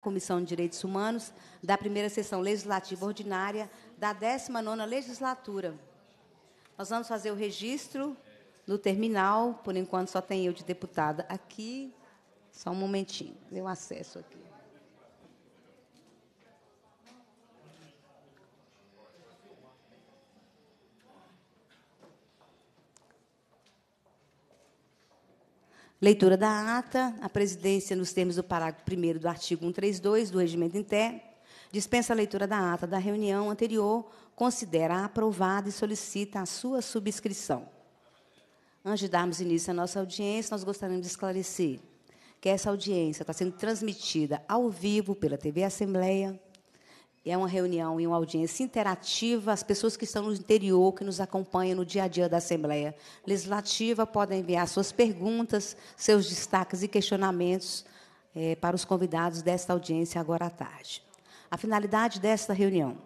Comissão de Direitos Humanos, da primeira sessão legislativa ordinária da 19ª legislatura. Nós vamos fazer o registro no terminal, por enquanto só tem eu de deputada aqui. Só um momentinho, deu acesso aqui. Leitura da ata. A presidência, nos termos do parágrafo 1 do artigo 132 do Regimento Interno, dispensa a leitura da ata da reunião anterior, considera aprovada e solicita a sua subscrição. Antes de darmos início à nossa audiência, nós gostaríamos de esclarecer que essa audiência está sendo transmitida ao vivo pela TV Assembleia, é uma reunião e uma audiência interativa. As pessoas que estão no interior, que nos acompanham no dia a dia da Assembleia Legislativa, podem enviar suas perguntas, seus destaques e questionamentos é, para os convidados desta audiência agora à tarde. A finalidade desta reunião.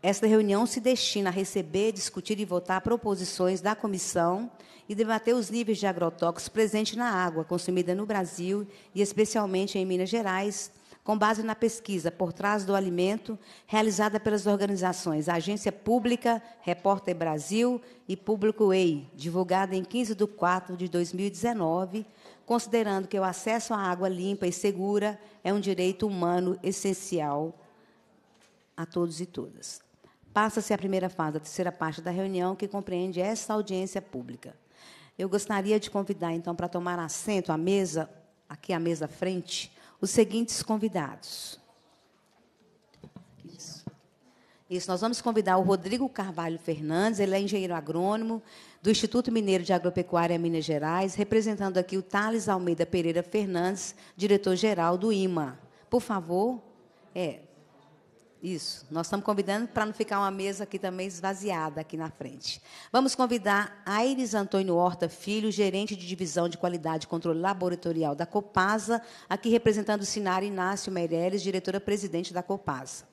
Esta reunião se destina a receber, discutir e votar proposições da comissão e debater os níveis de agrotóxicos presentes na água consumida no Brasil e especialmente em Minas Gerais com base na pesquisa Por Trás do Alimento, realizada pelas organizações Agência Pública, Repórter Brasil e Público EI, divulgada em 15 de 4 de 2019, considerando que o acesso à água limpa e segura é um direito humano essencial a todos e todas. Passa-se a primeira fase, a terceira parte da reunião, que compreende esta audiência pública. Eu gostaria de convidar, então, para tomar assento à mesa, aqui à mesa frente, os seguintes convidados. Isso. Isso, nós vamos convidar o Rodrigo Carvalho Fernandes, ele é engenheiro agrônomo do Instituto Mineiro de Agropecuária Minas Gerais, representando aqui o Thales Almeida Pereira Fernandes, diretor-geral do IMA. Por favor, é, isso. Nós estamos convidando para não ficar uma mesa aqui também esvaziada aqui na frente. Vamos convidar Aires Antônio Horta Filho, gerente de divisão de qualidade e controle laboratorial da Copasa, aqui representando o Sinara Inácio Meireles, diretora-presidente da Copasa.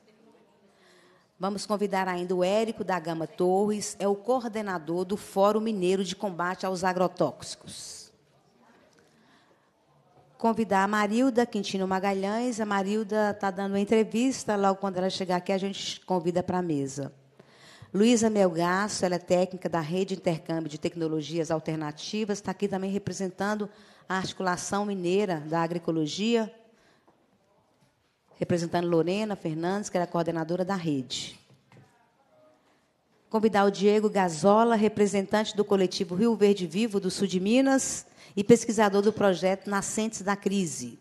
Vamos convidar ainda o Érico da Gama Torres, é o coordenador do Fórum Mineiro de Combate aos Agrotóxicos convidar a Marilda Quintino Magalhães. A Marilda está dando uma entrevista, logo quando ela chegar aqui, a gente convida para a mesa. Luísa Melgaço, ela é técnica da Rede Intercâmbio de Tecnologias Alternativas, está aqui também representando a articulação mineira da agroecologia, representando Lorena Fernandes, que era é coordenadora da rede. Convidar o Diego Gazola, representante do coletivo Rio Verde Vivo do Sul de Minas, e pesquisador do projeto Nascentes da Crise.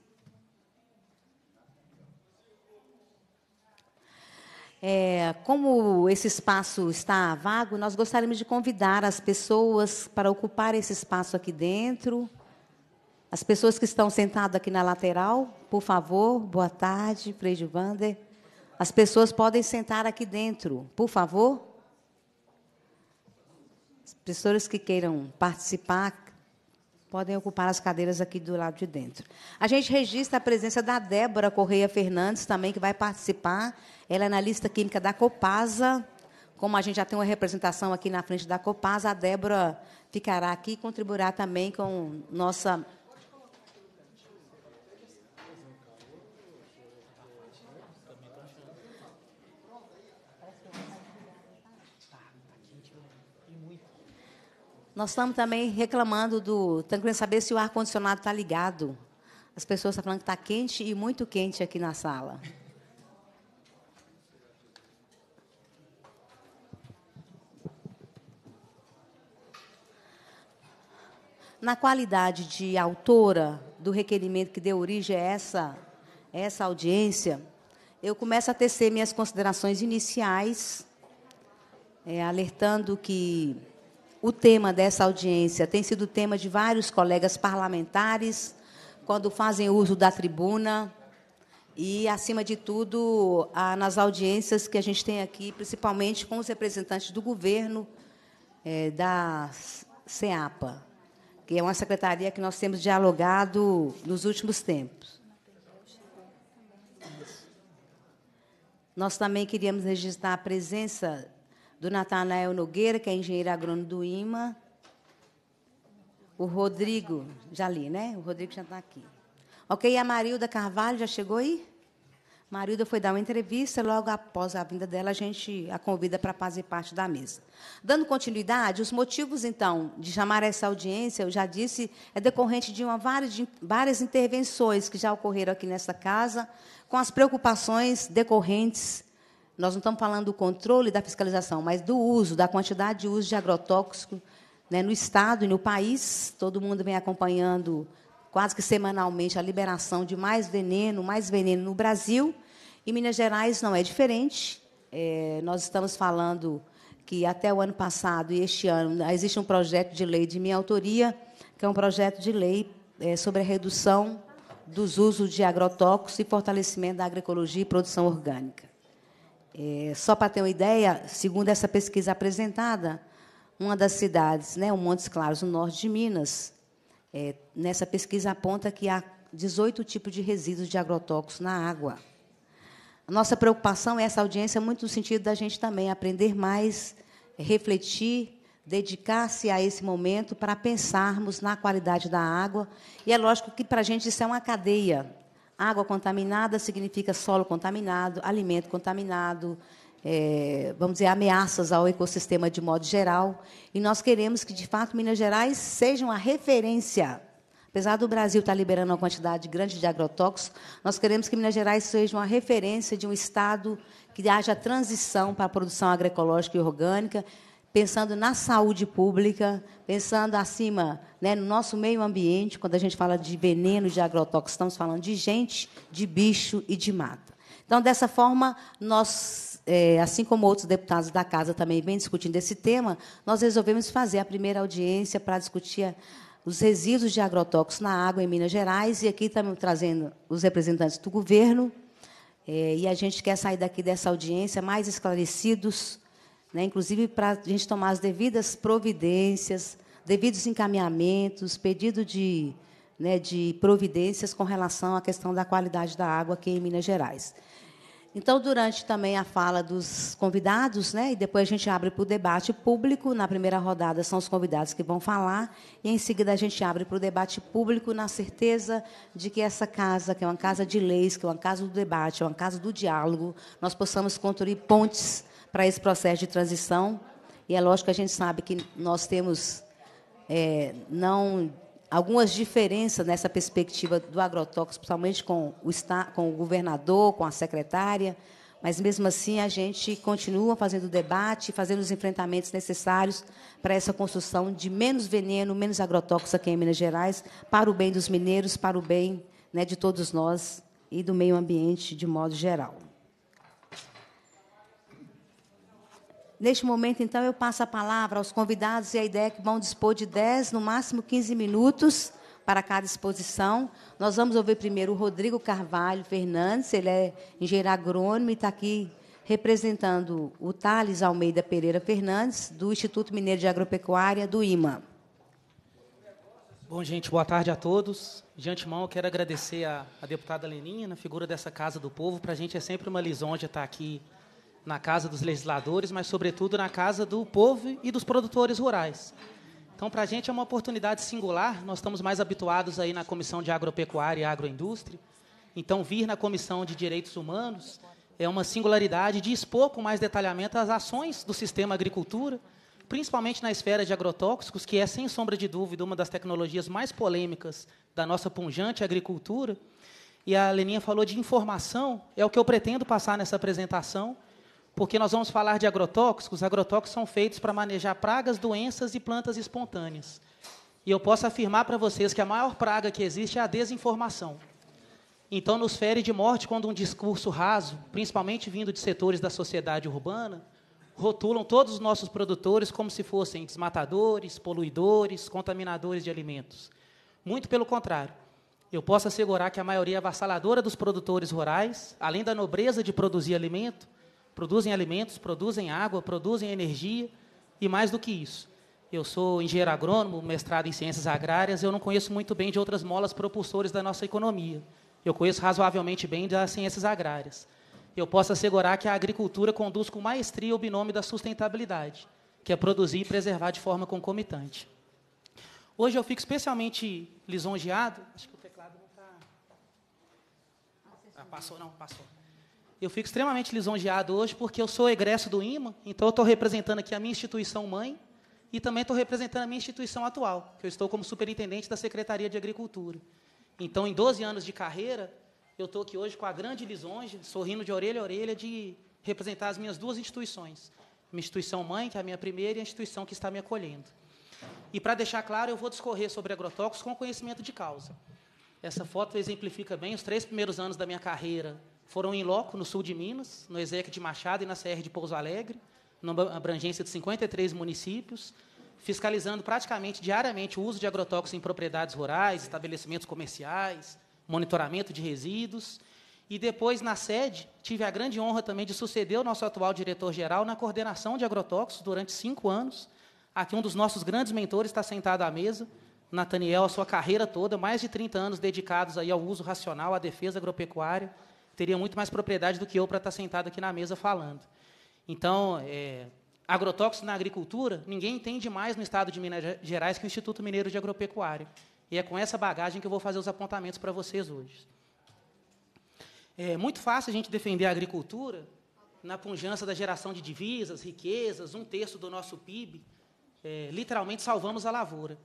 É, como esse espaço está vago, nós gostaríamos de convidar as pessoas para ocupar esse espaço aqui dentro. As pessoas que estão sentadas aqui na lateral, por favor, boa tarde, Freire Vander. As pessoas podem sentar aqui dentro, por favor. As pessoas que queiram participar Podem ocupar as cadeiras aqui do lado de dentro. A gente registra a presença da Débora Correia Fernandes também, que vai participar. Ela é analista química da Copasa. Como a gente já tem uma representação aqui na frente da Copasa, a Débora ficará aqui e contribuirá também com nossa Nós estamos também reclamando do. Estamos querendo saber se o ar-condicionado está ligado. As pessoas estão tá falando que está quente e muito quente aqui na sala. Na qualidade de autora do requerimento que deu origem a essa, essa audiência, eu começo a tecer minhas considerações iniciais, é, alertando que o tema dessa audiência tem sido tema de vários colegas parlamentares quando fazem uso da tribuna e, acima de tudo, nas audiências que a gente tem aqui, principalmente com os representantes do governo é, da CEAPA, que é uma secretaria que nós temos dialogado nos últimos tempos. Nós também queríamos registrar a presença do Natanael Nogueira, que é engenheiro agrônomo do IMA. O Rodrigo, já li, né? O Rodrigo já está aqui. Ok, a Marilda Carvalho já chegou aí? Marilda foi dar uma entrevista, logo após a vinda dela, a gente a convida para fazer parte da mesa. Dando continuidade, os motivos, então, de chamar essa audiência, eu já disse, é decorrente de uma, várias, de várias intervenções que já ocorreram aqui nessa casa, com as preocupações decorrentes nós não estamos falando do controle da fiscalização, mas do uso, da quantidade de uso de agrotóxico né, no Estado e no país. Todo mundo vem acompanhando quase que semanalmente a liberação de mais veneno, mais veneno no Brasil. E Minas Gerais não é diferente. É, nós estamos falando que até o ano passado e este ano existe um projeto de lei de minha autoria, que é um projeto de lei é, sobre a redução dos usos de agrotóxicos e fortalecimento da agroecologia e produção orgânica. É, só para ter uma ideia, segundo essa pesquisa apresentada, uma das cidades, né, o Montes Claros, no norte de Minas, é, nessa pesquisa aponta que há 18 tipos de resíduos de agrotóxicos na água. A nossa preocupação é essa audiência muito no sentido da gente também aprender mais, é, refletir, dedicar-se a esse momento para pensarmos na qualidade da água. E é lógico que para a gente isso é uma cadeia. Água contaminada significa solo contaminado, alimento contaminado, é, vamos dizer, ameaças ao ecossistema de modo geral. E nós queremos que, de fato, Minas Gerais seja uma referência. Apesar do Brasil estar tá liberando uma quantidade grande de agrotóxicos, nós queremos que Minas Gerais seja uma referência de um Estado que haja transição para a produção agroecológica e orgânica, pensando na saúde pública, pensando acima, né, no nosso meio ambiente, quando a gente fala de veneno, de agrotóxicos, estamos falando de gente, de bicho e de mata. Então, dessa forma, nós, é, assim como outros deputados da casa também vêm discutindo esse tema, nós resolvemos fazer a primeira audiência para discutir a, os resíduos de agrotóxicos na água em Minas Gerais, e aqui estamos trazendo os representantes do governo, é, e a gente quer sair daqui dessa audiência mais esclarecidos, né? inclusive para a gente tomar as devidas providências, devidos encaminhamentos, pedido de, né, de providências com relação à questão da qualidade da água aqui em Minas Gerais. Então, durante também a fala dos convidados, né, e depois a gente abre para o debate público. Na primeira rodada são os convidados que vão falar, e em seguida a gente abre para o debate público, na certeza de que essa casa, que é uma casa de leis, que é uma casa do debate, é uma casa do diálogo, nós possamos construir pontes para esse processo de transição. E é lógico que a gente sabe que nós temos é, não algumas diferenças nessa perspectiva do agrotóxico, principalmente com o, com o governador, com a secretária, mas mesmo assim a gente continua fazendo o debate, fazendo os enfrentamentos necessários para essa construção de menos veneno, menos agrotóxico aqui em Minas Gerais, para o bem dos mineiros, para o bem né, de todos nós e do meio ambiente de modo geral. Neste momento, então, eu passo a palavra aos convidados e a ideia é que vão dispor de 10, no máximo 15 minutos para cada exposição. Nós vamos ouvir primeiro o Rodrigo Carvalho Fernandes, ele é engenheiro agrônomo e está aqui representando o Thales Almeida Pereira Fernandes, do Instituto Mineiro de Agropecuária, do IMA. Bom, gente, boa tarde a todos. De antemão, eu quero agradecer à, deputada Leninha, na figura dessa Casa do Povo. Para a gente é sempre uma lisonja estar aqui na casa dos legisladores, mas, sobretudo, na casa do povo e dos produtores rurais. Então, para a gente é uma oportunidade singular, nós estamos mais habituados aí na Comissão de Agropecuária e Agroindústria, então vir na Comissão de Direitos Humanos é uma singularidade de expor com mais detalhamento as ações do sistema agricultura, principalmente na esfera de agrotóxicos, que é, sem sombra de dúvida, uma das tecnologias mais polêmicas da nossa punjante agricultura. E a Leninha falou de informação, é o que eu pretendo passar nessa apresentação, porque nós vamos falar de agrotóxicos. Agrotóxicos são feitos para manejar pragas, doenças e plantas espontâneas. E eu posso afirmar para vocês que a maior praga que existe é a desinformação. Então, nos fere de morte quando um discurso raso, principalmente vindo de setores da sociedade urbana, rotulam todos os nossos produtores como se fossem desmatadores, poluidores, contaminadores de alimentos. Muito pelo contrário. Eu posso assegurar que a maioria é avassaladora dos produtores rurais, além da nobreza de produzir alimento, Produzem alimentos, produzem água, produzem energia e mais do que isso. Eu sou engenheiro agrônomo, mestrado em ciências agrárias, eu não conheço muito bem de outras molas propulsores da nossa economia. Eu conheço razoavelmente bem das ciências agrárias. Eu posso assegurar que a agricultura conduz com maestria o binômio da sustentabilidade, que é produzir e preservar de forma concomitante. Hoje eu fico especialmente lisonjeado. Acho que o teclado não está. Ah, passou, não, passou. Eu fico extremamente lisonjeado hoje porque eu sou egresso do IMA, então eu estou representando aqui a minha instituição mãe e também estou representando a minha instituição atual, que eu estou como superintendente da Secretaria de Agricultura. Então, em 12 anos de carreira, eu estou aqui hoje com a grande lisonja, sorrindo de orelha a orelha, de representar as minhas duas instituições. Minha instituição mãe, que é a minha primeira, e a instituição que está me acolhendo. E, para deixar claro, eu vou discorrer sobre agrotóxicos com conhecimento de causa. Essa foto exemplifica bem os três primeiros anos da minha carreira foram em loco, no sul de Minas, no Ezequiel de Machado e na CR de Pouso Alegre, numa abrangência de 53 municípios, fiscalizando praticamente diariamente o uso de agrotóxicos em propriedades rurais, estabelecimentos comerciais, monitoramento de resíduos. E depois, na sede, tive a grande honra também de suceder o nosso atual diretor-geral na coordenação de agrotóxicos durante cinco anos. Aqui, um dos nossos grandes mentores está sentado à mesa, Nathaniel, a sua carreira toda, mais de 30 anos dedicados aí ao uso racional, à defesa agropecuária teria muito mais propriedade do que eu para estar tá sentado aqui na mesa falando. Então, é, na agricultura, ninguém entende mais no estado de Minas Gerais que o Instituto Mineiro de Agropecuária. E é com essa bagagem que eu vou fazer os apontamentos para vocês hoje. É muito fácil a gente defender a agricultura na punjança da geração de divisas, riquezas, um terço do nosso PIB. É, literalmente salvamos a lavoura.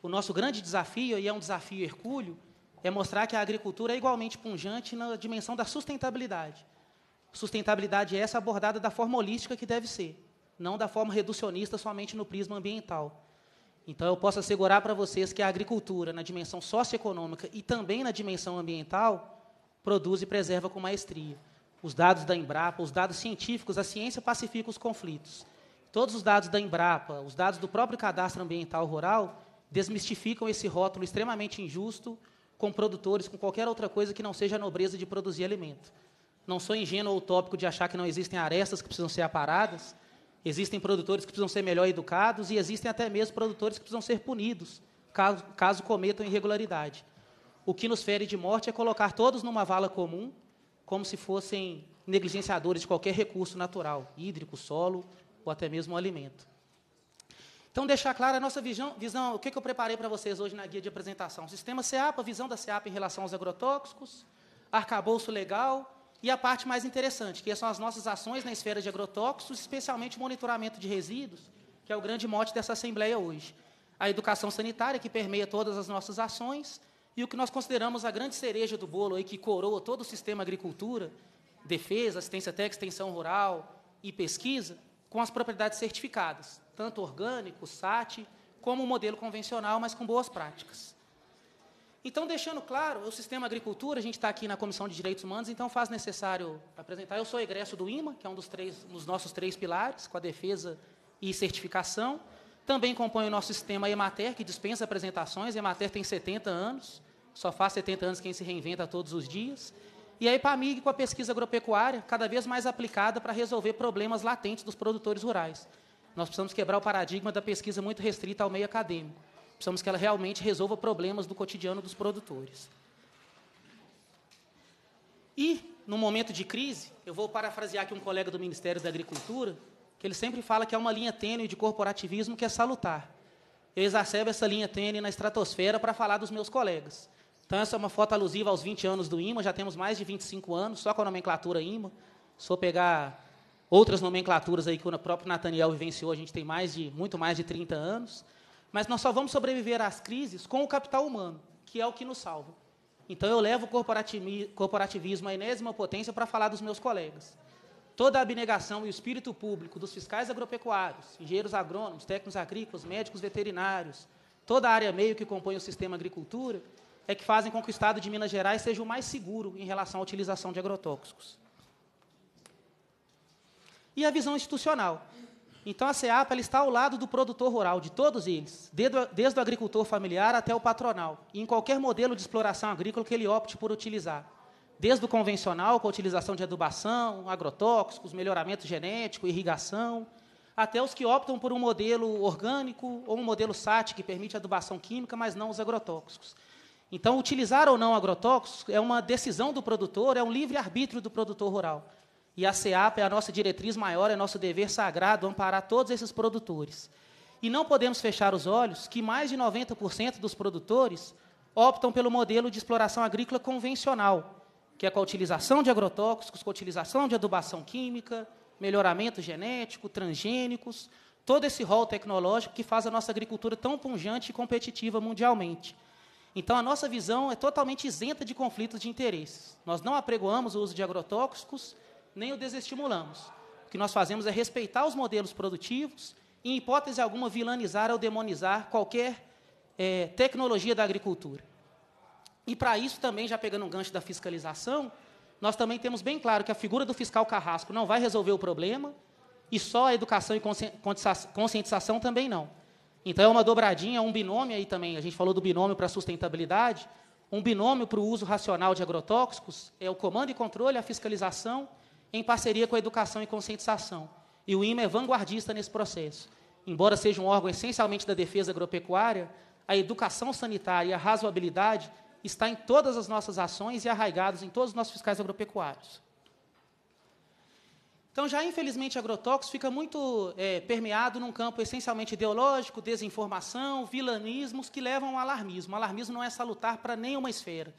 O nosso grande desafio, e é um desafio hercúleo, é mostrar que a agricultura é igualmente punjante na dimensão da sustentabilidade. Sustentabilidade é essa abordada da forma holística que deve ser, não da forma reducionista somente no prisma ambiental. Então, eu posso assegurar para vocês que a agricultura, na dimensão socioeconômica e também na dimensão ambiental, produz e preserva com maestria. Os dados da Embrapa, os dados científicos, a ciência pacifica os conflitos. Todos os dados da Embrapa, os dados do próprio Cadastro Ambiental Rural, desmistificam esse rótulo extremamente injusto com produtores, com qualquer outra coisa que não seja a nobreza de produzir alimento. Não sou ingênuo ou utópico de achar que não existem arestas que precisam ser aparadas, existem produtores que precisam ser melhor educados e existem até mesmo produtores que precisam ser punidos caso, caso cometam irregularidade. O que nos fere de morte é colocar todos numa vala comum, como se fossem negligenciadores de qualquer recurso natural, hídrico, solo ou até mesmo alimento. Então, deixar clara a nossa visão, visão o que, que eu preparei para vocês hoje na guia de apresentação. Sistema a visão da SEAPA em relação aos agrotóxicos, arcabouço legal e a parte mais interessante, que são as nossas ações na esfera de agrotóxicos, especialmente monitoramento de resíduos, que é o grande mote dessa Assembleia hoje. A educação sanitária, que permeia todas as nossas ações, e o que nós consideramos a grande cereja do bolo, aí, que coroa todo o sistema agricultura, defesa, assistência técnica, extensão rural e pesquisa, com as propriedades certificadas tanto orgânico, SAT, como o modelo convencional, mas com boas práticas. Então, deixando claro, o sistema agricultura, a gente está aqui na Comissão de Direitos Humanos, então faz necessário apresentar. Eu sou egresso do IMA, que é um dos, três, um dos nossos três pilares, com a defesa e certificação. Também compõe o nosso sistema EMATER, que dispensa apresentações. EMATER tem 70 anos, só faz 70 anos quem se reinventa todos os dias. E a EPAMIG com a pesquisa agropecuária, cada vez mais aplicada para resolver problemas latentes dos produtores rurais. Nós precisamos quebrar o paradigma da pesquisa muito restrita ao meio acadêmico. Precisamos que ela realmente resolva problemas do cotidiano dos produtores. E, no momento de crise, eu vou parafrasear aqui um colega do Ministério da Agricultura, que ele sempre fala que há é uma linha tênue de corporativismo que é salutar. Eu exacerbo essa linha tênue na estratosfera para falar dos meus colegas. Então, essa é uma foto alusiva aos 20 anos do IMA, já temos mais de 25 anos, só com a nomenclatura IMA. Se for pegar outras nomenclaturas aí que o próprio Nathaniel vivenciou, a gente tem mais de, muito mais de 30 anos, mas nós só vamos sobreviver às crises com o capital humano, que é o que nos salva. Então eu levo o corporativismo à enésima potência para falar dos meus colegas. Toda a abnegação e o espírito público dos fiscais agropecuários, engenheiros agrônomos, técnicos agrícolas, médicos veterinários, toda a área meio que compõe o sistema agricultura, é que fazem com que o Estado de Minas Gerais seja o mais seguro em relação à utilização de agrotóxicos e a visão institucional. Então a CEAPA está ao lado do produtor rural, de todos eles, desde o agricultor familiar até o patronal, em qualquer modelo de exploração agrícola que ele opte por utilizar. Desde o convencional, com a utilização de adubação, agrotóxicos, melhoramento genético, irrigação, até os que optam por um modelo orgânico ou um modelo SAT, que permite adubação química, mas não os agrotóxicos. Então, utilizar ou não agrotóxicos é uma decisão do produtor, é um livre-arbítrio do produtor rural. E a SEAP é a nossa diretriz maior, é nosso dever sagrado amparar todos esses produtores. E não podemos fechar os olhos que mais de 90% dos produtores optam pelo modelo de exploração agrícola convencional, que é com a utilização de agrotóxicos, com a utilização de adubação química, melhoramento genético, transgênicos, todo esse rol tecnológico que faz a nossa agricultura tão punjante e competitiva mundialmente. Então, a nossa visão é totalmente isenta de conflitos de interesses. Nós não apregoamos o uso de agrotóxicos, nem o desestimulamos. O que nós fazemos é respeitar os modelos produtivos e, em hipótese alguma, vilanizar ou demonizar qualquer é, tecnologia da agricultura. E, para isso, também, já pegando um gancho da fiscalização, nós também temos bem claro que a figura do fiscal carrasco não vai resolver o problema e só a educação e conscientização também não. Então, é uma dobradinha, um binômio aí também. A gente falou do binômio para a sustentabilidade. Um binômio para o uso racional de agrotóxicos é o comando e controle, a fiscalização em parceria com a educação e conscientização. E o IMA é vanguardista nesse processo. Embora seja um órgão essencialmente da defesa agropecuária, a educação sanitária e a razoabilidade está em todas as nossas ações e arraigados em todos os nossos fiscais agropecuários. Então, já infelizmente, agrotóxico fica muito é, permeado num campo essencialmente ideológico, desinformação, vilanismos que levam ao alarmismo. O alarmismo não é salutar para nenhuma esfera.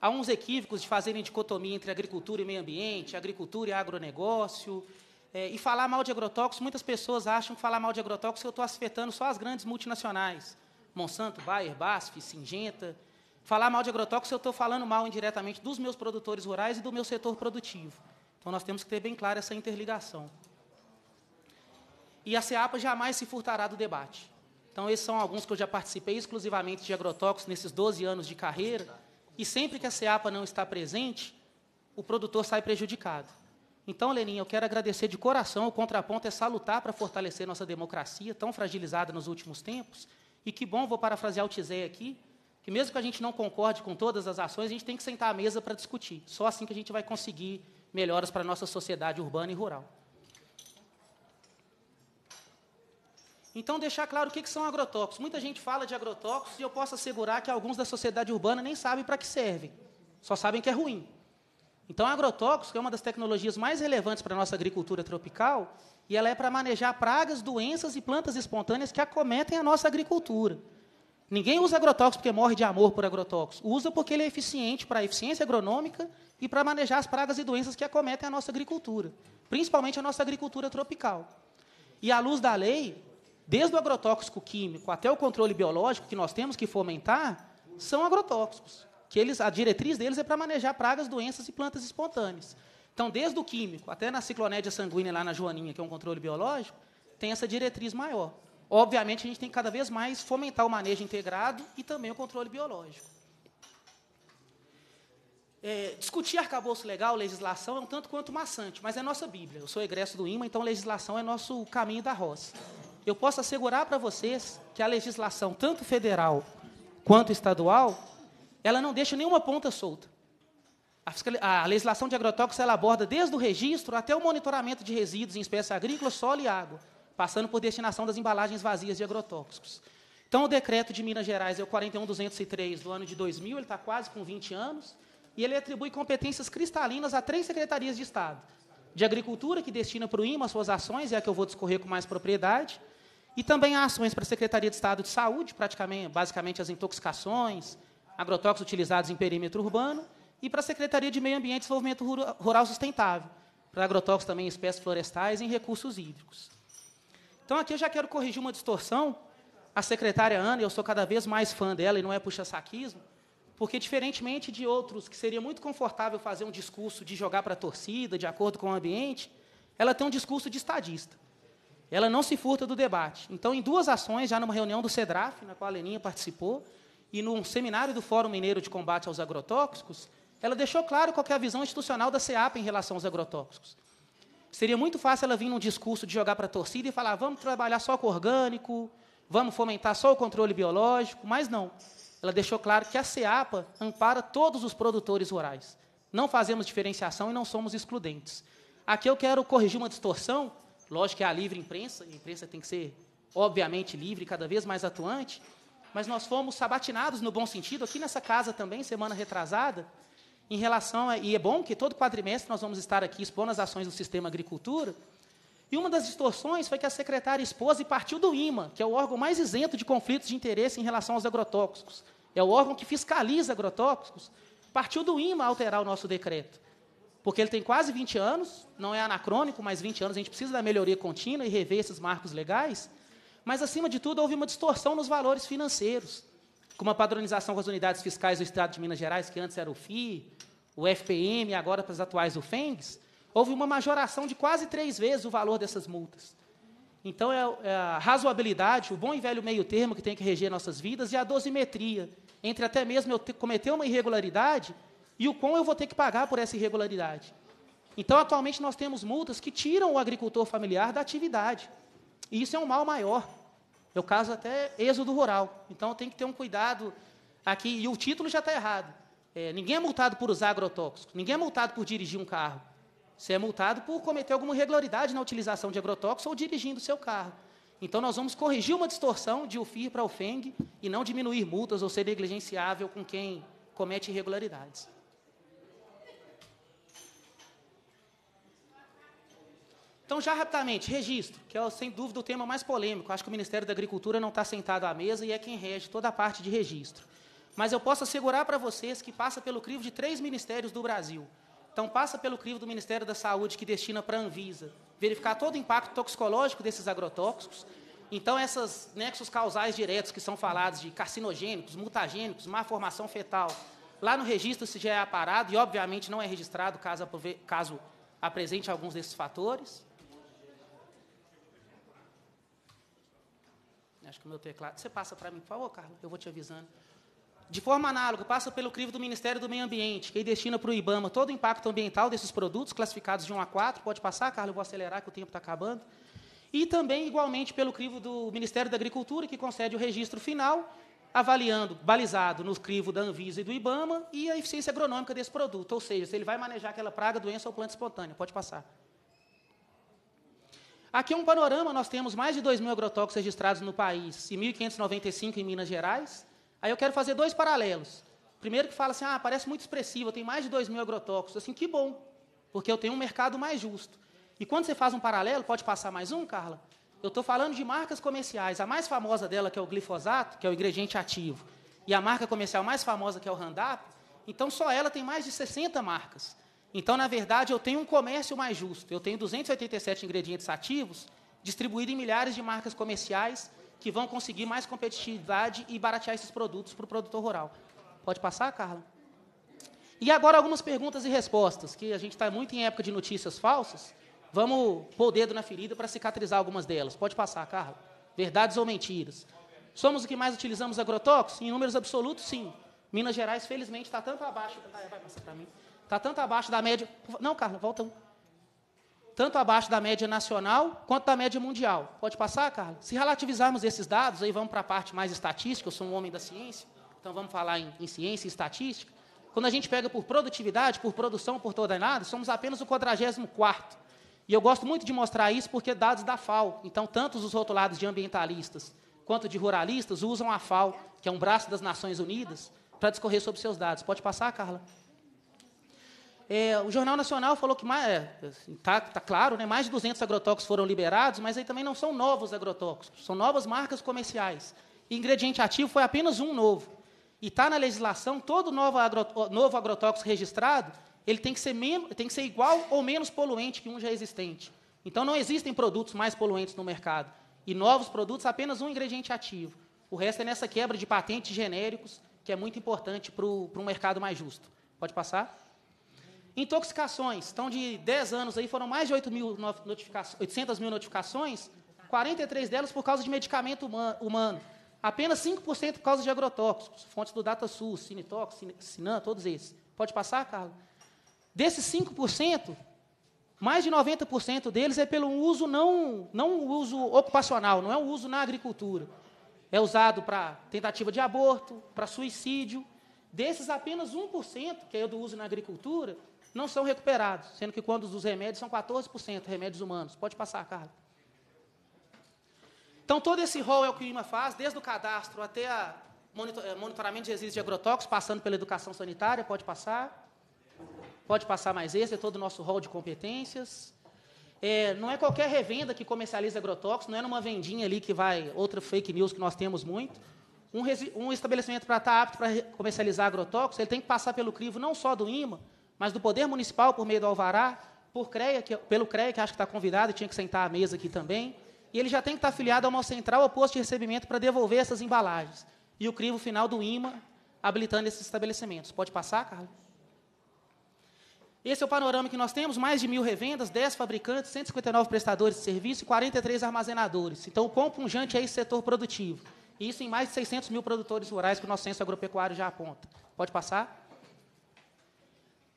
Há uns equívocos de fazerem dicotomia entre agricultura e meio ambiente, agricultura e agronegócio. É, e falar mal de agrotóxicos, muitas pessoas acham que falar mal de agrotóxicos eu estou afetando só as grandes multinacionais. Monsanto, Bayer, BASF, Singenta. Falar mal de agrotóxicos eu estou falando mal indiretamente dos meus produtores rurais e do meu setor produtivo. Então nós temos que ter bem clara essa interligação. E a SEAPA jamais se furtará do debate. Então esses são alguns que eu já participei exclusivamente de agrotóxicos nesses 12 anos de carreira e sempre que a ceapa não está presente, o produtor sai prejudicado. Então, Leninha, eu quero agradecer de coração. O contraponto é salutar para fortalecer nossa democracia, tão fragilizada nos últimos tempos. E que bom, vou parafrasear o Tizé aqui, que mesmo que a gente não concorde com todas as ações, a gente tem que sentar à mesa para discutir. Só assim que a gente vai conseguir melhoras para a nossa sociedade urbana e rural. Então, deixar claro o que, que são agrotóxicos. Muita gente fala de agrotóxicos e eu posso assegurar que alguns da sociedade urbana nem sabem para que servem, só sabem que é ruim. Então, agrotóxico é uma das tecnologias mais relevantes para a nossa agricultura tropical e ela é para manejar pragas, doenças e plantas espontâneas que acometem a nossa agricultura. Ninguém usa agrotóxico porque morre de amor por agrotóxico. Usa porque ele é eficiente para a eficiência agronômica e para manejar as pragas e doenças que acometem a nossa agricultura, principalmente a nossa agricultura tropical. E à luz da lei, Desde o agrotóxico químico até o controle biológico que nós temos que fomentar, são agrotóxicos. Que eles, a diretriz deles é para manejar pragas, doenças e plantas espontâneas. Então, desde o químico até na ciclonédia sanguínea, lá na joaninha, que é um controle biológico, tem essa diretriz maior. Obviamente, a gente tem que cada vez mais fomentar o manejo integrado e também o controle biológico. É, discutir arcabouço legal, legislação, é um tanto quanto maçante, mas é nossa Bíblia. Eu sou egresso do IMA, então legislação é nosso caminho da roça eu posso assegurar para vocês que a legislação, tanto federal quanto estadual, ela não deixa nenhuma ponta solta. A, legislação de agrotóxicos ela aborda desde o registro até o monitoramento de resíduos em espécies agrícolas, solo e água, passando por destinação das embalagens vazias de agrotóxicos. Então, o decreto de Minas Gerais é o 41203 do ano de 2000, ele está quase com 20 anos, e ele atribui competências cristalinas a três secretarias de Estado: de Agricultura, que destina para o IMA suas ações, é a que eu vou discorrer com mais propriedade, e também há ações para a Secretaria de Estado de Saúde, praticamente, basicamente as intoxicações, agrotóxicos utilizados em perímetro urbano, e para a Secretaria de Meio Ambiente e Desenvolvimento Rural Sustentável, para agrotóxicos também em espécies florestais e em recursos hídricos. Então, aqui eu já quero corrigir uma distorção. A secretária Ana, eu sou cada vez mais fã dela, e não é puxa-saquismo, porque, diferentemente de outros, que seria muito confortável fazer um discurso de jogar para a torcida, de acordo com o ambiente, ela tem um discurso de estadista ela não se furta do debate. Então, em duas ações, já numa reunião do SEDRAF, na qual a Leninha participou, e num seminário do Fórum Mineiro de Combate aos Agrotóxicos, ela deixou claro qual é a visão institucional da CEAP em relação aos agrotóxicos. Seria muito fácil ela vir num discurso de jogar para a torcida e falar: vamos trabalhar só com orgânico, vamos fomentar só o controle biológico, mas não. Ela deixou claro que a CEAPA ampara todos os produtores rurais. Não fazemos diferenciação e não somos excludentes. Aqui eu quero corrigir uma distorção Lógico que é a livre imprensa, a imprensa tem que ser, obviamente, livre, cada vez mais atuante, mas nós fomos sabatinados, no bom sentido, aqui nessa casa também, semana retrasada, em relação a. E é bom que todo quadrimestre nós vamos estar aqui expondo as ações do sistema agricultura. E uma das distorções foi que a secretária expôs e partiu do IMA, que é o órgão mais isento de conflitos de interesse em relação aos agrotóxicos. É o órgão que fiscaliza agrotóxicos. Partiu do IMA alterar o nosso decreto porque ele tem quase 20 anos, não é anacrônico, mas 20 anos a gente precisa da melhoria contínua e rever esses marcos legais. Mas, acima de tudo, houve uma distorção nos valores financeiros, com uma padronização com as unidades fiscais do Estado de Minas Gerais, que antes era o FI, o FPM, agora para as atuais o FENGS, houve uma majoração de quase três vezes o valor dessas multas. Então, é, é, a razoabilidade, o bom e velho meio termo que tem que reger nossas vidas e a dosimetria entre até mesmo eu cometer uma irregularidade e o quão eu vou ter que pagar por essa irregularidade. Então, atualmente, nós temos multas que tiram o agricultor familiar da atividade. E isso é um mal maior. Eu caso até êxodo rural. Então, tem que ter um cuidado aqui. E o título já está errado. É, ninguém é multado por usar agrotóxicos, ninguém é multado por dirigir um carro. Você é multado por cometer alguma irregularidade na utilização de agrotóxicos ou dirigindo o seu carro. Então, nós vamos corrigir uma distorção de UFIR para o FENG e não diminuir multas ou ser negligenciável com quem comete irregularidades. Então, já rapidamente, registro, que é sem dúvida o tema mais polêmico. Acho que o Ministério da Agricultura não está sentado à mesa e é quem rege toda a parte de registro. Mas eu posso assegurar para vocês que passa pelo crivo de três ministérios do Brasil. Então, passa pelo crivo do Ministério da Saúde, que destina para a Anvisa verificar todo o impacto toxicológico desses agrotóxicos. Então, esses nexos causais diretos que são falados de carcinogênicos, mutagênicos, má formação fetal, lá no registro se já é aparado e, obviamente, não é registrado caso, caso apresente alguns desses fatores. Acho que o meu teclado. Você passa para mim, por favor, Carlos? Eu vou te avisando. De forma análoga, passa pelo crivo do Ministério do Meio Ambiente, que destina para o IBAMA todo o impacto ambiental desses produtos classificados de 1 a 4. Pode passar, Carlos? eu vou acelerar que o tempo está acabando. E também, igualmente, pelo crivo do Ministério da Agricultura, que concede o registro final, avaliando, balizado no crivo da Anvisa e do IBAMA, e a eficiência agronômica desse produto, ou seja, se ele vai manejar aquela praga, doença ou planta espontânea. Pode passar. Aqui é um panorama, nós temos mais de 2 mil agrotóxicos registrados no país e 1.595 em Minas Gerais. Aí eu quero fazer dois paralelos. Primeiro que fala assim, ah, parece muito expressivo, tem mais de 2 mil agrotóxicos. Assim, que bom, porque eu tenho um mercado mais justo. E quando você faz um paralelo, pode passar mais um, Carla? Eu estou falando de marcas comerciais. A mais famosa dela, que é o glifosato, que é o ingrediente ativo, e a marca comercial mais famosa, que é o Roundup, então só ela tem mais de 60 marcas. Então, na verdade, eu tenho um comércio mais justo. Eu tenho 287 ingredientes ativos distribuídos em milhares de marcas comerciais que vão conseguir mais competitividade e baratear esses produtos para o produtor rural. Pode passar, Carla? E agora algumas perguntas e respostas, que a gente está muito em época de notícias falsas. Vamos pôr o dedo na ferida para cicatrizar algumas delas. Pode passar, Carla. Verdades ou mentiras? Somos o que mais utilizamos agrotóxicos? Em números absolutos, sim. Minas Gerais, felizmente, está tanto abaixo. Tá, vai passar para mim. Está tanto abaixo da média. Não, Carla, volta um. Tanto abaixo da média nacional quanto da média mundial. Pode passar, Carla? Se relativizarmos esses dados, aí vamos para a parte mais estatística, eu sou um homem da ciência, então vamos falar em, em ciência e estatística. Quando a gente pega por produtividade, por produção, por nada somos apenas o 44 E eu gosto muito de mostrar isso porque dados da FAO. Então, tanto os rotulados de ambientalistas quanto de ruralistas usam a FAO, que é um braço das Nações Unidas, para discorrer sobre seus dados. Pode passar, Carla? É, o Jornal Nacional falou que está é, tá claro, né, mais de 200 agrotóxicos foram liberados, mas aí também não são novos agrotóxicos, são novas marcas comerciais. E ingrediente ativo foi apenas um novo. E está na legislação, todo novo, agro, novo agrotóxico registrado, ele tem que, ser tem que ser igual ou menos poluente que um já existente. Então, não existem produtos mais poluentes no mercado. E novos produtos, apenas um ingrediente ativo. O resto é nessa quebra de patentes genéricos, que é muito importante para um mercado mais justo. Pode passar? Intoxicações, estão de 10 anos aí, foram mais de 8 mil notificações, 800 mil notificações, 43 delas por causa de medicamento humano. Apenas 5% por causa de agrotóxicos, fontes do DataSUS, Cinitox, Sinan, todos esses. Pode passar, Carlos? Desses 5%, mais de 90% deles é pelo uso não, não uso ocupacional, não é um uso na agricultura. É usado para tentativa de aborto, para suicídio. Desses, apenas 1%, que é do uso na agricultura, não são recuperados, sendo que quando os remédios são 14% remédios humanos. Pode passar, Carla. Então, todo esse rol é o que o IMA faz, desde o cadastro até o monitor, eh, monitoramento de resíduos de agrotóxicos, passando pela educação sanitária, pode passar. Pode passar mais esse, é todo o nosso rol de competências. É, não é qualquer revenda que comercializa agrotóxicos, não é numa vendinha ali que vai, outra fake news que nós temos muito. Um, um estabelecimento para estar apto para comercializar agrotóxicos, ele tem que passar pelo crivo não só do IMA, mas do Poder Municipal, por meio do Alvará, por CREA, que, pelo CREA, que acho que está convidado e tinha que sentar à mesa aqui também, e ele já tem que estar tá afiliado a uma central ou posto de recebimento para devolver essas embalagens. E o crivo final do IMA, habilitando esses estabelecimentos. Pode passar, Carlos? Esse é o panorama que nós temos, mais de mil revendas, 10 fabricantes, 159 prestadores de serviço e 43 armazenadores. Então, o quão punjante é esse setor produtivo? Isso em mais de 600 mil produtores rurais que o nosso censo agropecuário já aponta. Pode passar?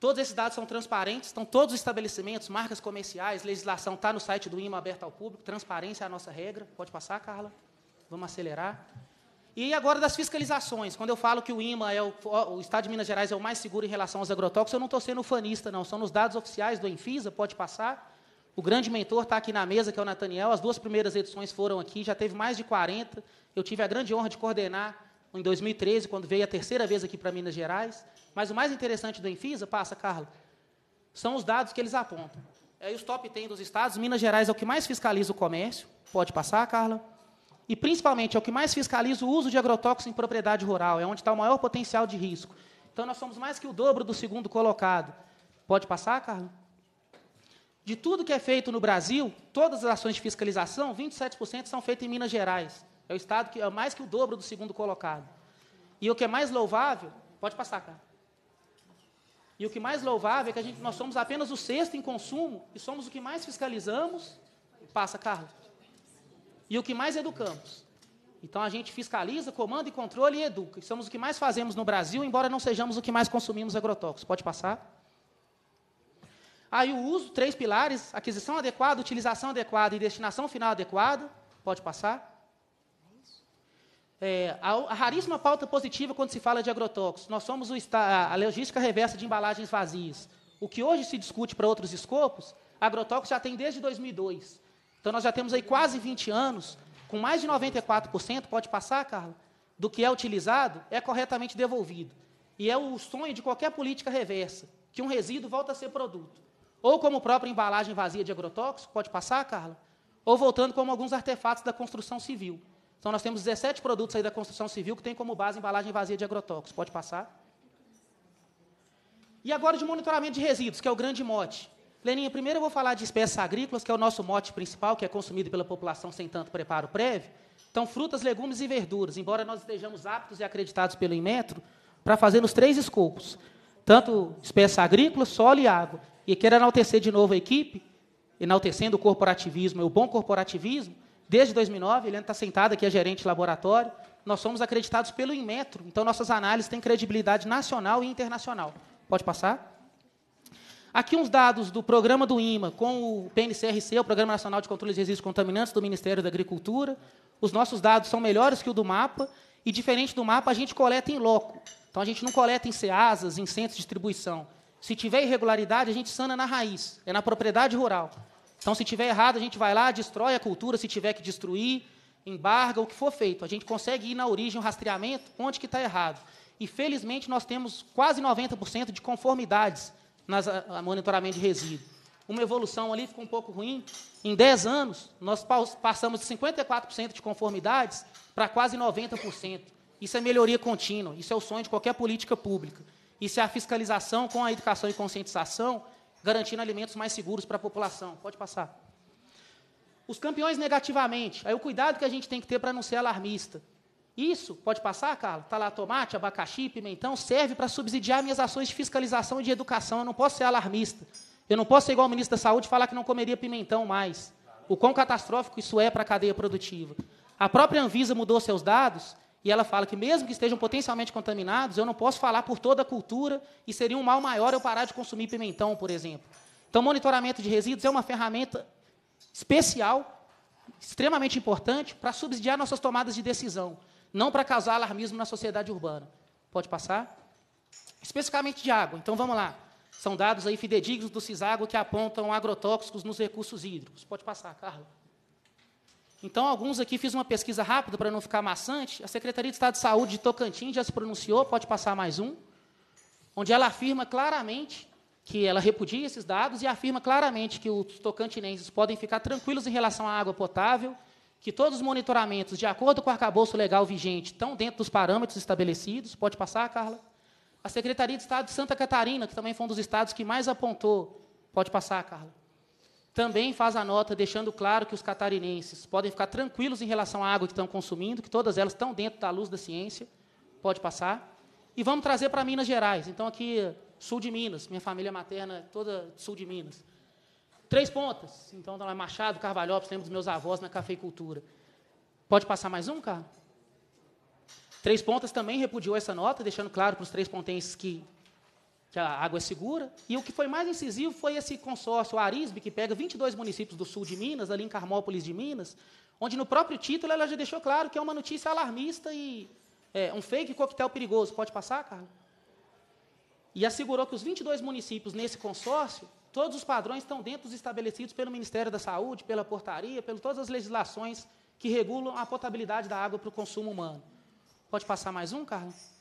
Todos esses dados são transparentes, estão todos os estabelecimentos, marcas comerciais, legislação está no site do IMA aberto ao público, transparência é a nossa regra. Pode passar, Carla? Vamos acelerar. E agora das fiscalizações. Quando eu falo que o IMA é o, o Estado de Minas Gerais é o mais seguro em relação aos agrotóxicos, eu não estou sendo fanista, não. São nos dados oficiais do Enfisa, pode passar. O grande mentor está aqui na mesa, que é o Nathaniel. As duas primeiras edições foram aqui, já teve mais de 40. Eu tive a grande honra de coordenar em 2013, quando veio a terceira vez aqui para Minas Gerais. Mas o mais interessante do Enfisa, passa, Carla, são os dados que eles apontam. Aí é, os top 10 dos estados, Minas Gerais é o que mais fiscaliza o comércio, pode passar, Carla. E principalmente é o que mais fiscaliza o uso de agrotóxicos em propriedade rural, é onde está o maior potencial de risco. Então nós somos mais que o dobro do segundo colocado. Pode passar, Carla? De tudo que é feito no Brasil, todas as ações de fiscalização, 27% são feitas em Minas Gerais. É o estado que é mais que o dobro do segundo colocado. E o que é mais louvável, pode passar, Carla. E o que mais louvável é que a gente, nós somos apenas o sexto em consumo e somos o que mais fiscalizamos. Passa, Carlos. E o que mais educamos. Então a gente fiscaliza, comanda e controle e educa. E somos o que mais fazemos no Brasil, embora não sejamos o que mais consumimos agrotóxicos. Pode passar? Aí o uso, três pilares: aquisição adequada, utilização adequada e destinação final adequada. Pode passar? É, a, raríssima pauta positiva quando se fala de agrotóxicos. Nós somos o, a logística reversa de embalagens vazias. O que hoje se discute para outros escopos, agrotóxicos já tem desde 2002. Então, nós já temos aí quase 20 anos, com mais de 94%, pode passar, Carla, do que é utilizado é corretamente devolvido. E é o sonho de qualquer política reversa, que um resíduo volta a ser produto. Ou como própria embalagem vazia de agrotóxico, pode passar, Carla, ou voltando como alguns artefatos da construção civil. Então, nós temos 17 produtos aí da construção civil que tem como base embalagem vazia de agrotóxicos. Pode passar? E agora de monitoramento de resíduos, que é o grande mote. Leninha, primeiro eu vou falar de espécies agrícolas, que é o nosso mote principal, que é consumido pela população sem tanto preparo prévio. Então, frutas, legumes e verduras, embora nós estejamos aptos e acreditados pelo Inmetro para fazer nos três escopos, tanto espécies agrícolas, solo e água. E quero enaltecer de novo a equipe, enaltecendo o corporativismo, e é o bom corporativismo, Desde 2009, ele está sentada aqui, é gerente de laboratório. Nós somos acreditados pelo Inmetro, então nossas análises têm credibilidade nacional e internacional. Pode passar? Aqui uns dados do programa do IMA com o PNCRC, o Programa Nacional de Controle de Resíduos Contaminantes do Ministério da Agricultura. Os nossos dados são melhores que o do mapa e, diferente do mapa, a gente coleta em loco. Então, a gente não coleta em CEASAs, em centros de distribuição. Se tiver irregularidade, a gente sana na raiz, é na propriedade rural. Então, se tiver errado, a gente vai lá, destrói a cultura, se tiver que destruir, embarga, o que for feito. A gente consegue ir na origem, o rastreamento, onde que está errado. E, felizmente, nós temos quase 90% de conformidades no monitoramento de resíduo. Uma evolução ali ficou um pouco ruim. Em 10 anos, nós passamos de 54% de conformidades para quase 90%. Isso é melhoria contínua, isso é o sonho de qualquer política pública. Isso é a fiscalização com a educação e conscientização garantindo alimentos mais seguros para a população. Pode passar. Os campeões negativamente, aí o cuidado que a gente tem que ter para não ser alarmista. Isso, pode passar, Carla? Está lá tomate, abacaxi, pimentão, serve para subsidiar minhas ações de fiscalização e de educação. Eu não posso ser alarmista. Eu não posso ser igual o ministro da Saúde e falar que não comeria pimentão mais. O quão catastrófico isso é para a cadeia produtiva. A própria Anvisa mudou seus dados e ela fala que, mesmo que estejam potencialmente contaminados, eu não posso falar por toda a cultura e seria um mal maior eu parar de consumir pimentão, por exemplo. Então, monitoramento de resíduos é uma ferramenta especial, extremamente importante, para subsidiar nossas tomadas de decisão, não para causar alarmismo na sociedade urbana. Pode passar? Especificamente de água. Então, vamos lá. São dados aí fidedignos do CISAGO que apontam agrotóxicos nos recursos hídricos. Pode passar, Carlos? Então, alguns aqui, fiz uma pesquisa rápida para não ficar maçante. A Secretaria de Estado de Saúde de Tocantins já se pronunciou, pode passar mais um, onde ela afirma claramente que ela repudia esses dados e afirma claramente que os tocantinenses podem ficar tranquilos em relação à água potável, que todos os monitoramentos, de acordo com o arcabouço legal vigente, estão dentro dos parâmetros estabelecidos. Pode passar, Carla? A Secretaria de Estado de Santa Catarina, que também foi um dos estados que mais apontou. Pode passar, Carla também faz a nota deixando claro que os catarinenses podem ficar tranquilos em relação à água que estão consumindo, que todas elas estão dentro da luz da ciência, pode passar. E vamos trazer para Minas Gerais. Então, aqui, sul de Minas, minha família materna é toda sul de Minas. Três pontas. Então, tá lá Machado, Carvalhópolis, lembro dos meus avós na cafeicultura. Pode passar mais um, cara? Três Pontas também repudiou essa nota, deixando claro para os três pontenses que que a água é segura. E o que foi mais incisivo foi esse consórcio, o Arisbe, que pega 22 municípios do sul de Minas, ali em Carmópolis de Minas, onde no próprio título ela já deixou claro que é uma notícia alarmista e é, um fake coquetel perigoso. Pode passar, Carlos? E assegurou que os 22 municípios nesse consórcio, todos os padrões estão dentro dos estabelecidos pelo Ministério da Saúde, pela portaria, pelas todas as legislações que regulam a potabilidade da água para o consumo humano. Pode passar mais um, Carlos?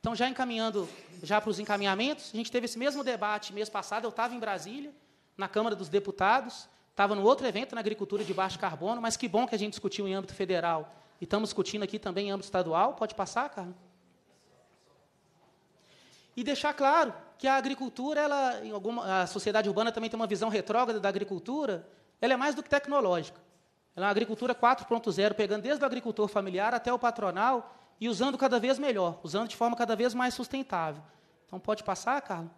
Então, já encaminhando já para os encaminhamentos, a gente teve esse mesmo debate mês passado. Eu estava em Brasília, na Câmara dos Deputados, estava no outro evento na agricultura de baixo carbono, mas que bom que a gente discutiu em âmbito federal e estamos discutindo aqui também em âmbito estadual. Pode passar, Carlos? E deixar claro que a agricultura, ela, em alguma, a sociedade urbana também tem uma visão retrógrada da agricultura, ela é mais do que tecnológica. Ela é uma agricultura 4.0, pegando desde o agricultor familiar até o patronal, e usando cada vez melhor, usando de forma cada vez mais sustentável. Então, pode passar, Carlos?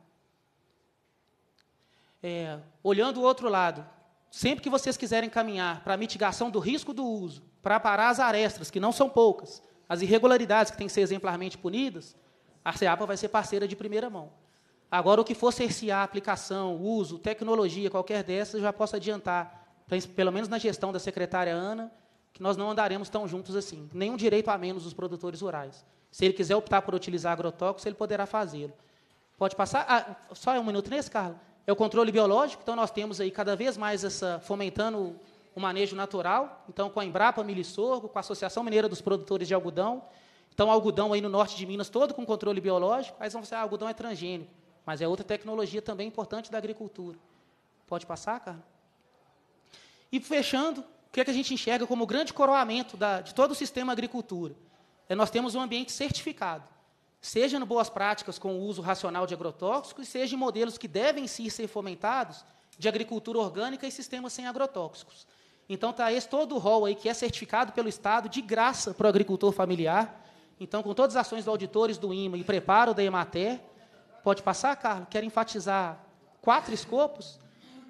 É, olhando o outro lado, sempre que vocês quiserem caminhar para a mitigação do risco do uso, para parar as arestas, que não são poucas, as irregularidades que têm que ser exemplarmente punidas, a CEAPA vai ser parceira de primeira mão. Agora, o que for cercear aplicação, uso, tecnologia, qualquer dessas, eu já posso adiantar, pelo menos na gestão da secretária Ana, que nós não andaremos tão juntos assim. Nenhum direito a menos dos produtores rurais. Se ele quiser optar por utilizar agrotóxicos, ele poderá fazê-lo. Pode passar? Ah, só um minuto nesse, né, Carlos? É o controle biológico, então nós temos aí cada vez mais essa fomentando o manejo natural, então com a Embrapa Milho e com a Associação Mineira dos Produtores de Algodão. Então, algodão aí no norte de Minas, todo com controle biológico. Aí vão dizer, ah, algodão é transgênico, mas é outra tecnologia também importante da agricultura. Pode passar, Carlos? E fechando, o que, é que a gente enxerga como o grande coroamento da, de todo o sistema agricultura? É nós temos um ambiente certificado, seja no boas práticas com o uso racional de agrotóxicos, seja em modelos que devem sim ser fomentados de agricultura orgânica e sistemas sem agrotóxicos. Então está esse todo o rol aí que é certificado pelo Estado de graça para o agricultor familiar. Então, com todas as ações dos auditores do IMA e preparo da EMATER, pode passar, Carlos? Quero enfatizar quatro escopos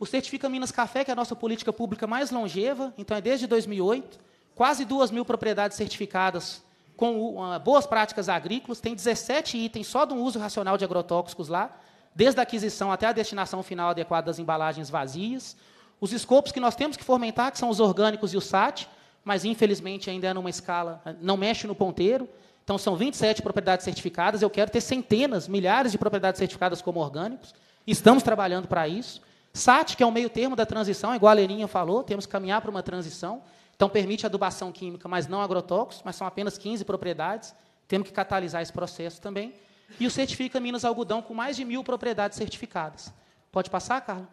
o Certifica Minas Café, que é a nossa política pública mais longeva, então é desde 2008, quase duas mil propriedades certificadas com uh, boas práticas agrícolas, tem 17 itens só do uso racional de agrotóxicos lá, desde a aquisição até a destinação final adequada das embalagens vazias. Os escopos que nós temos que fomentar, que são os orgânicos e o SAT, mas infelizmente ainda é numa escala, ah, não mexe no ponteiro. Então são 27 propriedades certificadas, eu quero ter centenas, milhares de propriedades certificadas como orgânicos. Estamos trabalhando para isso. SAT, que é o meio termo da transição, igual a Leirinha falou, temos que caminhar para uma transição. Então, permite adubação química, mas não agrotóxicos, mas são apenas 15 propriedades. Temos que catalisar esse processo também. E o Certifica Minas Algodão, com mais de mil propriedades certificadas. Pode passar, Carla?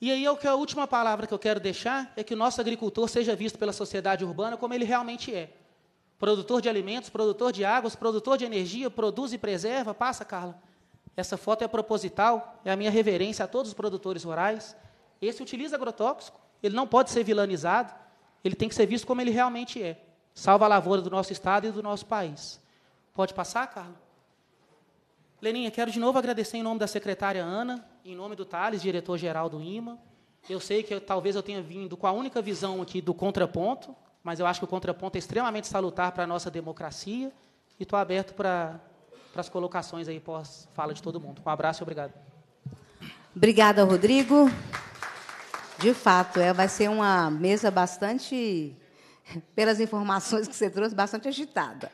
E aí, é a última palavra que eu quero deixar é que o nosso agricultor seja visto pela sociedade urbana como ele realmente é. Produtor de alimentos, produtor de águas, produtor de energia, produz e preserva, passa, Carla. Essa foto é proposital, é a minha reverência a todos os produtores rurais. Esse utiliza agrotóxico, ele não pode ser vilanizado, ele tem que ser visto como ele realmente é. Salva a lavoura do nosso Estado e do nosso país. Pode passar, Carlos? Leninha, quero de novo agradecer em nome da secretária Ana, em nome do Thales, diretor-geral do IMA. Eu sei que eu, talvez eu tenha vindo com a única visão aqui do contraponto, mas eu acho que o contraponto é extremamente salutar para a nossa democracia e estou aberto para para as colocações aí pós fala de todo mundo. Um abraço e obrigado. Obrigada, Rodrigo. De fato, é, vai ser uma mesa bastante, pelas informações que você trouxe, bastante agitada.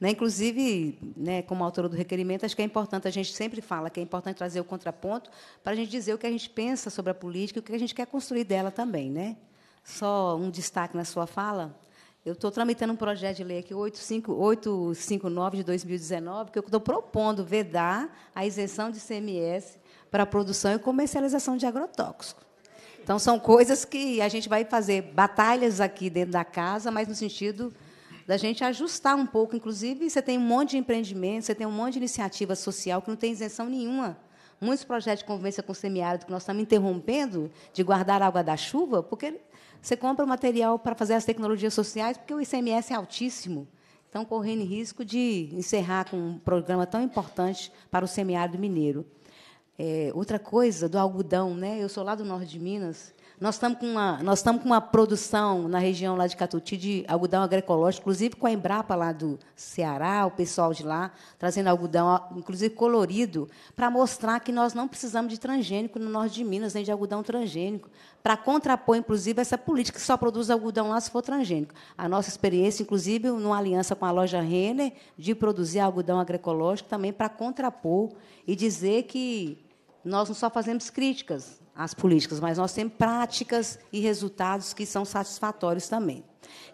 Né? Inclusive, né, como autora do requerimento, acho que é importante, a gente sempre fala que é importante trazer o contraponto para a gente dizer o que a gente pensa sobre a política e o que a gente quer construir dela também. Né? Só um destaque na sua fala, eu estou tramitando um projeto de lei aqui, 859 de 2019, que eu estou propondo vedar a isenção de CMS para a produção e comercialização de agrotóxicos. Então, são coisas que a gente vai fazer batalhas aqui dentro da casa, mas no sentido da gente ajustar um pouco. Inclusive, você tem um monte de empreendimento, você tem um monte de iniciativa social que não tem isenção nenhuma. Muitos projetos de convivência com o semiárido que nós estamos interrompendo de guardar água da chuva, porque você compra o material para fazer as tecnologias sociais, porque o ICMS é altíssimo. Então, correndo risco de encerrar com um programa tão importante para o semiárido mineiro. É, outra coisa, do algodão. Né? Eu sou lá do norte de Minas nós estamos com uma, nós estamos com uma produção na região lá de Catuti de algodão agroecológico, inclusive com a Embrapa lá do Ceará, o pessoal de lá trazendo algodão, inclusive colorido, para mostrar que nós não precisamos de transgênico no norte de Minas, nem de algodão transgênico, para contrapor inclusive essa política que só produz algodão lá se for transgênico. A nossa experiência, inclusive, numa aliança com a loja Renner de produzir algodão agroecológico também para contrapor e dizer que nós não só fazemos críticas, as políticas, mas nós temos práticas e resultados que são satisfatórios também.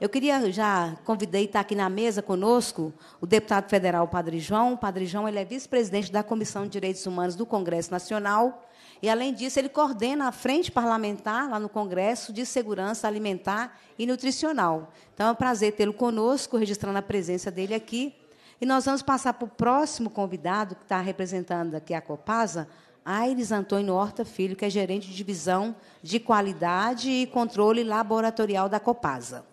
Eu queria já convidei estar tá aqui na mesa conosco o deputado federal Padre João. O Padre João ele é vice-presidente da Comissão de Direitos Humanos do Congresso Nacional e além disso ele coordena a frente parlamentar lá no Congresso de Segurança Alimentar e Nutricional. Então é um prazer tê-lo conosco, registrando a presença dele aqui. E nós vamos passar para o próximo convidado que está representando aqui a Copasa, Aires Antônio Horta Filho, que é gerente de divisão de qualidade e controle laboratorial da Copasa.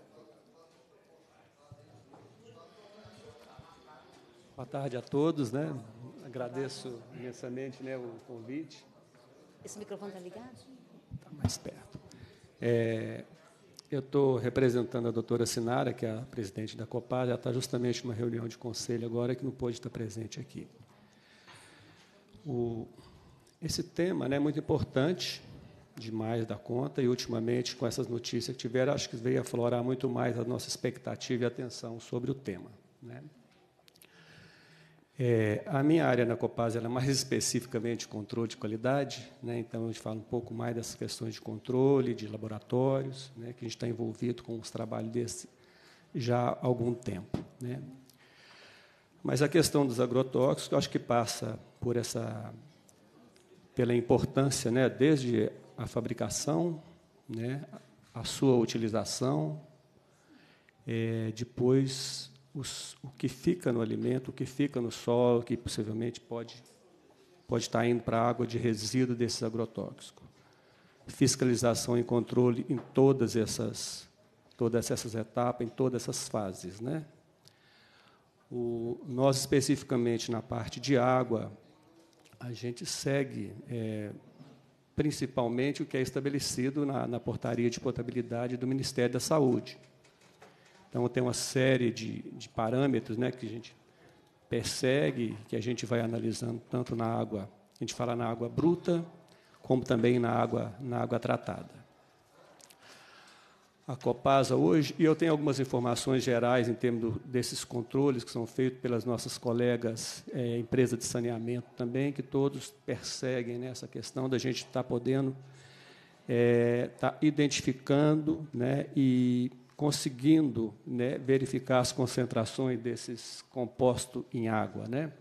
Boa tarde a todos, né? Agradeço imensamente né, o convite. Esse microfone está ligado? Está mais perto. É, eu estou representando a doutora Sinara, que é a presidente da Copasa, ela está justamente uma reunião de conselho agora que não pôde estar presente aqui. O, esse tema né, é muito importante, demais da conta, e ultimamente, com essas notícias que tiveram, acho que veio aflorar muito mais a nossa expectativa e atenção sobre o tema. Né? É, a minha área na Copasa era é mais especificamente controle de qualidade, né? então a gente fala um pouco mais dessas questões de controle, de laboratórios, né? que a gente está envolvido com os trabalhos desse já há algum tempo. Né? Mas a questão dos agrotóxicos, eu acho que passa por essa pela importância, né, desde a fabricação, né, a sua utilização, é, depois os, o que fica no alimento, o que fica no solo, que possivelmente pode, pode estar indo para a água de resíduo desses agrotóxicos. Fiscalização e controle em todas essas, todas essas etapas, em todas essas fases. Né? O, nós, especificamente na parte de água, a gente segue é, principalmente o que é estabelecido na, na portaria de potabilidade do Ministério da Saúde. Então, tem uma série de, de parâmetros né, que a gente persegue, que a gente vai analisando tanto na água, a gente fala na água bruta, como também na água, na água tratada a Copasa hoje, e eu tenho algumas informações gerais em termos do, desses controles que são feitos pelas nossas colegas é, empresa de saneamento também, que todos perseguem né, questão da gente estar tá podendo é, tá identificando né, e conseguindo né, verificar as concentrações desses compostos em água, né,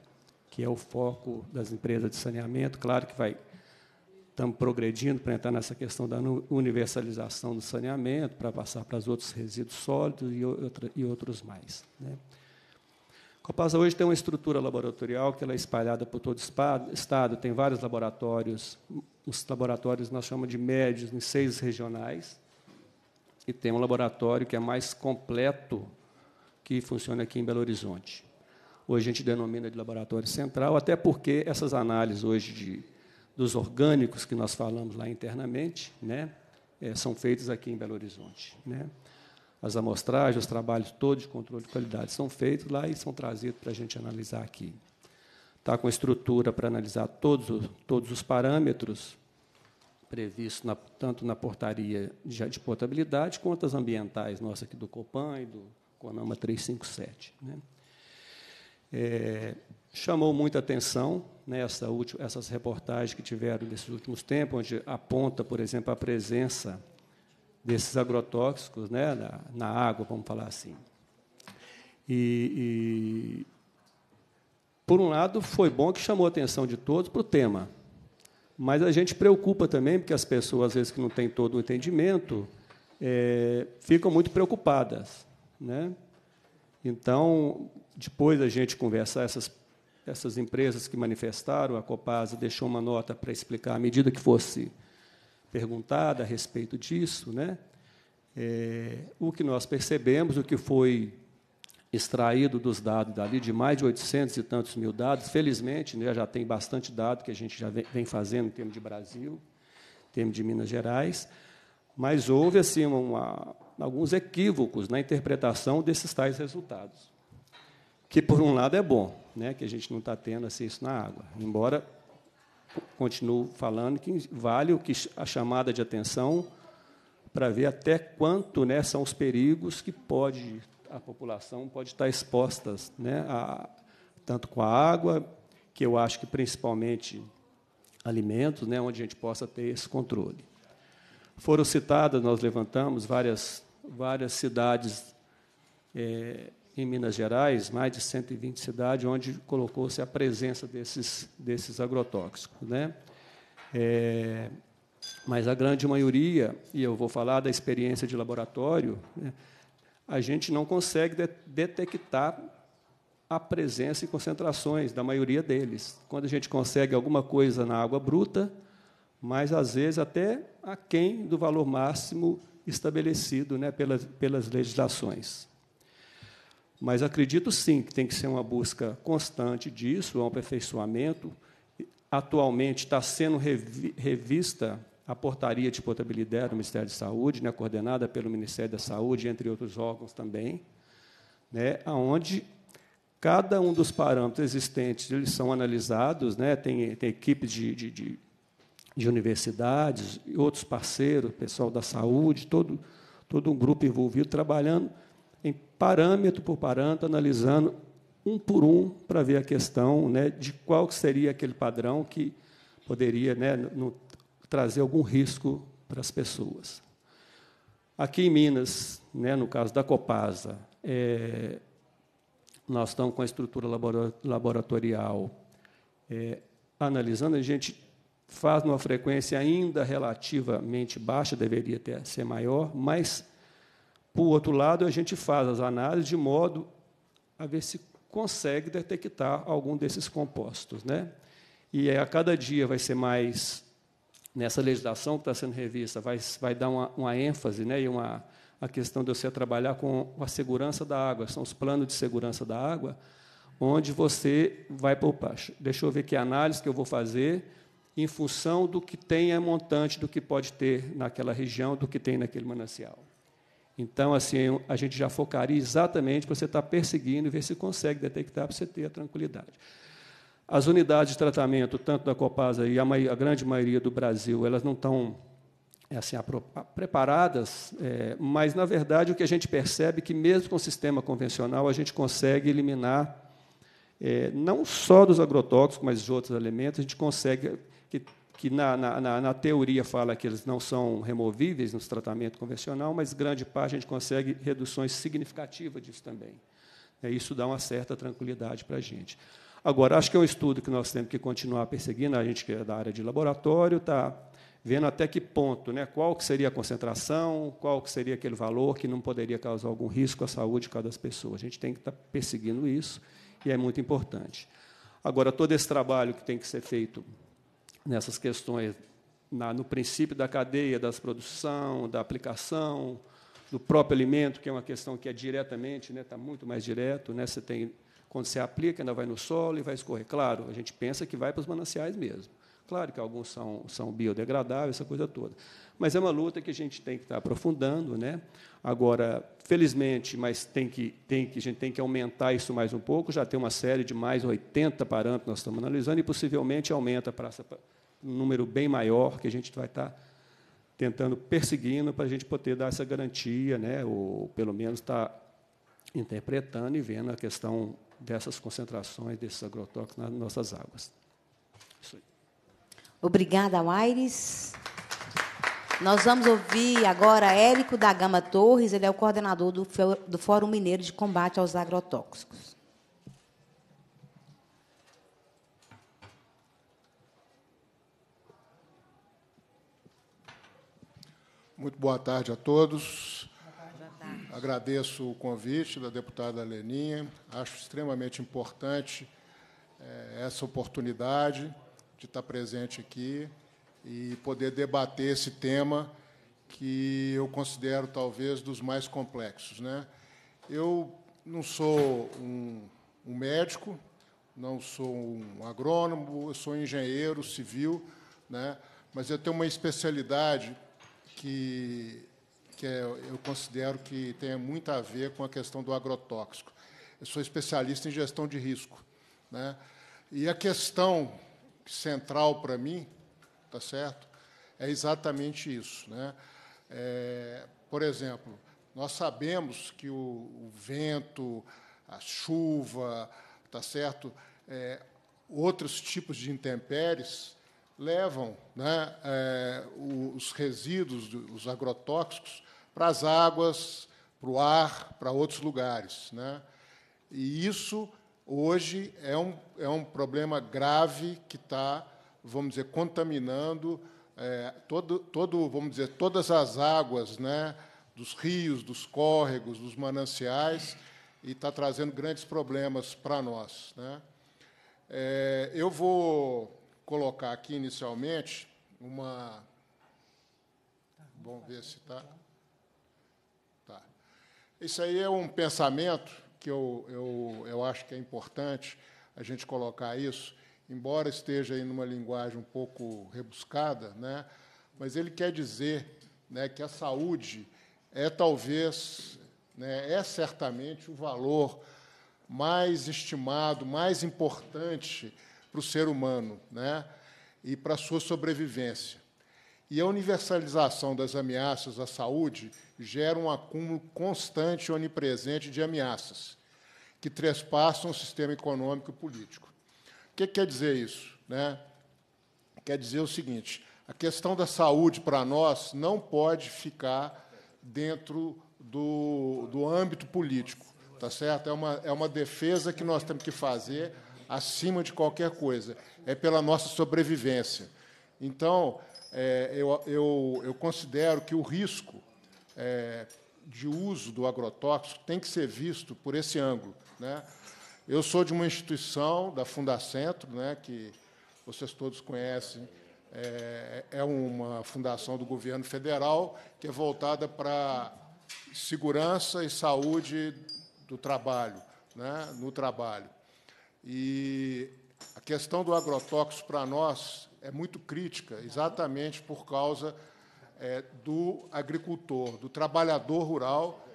que é o foco das empresas de saneamento. Claro que vai estamos progredindo para entrar nessa questão da universalização do saneamento, para passar para os outros resíduos sólidos e, outra, e outros mais. Né? Copasa hoje tem uma estrutura laboratorial que ela é espalhada por todo o estado, tem vários laboratórios, os laboratórios nós chamamos de médios, em seis regionais, e tem um laboratório que é mais completo, que funciona aqui em Belo Horizonte. Hoje a gente denomina de laboratório central, até porque essas análises hoje de dos orgânicos que nós falamos lá internamente, né, é, são feitos aqui em Belo Horizonte. Né? As amostragens, os trabalhos todos de controle de qualidade são feitos lá e são trazidos para a gente analisar aqui. Está com estrutura para analisar todos os, todos os parâmetros previstos na, tanto na portaria de, de potabilidade quanto as ambientais nossa aqui do Copan e do Conama 357. Né? É, chamou muita atenção nessa né, última, essas reportagens que tiveram nesses últimos tempos, onde aponta, por exemplo, a presença desses agrotóxicos né, na, na água, vamos falar assim. E, e, por um lado, foi bom que chamou a atenção de todos para o tema, mas a gente preocupa também, porque as pessoas, às vezes, que não têm todo o entendimento, é, ficam muito preocupadas. Né? Então, depois a gente conversar essas essas empresas que manifestaram, a Copasa deixou uma nota para explicar, à medida que fosse perguntada a respeito disso, né? É, o que nós percebemos, o que foi extraído dos dados dali, de mais de 800 e tantos mil dados, felizmente, né, já tem bastante dado que a gente já vem fazendo em termos de Brasil, em termos de Minas Gerais, mas houve assim uma, alguns equívocos na interpretação desses tais resultados, que, por um lado, é bom, né, que a gente não está tendo acesso na água. Embora, continuo falando, que vale o que a chamada de atenção para ver até quanto né, são os perigos que pode a população pode estar tá expostas, né, a, tanto com a água, que eu acho que principalmente alimentos, né, onde a gente possa ter esse controle. Foram citadas, nós levantamos várias várias cidades é, em Minas Gerais, mais de 120 cidades, onde colocou-se a presença desses, desses agrotóxicos. Né? É, mas a grande maioria, e eu vou falar da experiência de laboratório, né, a gente não consegue de detectar a presença e concentrações da maioria deles. Quando a gente consegue alguma coisa na água bruta, mas às vezes até aquém do valor máximo estabelecido né, pelas, pelas legislações. Mas acredito sim que tem que ser uma busca constante disso, é um aperfeiçoamento. Atualmente está sendo revi revista a portaria de potabilidade do Ministério da Saúde, né, coordenada pelo Ministério da Saúde, entre outros órgãos também, né, onde cada um dos parâmetros existentes eles são analisados, né, tem, tem equipes de, de, de, de universidades, outros parceiros, pessoal da saúde, todo, todo um grupo envolvido trabalhando em parâmetro por parâmetro, analisando um por um para ver a questão né, de qual seria aquele padrão que poderia né, no, trazer algum risco para as pessoas. Aqui em Minas, né, no caso da Copasa, é, nós estamos com a estrutura laboratorial é, analisando, a gente faz numa frequência ainda relativamente baixa, deveria ter, ser maior, mas por outro lado, a gente faz as análises de modo a ver se consegue detectar algum desses compostos. Né? E a cada dia vai ser mais, nessa legislação que está sendo revista, vai, vai dar uma, uma ênfase né? e uma, a questão de você trabalhar com a segurança da água, são os planos de segurança da água, onde você vai poupar. Deixa eu ver que análise que eu vou fazer em função do que tem a montante, do que pode ter naquela região, do que tem naquele manancial. Então, assim, a gente já focaria exatamente para você estar tá perseguindo e ver se consegue detectar para você ter a tranquilidade. As unidades de tratamento, tanto da Copasa e a, a grande maioria do Brasil, elas não estão é assim, preparadas, é, mas, na verdade, o que a gente percebe é que, mesmo com o sistema convencional, a gente consegue eliminar, é, não só dos agrotóxicos, mas de outros elementos, a gente consegue que na, na, na, teoria fala que eles não são removíveis nos tratamento convencional, mas grande parte a gente consegue reduções significativas disso também. É, isso dá uma certa tranquilidade para a gente. Agora, acho que é um estudo que nós temos que continuar perseguindo, a gente que é da área de laboratório está vendo até que ponto, né, qual que seria a concentração, qual que seria aquele valor que não poderia causar algum risco à saúde de cada pessoa. A gente tem que estar tá perseguindo isso e é muito importante. Agora, todo esse trabalho que tem que ser feito nessas questões, na, no princípio da cadeia, das produção, da aplicação, do próprio alimento, que é uma questão que é diretamente, né, está muito mais direto, né, você tem, quando você aplica, ainda vai no solo e vai escorrer. Claro, a gente pensa que vai para os mananciais mesmo. Claro que alguns são, são biodegradáveis, essa coisa toda. Mas é uma luta que a gente tem que estar tá aprofundando. Né? Agora, felizmente, mas tem que, tem que, a gente tem que aumentar isso mais um pouco, já tem uma série de mais 80 parâmetros que nós estamos analisando, e possivelmente aumenta para essa um número bem maior que a gente vai estar tá tentando perseguindo para a gente poder dar essa garantia, né, ou pelo menos estar tá interpretando e vendo a questão dessas concentrações desses agrotóxicos nas nossas águas. Isso aí. Obrigada, Aires. Nós vamos ouvir agora Érico da Gama Torres, ele é o coordenador do Fórum Mineiro de Combate aos Agrotóxicos. Muito boa tarde a todos. Agradeço o convite da deputada Leninha. Acho extremamente importante é, essa oportunidade de estar presente aqui e poder debater esse tema que eu considero talvez dos mais complexos. Né? Eu não sou um, um médico, não sou um agrônomo, eu sou engenheiro civil, né? mas eu tenho uma especialidade que, que é, eu considero que tem muito a ver com a questão do agrotóxico. Eu sou especialista em gestão de risco. Né? E a questão central para mim, tá certo, é exatamente isso. Né? É, por exemplo, nós sabemos que o, o vento, a chuva, tá certo, é, outros tipos de intempéries levam né, é, os resíduos, os agrotóxicos, para as águas, para o ar, para outros lugares. Né? E isso, hoje, é um, é um problema grave que está, vamos dizer, contaminando é, todo, todo, vamos dizer, todas as águas né, dos rios, dos córregos, dos mananciais, e está trazendo grandes problemas para nós. Né? É, eu vou colocar aqui inicialmente uma. Vamos ver se está. Tá. Isso aí é um pensamento que eu, eu, eu acho que é importante a gente colocar isso, embora esteja em uma linguagem um pouco rebuscada, né? mas ele quer dizer né, que a saúde é talvez, né, é certamente o valor mais estimado, mais importante para o ser humano né? e para a sua sobrevivência. E a universalização das ameaças à saúde gera um acúmulo constante e onipresente de ameaças que trespassam o sistema econômico e político. O que quer dizer isso? Né? Quer dizer o seguinte: a questão da saúde para nós não pode ficar dentro do, do âmbito político, tá certo? É uma, é uma defesa que nós temos que fazer acima de qualquer coisa, é pela nossa sobrevivência. Então, é, eu, eu, eu, considero que o risco é, de uso do agrotóxico tem que ser visto por esse ângulo. Né? Eu sou de uma instituição, da Fundacentro, né, que vocês todos conhecem, é, é uma fundação do governo federal que é voltada para segurança e saúde do trabalho, né, no trabalho. E a questão do agrotóxico para nós é muito crítica, exatamente por causa é, do agricultor, do trabalhador rural,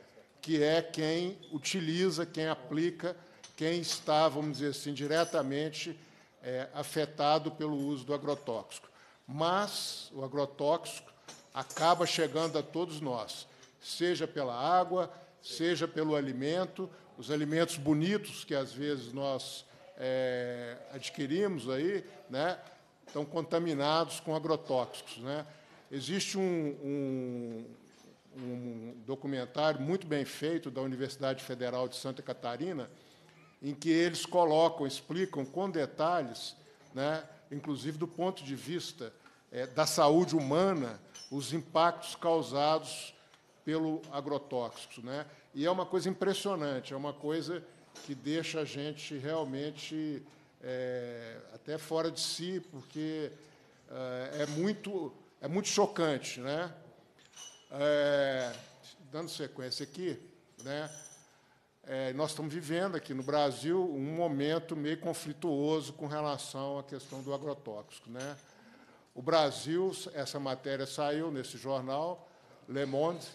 que é quem utiliza, quem aplica, quem está, vamos dizer assim, diretamente é, afetado pelo uso do agrotóxico. Mas o agrotóxico acaba chegando a todos nós, seja pela água, seja pelo alimento, os alimentos bonitos que às vezes nós é, adquirimos aí, né, estão contaminados com agrotóxicos. Né? Existe um, um, um documentário muito bem feito da Universidade Federal de Santa Catarina, em que eles colocam, explicam com detalhes, né, inclusive do ponto de vista é, da saúde humana, os impactos causados pelo agrotóxico. Né? E é uma coisa impressionante, é uma coisa que deixa a gente realmente é, até fora de si, porque é, é muito, é muito chocante. Né? É, dando sequência aqui, né? É, nós estamos vivendo aqui no Brasil um momento meio conflituoso com relação à questão do agrotóxico. Né? O Brasil, essa matéria saiu nesse jornal, Le Monde,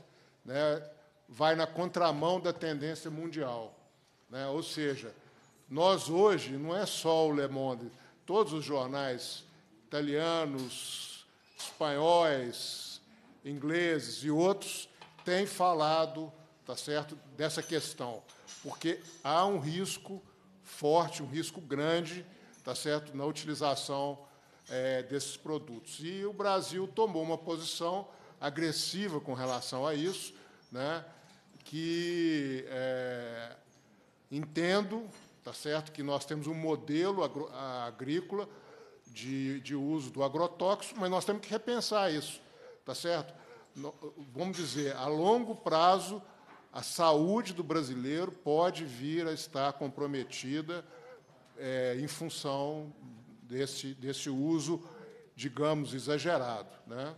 né? vai na contramão da tendência mundial. Né? Ou seja, nós hoje, não é só o Le Monde, todos os jornais italianos, espanhóis, ingleses e outros têm falado tá certo, dessa questão, porque há um risco forte, um risco grande tá certo, na utilização é, desses produtos. E o Brasil tomou uma posição agressiva com relação a isso, né, que é, Entendo, tá certo, que nós temos um modelo agro, agrícola de, de uso do agrotóxico, mas nós temos que repensar isso, tá certo? Vamos dizer, a longo prazo, a saúde do brasileiro pode vir a estar comprometida é, em função desse, desse uso, digamos, exagerado. Né?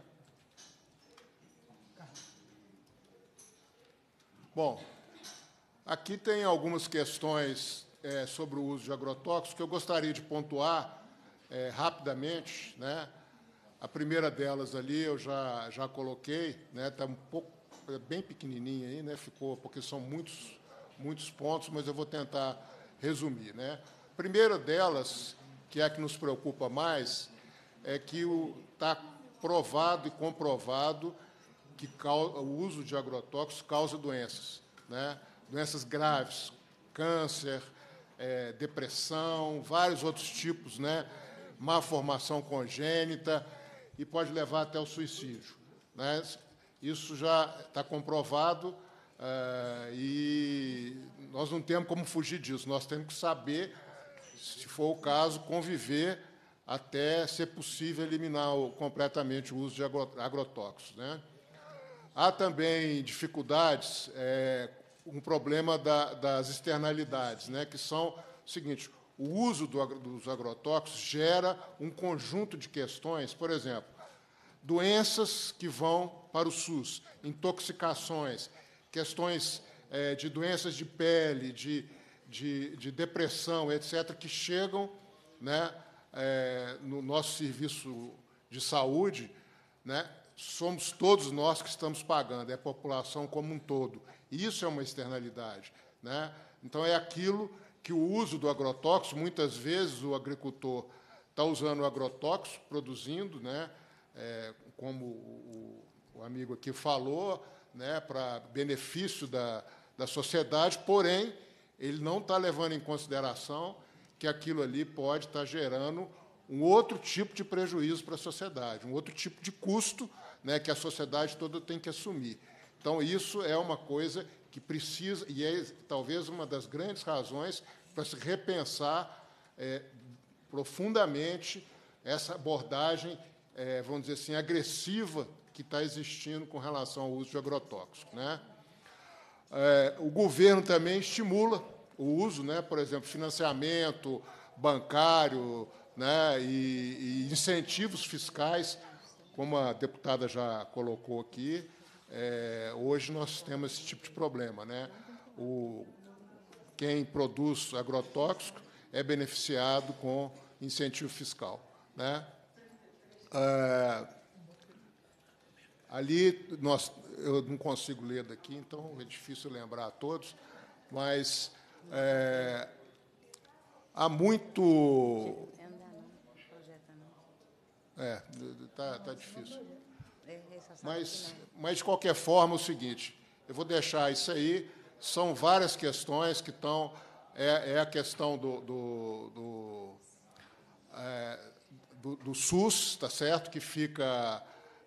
Bom, Aqui tem algumas questões é, sobre o uso de agrotóxicos que eu gostaria de pontuar é, rapidamente. Né? A primeira delas ali eu já, já coloquei, está né? Tá um pouco é bem pequenininha aí, né? ficou, porque são muitos, muitos pontos, mas eu vou tentar resumir. Né? A primeira delas, que é a que nos preocupa mais, é que está provado e comprovado que o uso de agrotóxicos causa doenças. Né? doenças graves, câncer, é, depressão, vários outros tipos, né? má formação congênita e pode levar até o suicídio. Né? Isso já está comprovado é, e nós não temos como fugir disso. Nós temos que saber, se for o caso, conviver até ser possível eliminar completamente o uso de agrotóxicos. Né? Há também dificuldades é, um problema da, das externalidades, né, que são o seguinte: o uso do, dos agrotóxicos gera um conjunto de questões, por exemplo, doenças que vão para o SUS, intoxicações, questões é, de doenças de pele, de, de, de depressão, etc., que chegam né, é, no nosso serviço de saúde, né, somos todos nós que estamos pagando, é a população como um todo isso é uma externalidade. Né? Então, é aquilo que o uso do agrotóxico, muitas vezes o agricultor está usando o agrotóxico, produzindo, né? É, como o, o, amigo aqui falou, né? para benefício da, da sociedade, porém, ele não está levando em consideração que aquilo ali pode estar tá gerando um outro tipo de prejuízo para a sociedade, um outro tipo de custo né, que a sociedade toda tem que assumir. Então, isso é uma coisa que precisa, e é talvez uma das grandes razões para se repensar é, profundamente essa abordagem, é, vamos dizer assim, agressiva que está existindo com relação ao uso de agrotóxicos. Né? É, o governo também estimula o uso, né, por exemplo, financiamento bancário né, e, e incentivos fiscais, como a deputada já colocou aqui, é, hoje nós temos esse tipo de problema. Né? O, quem produz agrotóxico é beneficiado com incentivo fiscal. Né? É, ali, nós, eu não consigo ler daqui, então é difícil lembrar a todos, mas é, há muito. Né? Né? É, tá, tá difícil. É, é mas, é. mas, de qualquer forma, é o seguinte, eu vou deixar isso aí, são várias questões que estão... É, é a questão do, do, do, é, do, do SUS, tá certo? que fica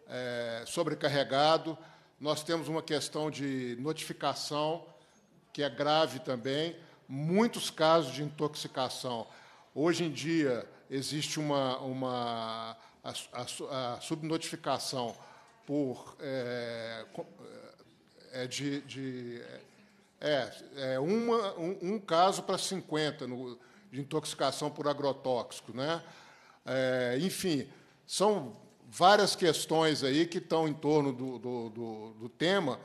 é, sobrecarregado. Nós temos uma questão de notificação, que é grave também, muitos casos de intoxicação. Hoje em dia, existe uma, uma a, a, a subnotificação por é, é, é, de, de é, é, é uma, um, um caso para 50 no, de intoxicação por agrotóxico, né? É, enfim, são várias questões aí que estão em torno do, do, do, do tema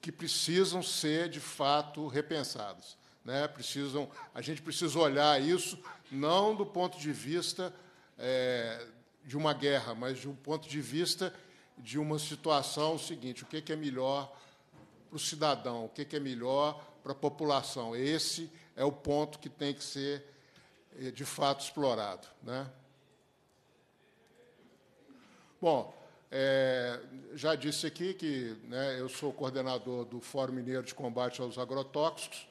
que precisam ser de fato repensadas, né? Precisam, a gente precisa olhar isso não do ponto de vista é, de uma guerra, mas de um ponto de vista de uma situação seguinte: o é que é melhor para o cidadão, o é que é melhor para a população. Esse é o ponto que tem que ser, eh, de fato, explorado. Né? Bom, é, já disse aqui que né, eu sou coordenador do Fórum Mineiro de Combate aos Agrotóxicos.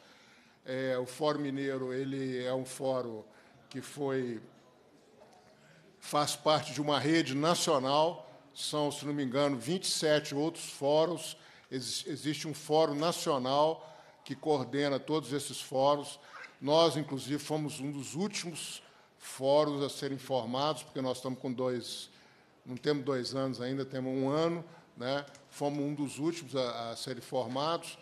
É, o Fórum Mineiro ele é um fórum que foi faz parte de uma rede nacional são, se não me engano, 27 outros fóruns. Ex existe um fórum nacional que coordena todos esses fóruns. Nós, inclusive, fomos um dos últimos fóruns a serem formados, porque nós estamos com dois, não temos dois anos ainda, temos um ano, né? fomos um dos últimos a, a serem formados.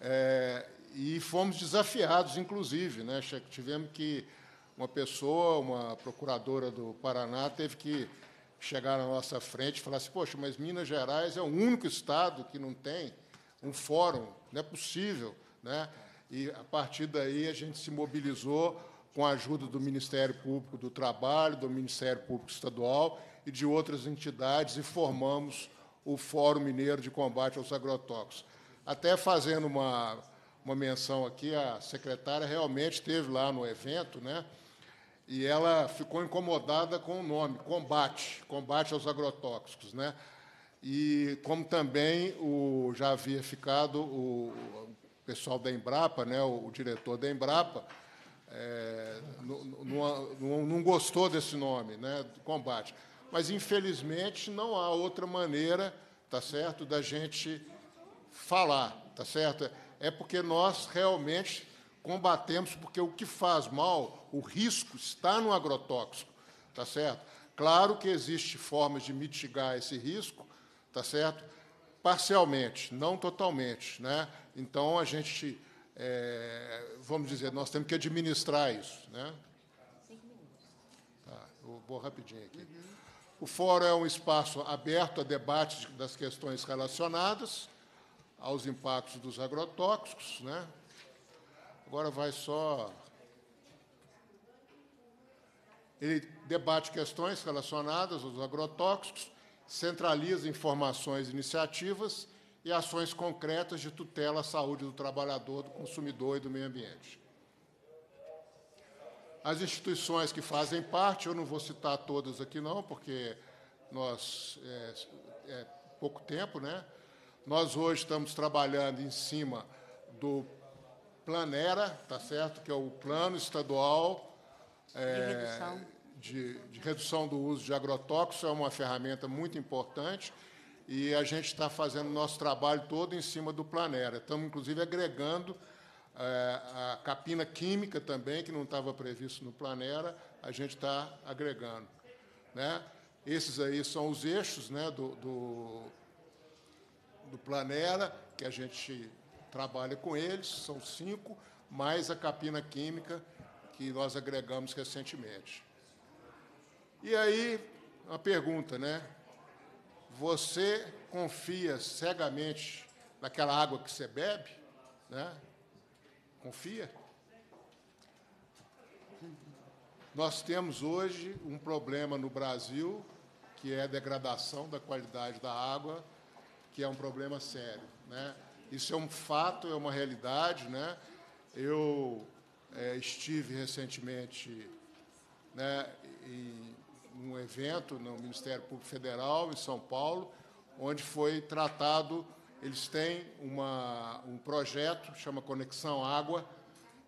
É, e fomos desafiados, inclusive. Né? Tivemos que uma pessoa, uma procuradora do Paraná, teve que chegaram à nossa frente e falaram assim, poxa, mas Minas Gerais é o único estado que não tem um fórum, não é possível. Né? E, a partir daí, a gente se mobilizou com a ajuda do Ministério Público do Trabalho, do Ministério Público Estadual e de outras entidades, e formamos o Fórum Mineiro de Combate aos Agrotóxicos. Até fazendo uma, uma menção aqui, a secretária realmente esteve lá no evento, né? e ela ficou incomodada com o nome, combate, combate aos agrotóxicos, né? E como também o, já havia ficado o, o pessoal da Embrapa, né, o, o diretor da Embrapa, é, não gostou desse nome, né, combate. Mas infelizmente não há outra maneira, tá certo, da gente falar, tá certo? É porque nós realmente combatemos, porque o que faz mal, o risco está no agrotóxico, tá certo? Claro que existe formas de mitigar esse risco, tá certo? Parcialmente, não totalmente, né? Então a gente, é, vamos dizer, nós temos que administrar isso, né? Tá, eu vou rapidinho aqui. O fórum é um espaço aberto a debate das questões relacionadas aos impactos dos agrotóxicos, né? Agora vai só. Ele debate questões relacionadas aos agrotóxicos, centraliza informações, iniciativas e ações concretas de tutela à saúde do trabalhador, do consumidor e do meio ambiente. As instituições que fazem parte, eu não vou citar todas aqui não, porque nós é, é pouco tempo, né? Nós hoje estamos trabalhando em cima do Planera, tá certo? Que é o Plano Estadual é, de, eh, redução. De, de Redução do Uso de Agrotóxicos, é uma ferramenta muito importante e a gente está fazendo nosso trabalho todo em cima do Planera. Estamos, inclusive, agregando é, a capina química também, que não estava previsto no Planera, a gente está agregando. Né? Esses aí são os eixos né, do, do, do Planera, que a gente trabalha com eles, são cinco, mais a capina química que nós agregamos recentemente. E aí, uma pergunta, né? Você confia cegamente naquela água que você bebe? Né? Confia? Nós temos hoje um problema no Brasil, que é a degradação da qualidade da água, que é um problema sério. Né? Isso é um fato, é uma realidade. Né? Eu é, estive recentemente né, em um evento no Ministério Público Federal, em São Paulo, onde foi tratado. Eles têm uma, um projeto, chama Conexão Água,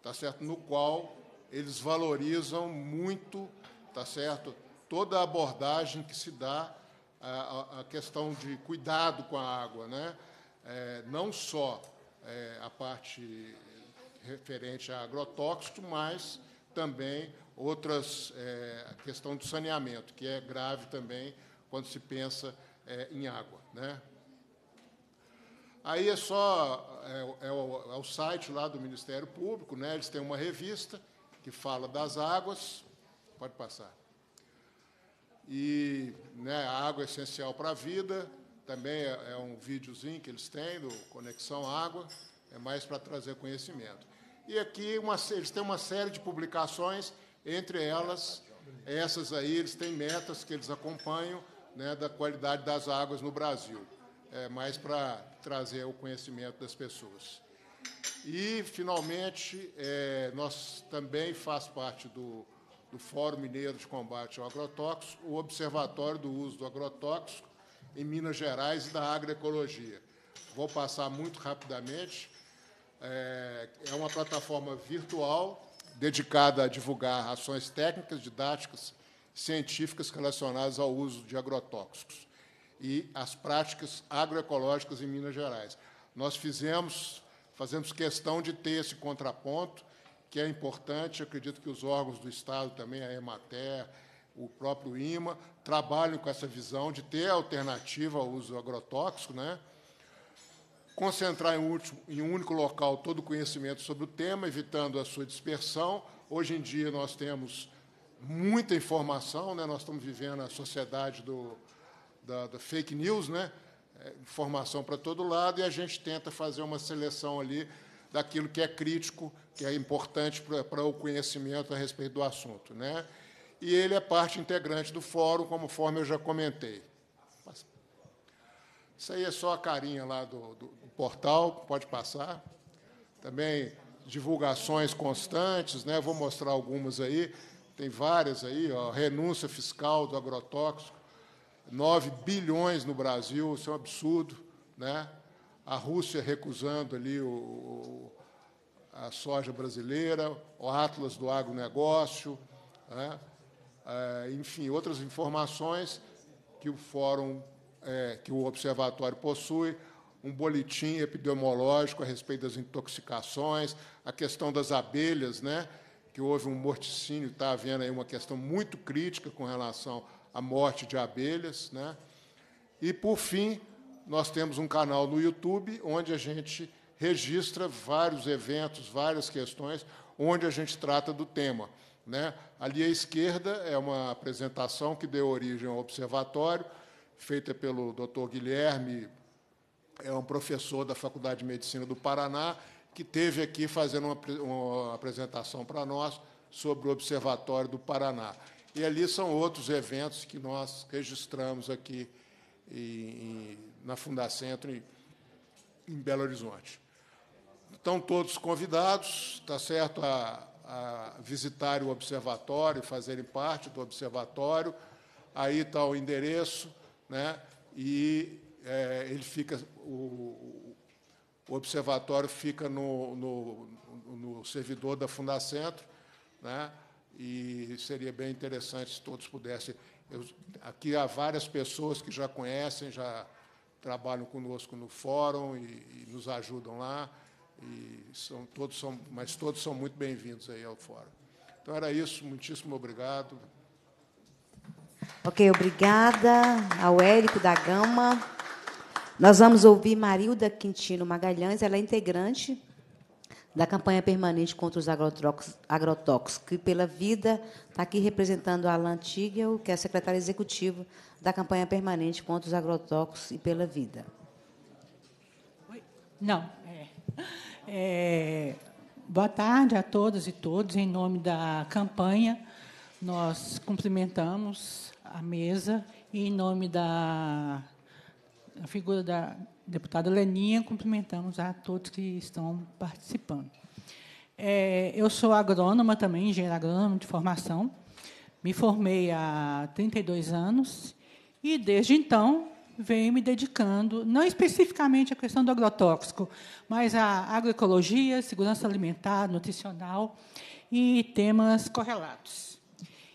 tá certo? no qual eles valorizam muito tá certo? toda a abordagem que se dá à, à questão de cuidado com a água. Né? é, não só é, a parte referente a agrotóxico, mas também outras é, a questão do saneamento, que é grave também quando se pensa é, em água. Né? Aí é só é, é, o, é o site lá do Ministério Público, né? eles têm uma revista que fala das águas. Pode passar. E né, a água é essencial para a vida, também é, é um videozinho que eles têm do Conexão Água, é mais para trazer conhecimento. E aqui uma, eles têm uma série de publicações, entre elas, essas aí, eles têm metas que eles acompanham né, da qualidade das águas no Brasil. É mais para trazer o conhecimento das pessoas. E, finalmente, é, nós também faz parte do, do Fórum Mineiro de Combate ao Agrotóxico, o Observatório do Uso do Agrotóxico, em Minas Gerais e da agroecologia. Vou passar muito rapidamente. É, é uma plataforma virtual dedicada a divulgar ações técnicas, didáticas, científicas relacionadas ao uso de agrotóxicos e as práticas agroecológicas em Minas Gerais. Nós fizemos, fazemos questão de ter esse contraponto, que é importante, acredito que os órgãos do Estado também, a EMATER, o próprio IMA, trabalham com essa visão de ter alternativa ao uso agrotóxico, né? concentrar em, último, em um único local todo o conhecimento sobre o tema, evitando a sua dispersão. Hoje em dia nós temos muita informação, né? nós estamos vivendo a sociedade do, da, da fake news, né? É, informação para todo lado, e a gente tenta fazer uma seleção ali daquilo que é crítico, que é importante para, para o conhecimento a respeito do assunto. Né? e ele é parte integrante do fórum, conforme eu já comentei. Isso aí é só a carinha lá do, do, do portal, pode passar. Também divulgações constantes, né? vou mostrar algumas aí, tem várias aí, ó, renúncia fiscal do agrotóxico, 9 bilhões no Brasil, isso é um absurdo. Né? A Rússia recusando ali o, o a soja brasileira, o Atlas do agronegócio, né? Ah, enfim, outras informações que o fórum, é, que o observatório possui, um boletim epidemiológico a respeito das intoxicações, a questão das abelhas, né? que houve um morticínio, está havendo aí uma questão muito crítica com relação à morte de abelhas. Né? E, por fim, nós temos um canal no YouTube onde a gente registra vários eventos, várias questões, onde a gente trata do tema. Né? Ali à esquerda é uma apresentação que deu origem ao observatório, feita pelo Dr. Guilherme, é um professor da Faculdade de Medicina do Paraná, que teve aqui fazendo uma, uma apresentação para nós sobre o Observatório do Paraná. E ali são outros eventos que nós registramos aqui em, na Fundacentro, em, em Belo Horizonte. Estão todos convidados, está certo? A, a visitarem o observatório, fazerem parte do observatório. Aí está o endereço, né? e é, ele fica, o, o observatório fica no, no, no, servidor da Fundacentro, né? e seria bem interessante se todos pudessem. Eu, aqui há várias pessoas que já conhecem, já trabalham conosco no fórum e, e nos ajudam lá e são, todos são, mas todos são muito bem-vindos aí ao fórum. Então era isso, muitíssimo obrigado. Ok, obrigada ao Érico da Gama. Nós vamos ouvir Marilda Quintino Magalhães, ela é integrante da campanha permanente contra os agrotóxicos, e pela vida está aqui representando a Alan Tigel, que é secretária executiva da campanha permanente contra os agrotóxicos e pela vida. Não, é. É, boa tarde a todas e todos. Em nome da campanha, nós cumprimentamos a mesa e, em nome da figura da deputada Leninha, cumprimentamos a todos que estão participando. É, eu sou agrônoma também, engenheira agrônoma de formação. Me formei há 32 anos e, desde então, venho me dedicando, não especificamente à questão do agrotóxico, mas à agroecologia, segurança alimentar, nutricional e temas correlatos.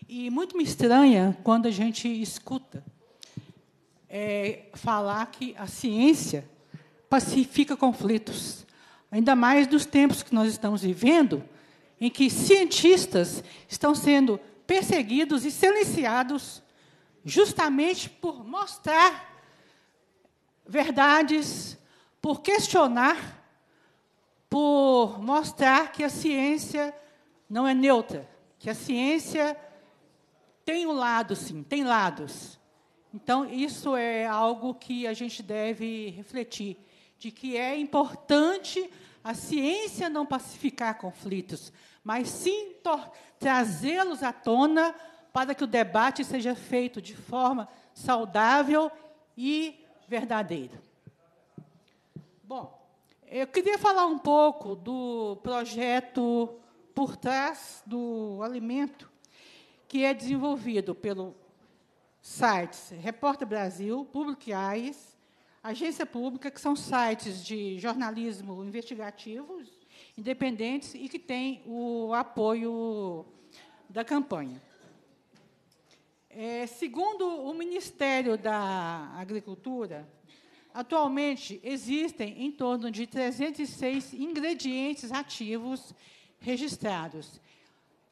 E muito me estranha quando a gente escuta é, falar que a ciência pacifica conflitos, ainda mais nos tempos que nós estamos vivendo, em que cientistas estão sendo perseguidos e silenciados justamente por mostrar verdades, por questionar, por mostrar que a ciência não é neutra, que a ciência tem um lado, sim, tem lados. Então, isso é algo que a gente deve refletir, de que é importante a ciência não pacificar conflitos, mas sim trazê-los à tona para que o debate seja feito de forma saudável e verdadeira. Bom, eu queria falar um pouco do projeto por trás do alimento, que é desenvolvido pelo sites Repórter Brasil, Public Eyes, Agência Pública, que são sites de jornalismo investigativo, independentes e que têm o apoio da campanha. É, segundo o Ministério da Agricultura, atualmente existem em torno de 306 ingredientes ativos registrados.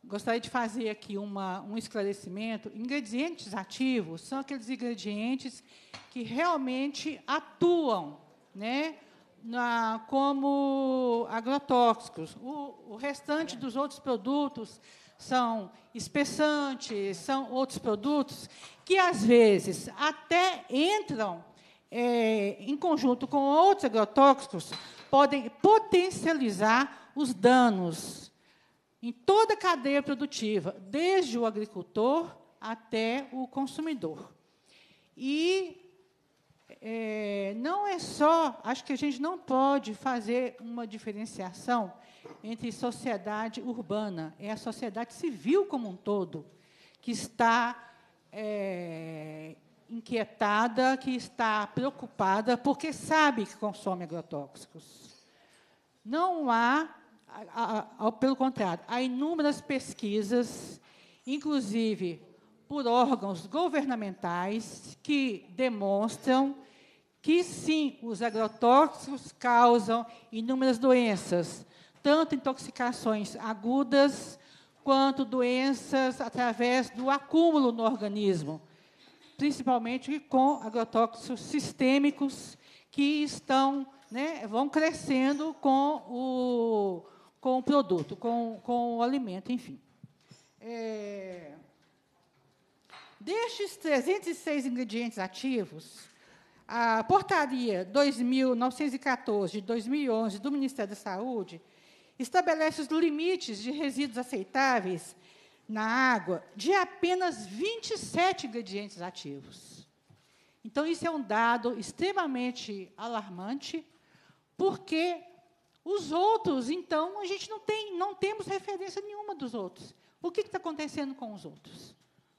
Gostaria de fazer aqui uma, um esclarecimento. Ingredientes ativos são aqueles ingredientes que realmente atuam né, na, como agrotóxicos. O, o restante dos outros produtos são espessantes, são outros produtos que, às vezes, até entram é, em conjunto com outros agrotóxicos, podem potencializar os danos em toda a cadeia produtiva, desde o agricultor até o consumidor. E é, não é só, acho que a gente não pode fazer uma diferenciação entre sociedade urbana, é a sociedade civil como um todo, que está é, inquietada, que está preocupada, porque sabe que consome agrotóxicos. Não há, a, a, pelo contrário, há inúmeras pesquisas, inclusive por órgãos governamentais, que demonstram que sim, os agrotóxicos causam inúmeras doenças, tanto intoxicações agudas quanto doenças através do acúmulo no organismo, principalmente com agrotóxicos sistêmicos que estão, né, vão crescendo com o, com o produto, com, com o alimento, enfim. É... Destes 306 ingredientes ativos, a portaria 2914 de 2011 do Ministério da Saúde estabelece os limites de resíduos aceitáveis na água de apenas 27 ingredientes ativos. Então, isso é um dado extremamente alarmante, porque os outros, então, a gente não tem, não temos referência nenhuma dos outros. O que está acontecendo com os outros?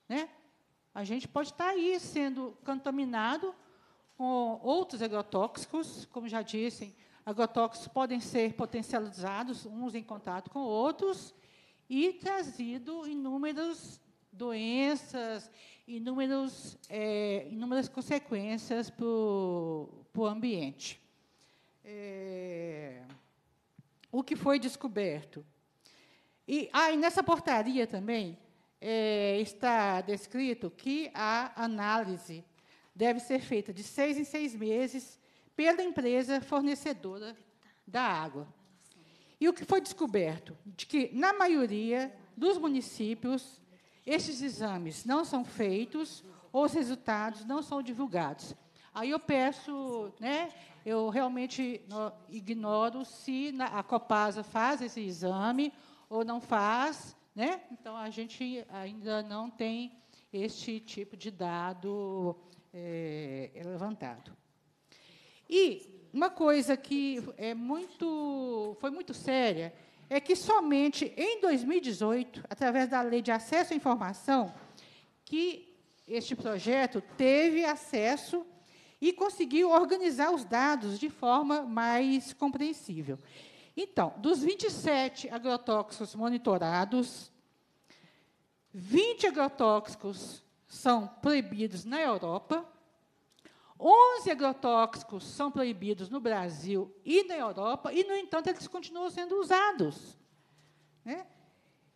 Né? A gente pode estar tá aí sendo contaminado com outros agrotóxicos, como já disse, agrotóxicos podem ser potencializados, uns em contato com outros, e trazido inúmeras doenças, inúmeros, é, inúmeras consequências para o ambiente. É, o que foi descoberto? E, ah, e nessa portaria também é, está descrito que a análise deve ser feita de seis em seis meses pela empresa fornecedora da água. E o que foi descoberto? De que, na maioria dos municípios, esses exames não são feitos ou os resultados não são divulgados. Aí eu peço, né, eu realmente ignoro se a Copasa faz esse exame ou não faz, né? Então a gente ainda não tem este tipo de dado é, levantado. E uma coisa que é muito, foi muito séria é que somente em 2018, através da Lei de Acesso à Informação, que este projeto teve acesso e conseguiu organizar os dados de forma mais compreensível. Então, dos 27 agrotóxicos monitorados, 20 agrotóxicos são proibidos na Europa 11 agrotóxicos são proibidos no Brasil e na Europa, e, no entanto, eles continuam sendo usados. Né?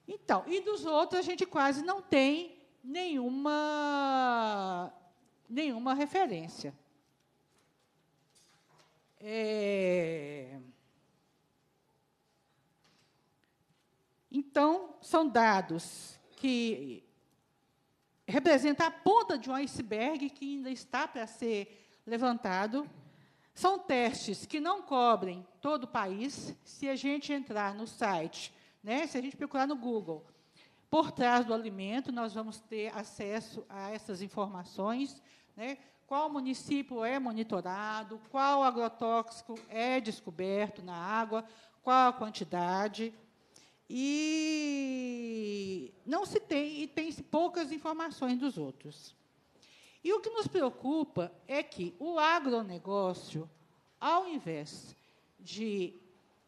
Então, e dos outros, a gente quase não tem nenhuma, nenhuma referência. É... Então, são dados que representa a ponta de um iceberg que ainda está para ser levantado. São testes que não cobrem todo o país. Se a gente entrar no site, né, se a gente procurar no Google, por trás do alimento, nós vamos ter acesso a essas informações. Né, qual município é monitorado, qual agrotóxico é descoberto na água, qual a quantidade e não se tem, e tem poucas informações dos outros. E o que nos preocupa é que o agronegócio, ao invés de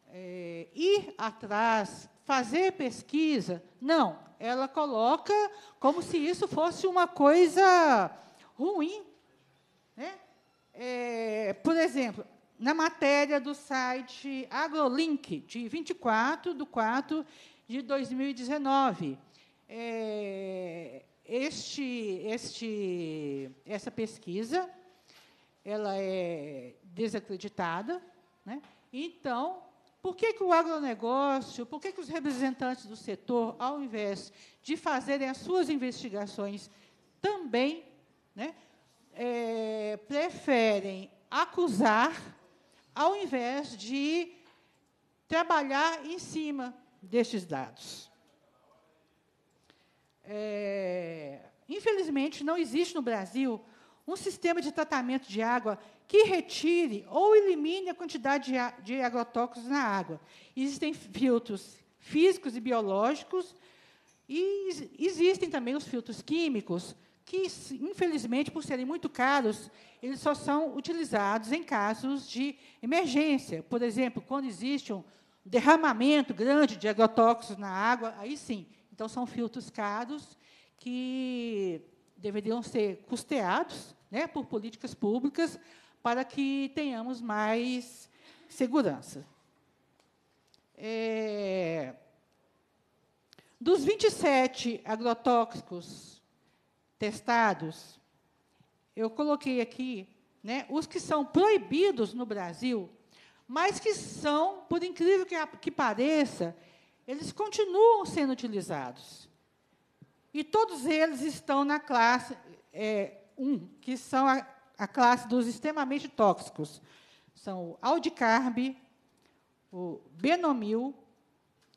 é, ir atrás, fazer pesquisa, não, ela coloca como se isso fosse uma coisa ruim. Né? É, por exemplo, na matéria do site AgroLink, de 24 de 4 de 2019. É, este, este, essa pesquisa ela é desacreditada. Né? Então, por que, que o agronegócio, por que, que os representantes do setor, ao invés de fazerem as suas investigações também, né, é, preferem acusar ao invés de trabalhar em cima destes dados. É, infelizmente, não existe no Brasil um sistema de tratamento de água que retire ou elimine a quantidade de, de agrotóxicos na água. Existem filtros físicos e biológicos e existem também os filtros químicos que, infelizmente, por serem muito caros, eles só são utilizados em casos de emergência. Por exemplo, quando existe um derramamento grande de agrotóxicos na água, aí sim. Então, são filtros caros que deveriam ser custeados né, por políticas públicas para que tenhamos mais segurança. É, dos 27 agrotóxicos testados. Eu coloquei aqui né, os que são proibidos no Brasil, mas que são, por incrível que, que pareça, eles continuam sendo utilizados. E todos eles estão na classe 1, é, um, que são a, a, classe dos extremamente tóxicos. São o aldicarb, o benomil,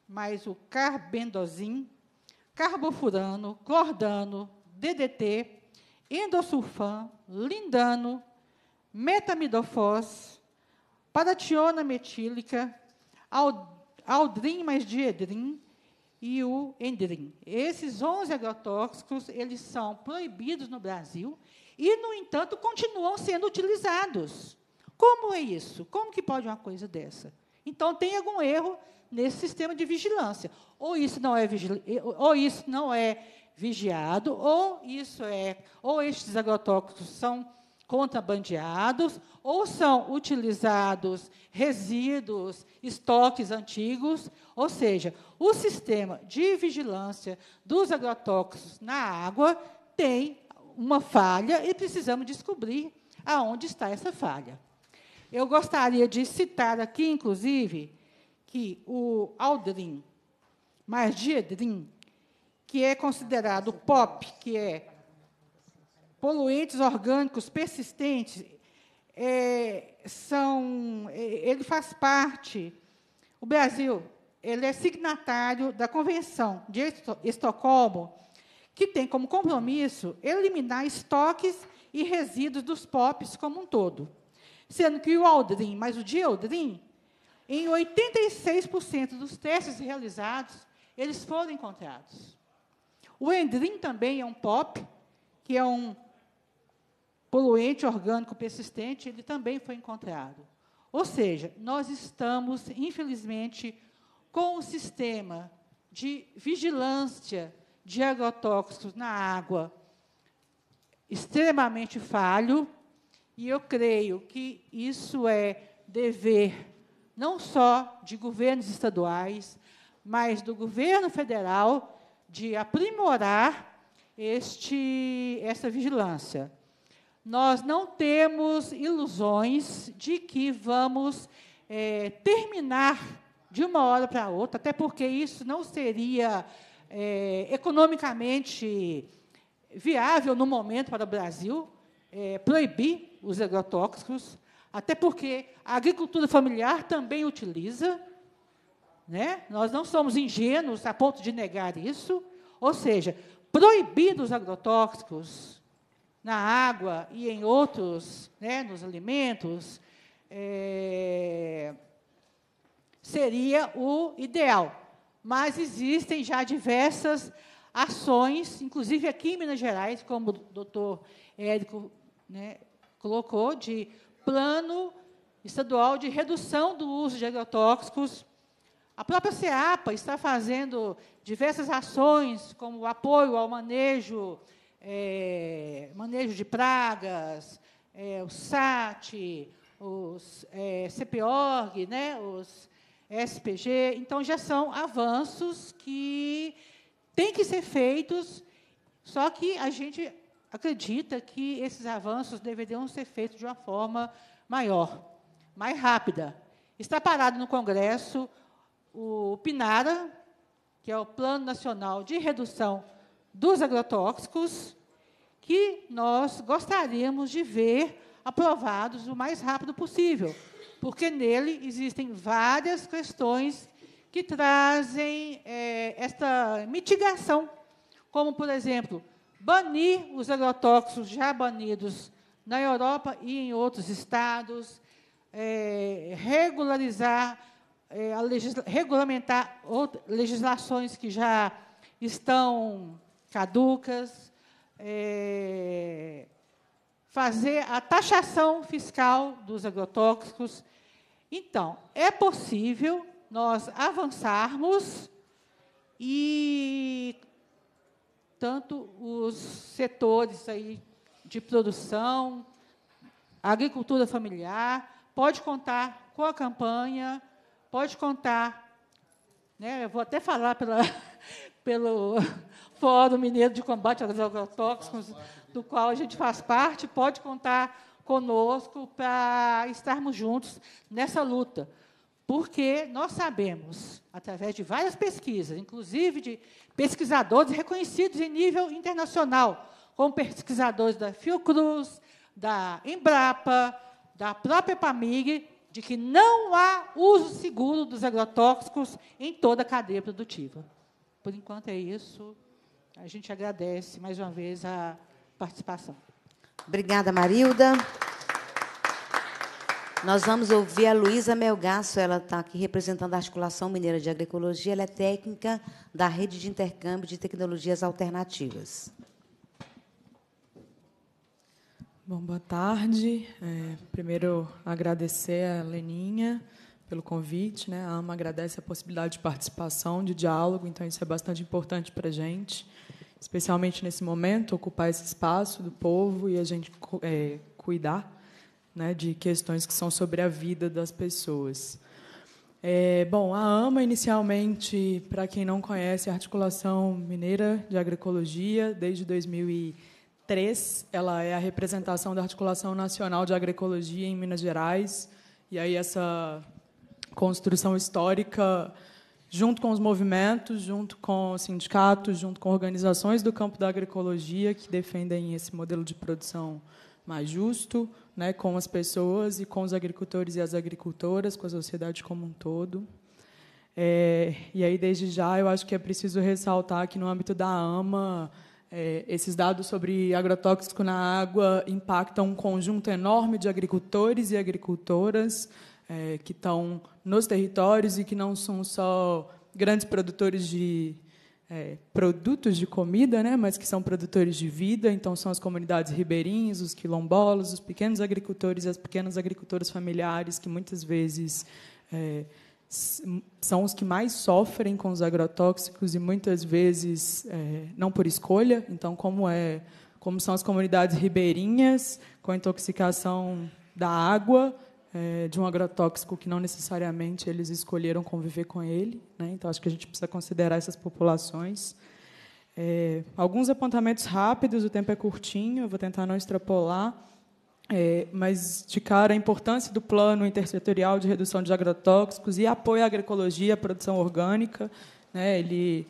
mais o Carbendozin, carbofurano, clordano, DDT, endosulfan, lindano, metamidofós, parationa metílica, aldrin mais diedrin e o endrin. Esses 11 agrotóxicos, eles são proibidos no Brasil e, no entanto, continuam sendo utilizados. Como é isso? Como que pode uma coisa dessa? Então, tem algum erro nesse sistema de vigilância. Ou isso não é, ou isso não é vigiado, ou isso é, ou estes agrotóxicos são contrabandeados, ou são utilizados resíduos, estoques antigos, ou seja, o sistema de vigilância dos agrotóxicos na água tem uma falha e precisamos descobrir aonde está essa falha. Eu gostaria de citar aqui, inclusive, que o Aldrin, mas Diedrin, que é considerado POP, que é poluentes orgânicos persistentes, é, são, é, ele faz parte, o Brasil, ele é signatário da Convenção de Estocolmo, que tem como compromisso eliminar estoques e resíduos dos POPs como um todo. Sendo que o Aldrin, mas o de em 86% dos testes realizados, eles foram encontrados. O endrim também é um POP, que é um poluente orgânico persistente, ele também foi encontrado. Ou seja, nós estamos, infelizmente, com um sistema de vigilância de agrotóxicos na água extremamente falho, e eu creio que isso é dever não só de governos estaduais, mas do governo federal de aprimorar este, essa vigilância. Nós não temos ilusões de que vamos é, terminar de uma hora para outra, até porque isso não seria é, economicamente viável no momento para o Brasil é, proibir os agrotóxicos, até porque a agricultura familiar também utiliza, né? Nós não somos ingênuos a ponto de negar isso. Ou seja, proibidos agrotóxicos na água e em outros, né, nos alimentos, é, seria o ideal. Mas existem já diversas ações, inclusive aqui em Minas Gerais, como o doutor Érico né, colocou, de plano estadual de redução do uso de agrotóxicos a própria SEAPA está fazendo diversas ações, como o apoio ao manejo, é, manejo de pragas, é, o SAT, os é, eh, CPORG, né, os SPG. Então, já são avanços que têm que ser feitos, só que a gente acredita que esses avanços deveriam ser feitos de uma forma maior, mais rápida. Está parado no Congresso o PNARA, que é o Plano Nacional de Redução dos Agrotóxicos, que nós gostaríamos de ver aprovados o mais rápido possível, porque nele existem várias questões que trazem é, esta mitigação, como, por exemplo, banir os agrotóxicos já banidos na Europa e em outros estados, é, regularizar é, legisla regulamentar legislações que já estão caducas, é, fazer a taxação fiscal dos agrotóxicos. Então, é possível nós avançarmos e tanto os setores aí de produção, agricultura familiar, pode contar com a campanha Pode contar. Né? Eu vou até falar pela, pelo Fórum Mineiro de Combate aos Agrotóxicos, do qual a gente faz parte, pode contar conosco para estarmos juntos nessa luta. Porque nós sabemos, através de várias pesquisas, inclusive de pesquisadores reconhecidos em nível internacional, como pesquisadores da Fiocruz, da Embrapa, da própria Pamig, de que não há uso seguro dos agrotóxicos em toda a cadeia produtiva. Por enquanto é isso. A gente agradece mais uma vez a participação. Obrigada, Marilda. Nós vamos ouvir a Luísa Melgaço, ela está aqui representando a Articulação Mineira de Agroecologia, ela é técnica da Rede de Intercâmbio de Tecnologias Alternativas. Bom, boa tarde. É, primeiro, agradecer a Leninha pelo convite. Né? A AMA agradece a possibilidade de participação, de diálogo, então isso é bastante importante para a gente, especialmente nesse momento, ocupar esse espaço do povo e a gente é, cuidar né, de questões que são sobre a vida das pessoas. É, bom, a AMA, inicialmente, para quem não conhece, é a Articulação Mineira de Agroecologia, desde 2010, 3, ela é a representação da Articulação Nacional de Agroecologia em Minas Gerais. E aí essa construção histórica, junto com os movimentos, junto com sindicatos, junto com organizações do campo da agroecologia que defendem esse modelo de produção mais justo, né, com as pessoas e com os agricultores e as agricultoras, com a sociedade como um todo. É, e aí, desde já, eu acho que é preciso ressaltar que, no âmbito da AMA, é, esses dados sobre agrotóxico na água impactam um conjunto enorme de agricultores e agricultoras é, que estão nos territórios e que não são só grandes produtores de é, produtos de comida, né, mas que são produtores de vida. Então, são as comunidades ribeirinhas, os quilombolas, os pequenos agricultores e as pequenas agricultoras familiares que muitas vezes é, são os que mais sofrem com os agrotóxicos e muitas vezes é, não por escolha. Então, como é, como são as comunidades ribeirinhas com a intoxicação da água é, de um agrotóxico que não necessariamente eles escolheram conviver com ele. Né? Então, acho que a gente precisa considerar essas populações. É, alguns apontamentos rápidos, o tempo é curtinho, eu vou tentar não extrapolar. É, mas, de cara, a importância do plano intersetorial de redução de agrotóxicos e apoio à agroecologia, à produção orgânica. Né, ele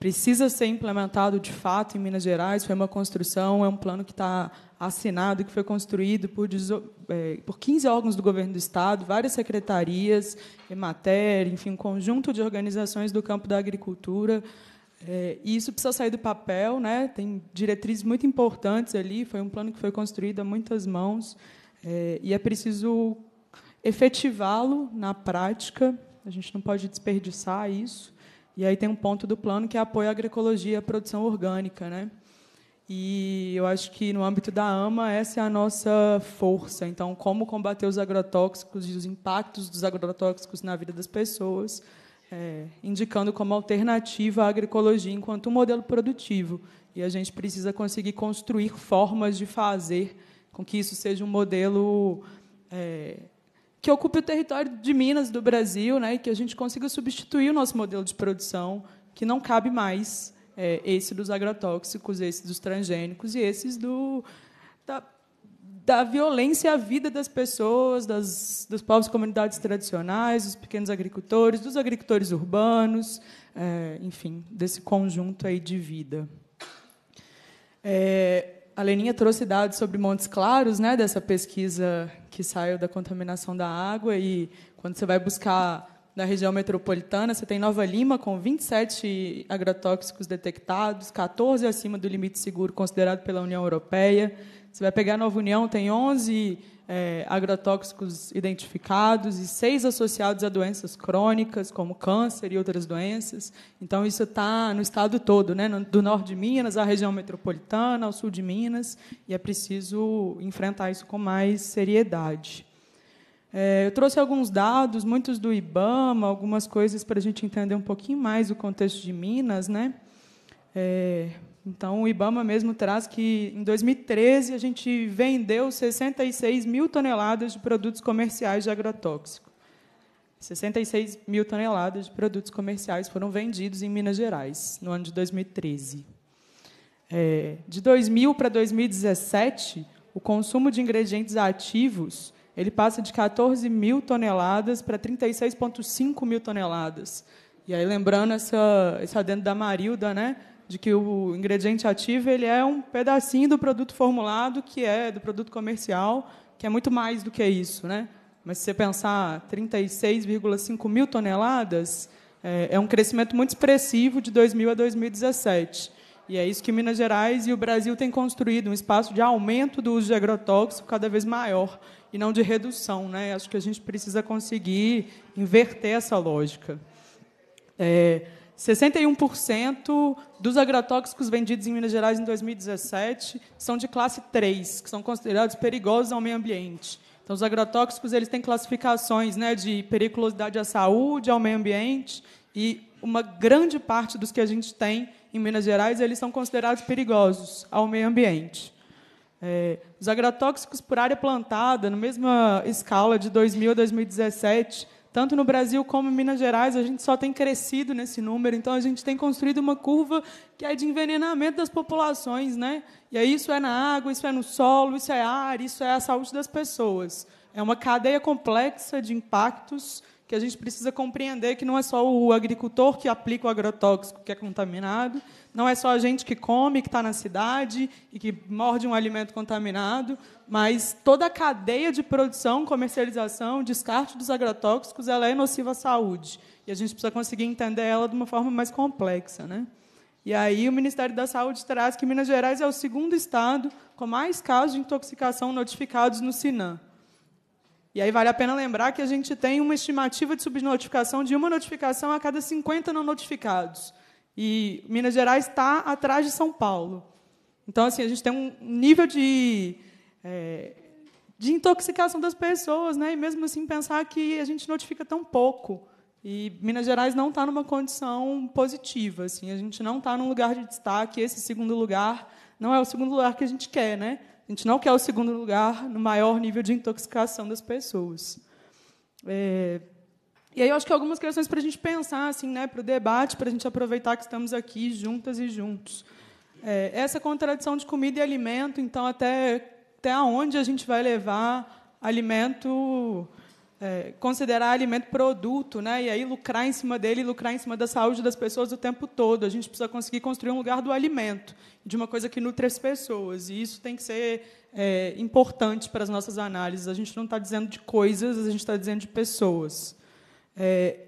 precisa ser implementado de fato em Minas Gerais. Foi uma construção, é um plano que está assinado, que foi construído por, é, por 15 órgãos do governo do Estado, várias secretarias, EMATER, enfim, um conjunto de organizações do campo da agricultura. É, e isso precisa sair do papel, né? tem diretrizes muito importantes ali, foi um plano que foi construído a muitas mãos, é, e é preciso efetivá-lo na prática, a gente não pode desperdiçar isso. E aí tem um ponto do plano que é apoio à agroecologia e à produção orgânica. Né? E eu acho que, no âmbito da AMA, essa é a nossa força. Então, como combater os agrotóxicos e os impactos dos agrotóxicos na vida das pessoas, é, indicando como alternativa a agroecologia enquanto um modelo produtivo. E a gente precisa conseguir construir formas de fazer com que isso seja um modelo é, que ocupe o território de Minas, do Brasil, né, e que a gente consiga substituir o nosso modelo de produção, que não cabe mais é, esse dos agrotóxicos, esse dos transgênicos e esses do, da, da violência à vida das pessoas, das, dos povos e comunidades tradicionais, dos pequenos agricultores, dos agricultores urbanos, é, enfim, desse conjunto aí de vida. É, a Leninha trouxe dados sobre Montes Claros, né, dessa pesquisa que saiu da contaminação da água, e quando você vai buscar na região metropolitana, você tem Nova Lima com 27 agrotóxicos detectados, 14 acima do limite seguro considerado pela União Europeia, você vai pegar a Nova União, tem 11 é, agrotóxicos identificados e seis associados a doenças crônicas, como câncer e outras doenças. Então, isso está no estado todo, né? do norte de Minas, à região metropolitana, ao sul de Minas, e é preciso enfrentar isso com mais seriedade. É, eu trouxe alguns dados, muitos do IBAMA, algumas coisas para a gente entender um pouquinho mais o contexto de Minas. Né? É, então, o IBAMA mesmo traz que, em 2013, a gente vendeu 66 mil toneladas de produtos comerciais de agrotóxico. 66 mil toneladas de produtos comerciais foram vendidos em Minas Gerais, no ano de 2013. É, de 2000 para 2017, o consumo de ingredientes ativos ele passa de 14 mil toneladas para 36,5 mil toneladas. E aí, lembrando essa, esse adendo da Marilda, né? de que o ingrediente ativo ele é um pedacinho do produto formulado, que é do produto comercial, que é muito mais do que isso. Né? Mas se você pensar 36,5 mil toneladas, é, é um crescimento muito expressivo de 2000 a 2017. E é isso que Minas Gerais e o Brasil têm construído, um espaço de aumento do uso de agrotóxico cada vez maior e não de redução. Né? Acho que a gente precisa conseguir inverter essa lógica. É, 61% dos agrotóxicos vendidos em Minas Gerais em 2017 são de classe 3, que são considerados perigosos ao meio ambiente. Então, os agrotóxicos eles têm classificações né, de periculosidade à saúde, ao meio ambiente, e uma grande parte dos que a gente tem em Minas Gerais eles são considerados perigosos ao meio ambiente. É, os agrotóxicos por área plantada, na mesma escala de 2000 a 2017, tanto no Brasil como em Minas Gerais, a gente só tem crescido nesse número, então a gente tem construído uma curva que é de envenenamento das populações, né? E aí isso é na água, isso é no solo, isso é ar, isso é a saúde das pessoas. É uma cadeia complexa de impactos que a gente precisa compreender que não é só o agricultor que aplica o agrotóxico que é contaminado, não é só a gente que come, que está na cidade e que morde um alimento contaminado, mas toda a cadeia de produção, comercialização, descarte dos agrotóxicos, ela é nociva à saúde. E a gente precisa conseguir entender ela de uma forma mais complexa, né? E aí o Ministério da Saúde traz que Minas Gerais é o segundo estado com mais casos de intoxicação notificados no Sinan. E aí vale a pena lembrar que a gente tem uma estimativa de subnotificação de uma notificação a cada 50 não notificados. E Minas Gerais está atrás de São Paulo. Então, assim, a gente tem um nível de, é, de intoxicação das pessoas, né? e mesmo assim pensar que a gente notifica tão pouco. E Minas Gerais não está numa condição positiva. Assim, a gente não está num lugar de destaque. Esse segundo lugar não é o segundo lugar que a gente quer. Né? A gente não quer o segundo lugar no maior nível de intoxicação das pessoas. É, e aí eu acho que algumas questões para a gente pensar, assim, né, para o debate, para a gente aproveitar que estamos aqui juntas e juntos. É, essa contradição de comida e alimento, então, até, até onde a gente vai levar alimento, é, considerar alimento produto, né, e aí lucrar em cima dele, lucrar em cima da saúde das pessoas o tempo todo. A gente precisa conseguir construir um lugar do alimento, de uma coisa que nutre as pessoas, e isso tem que ser é, importante para as nossas análises. A gente não está dizendo de coisas, a gente está dizendo de pessoas. É,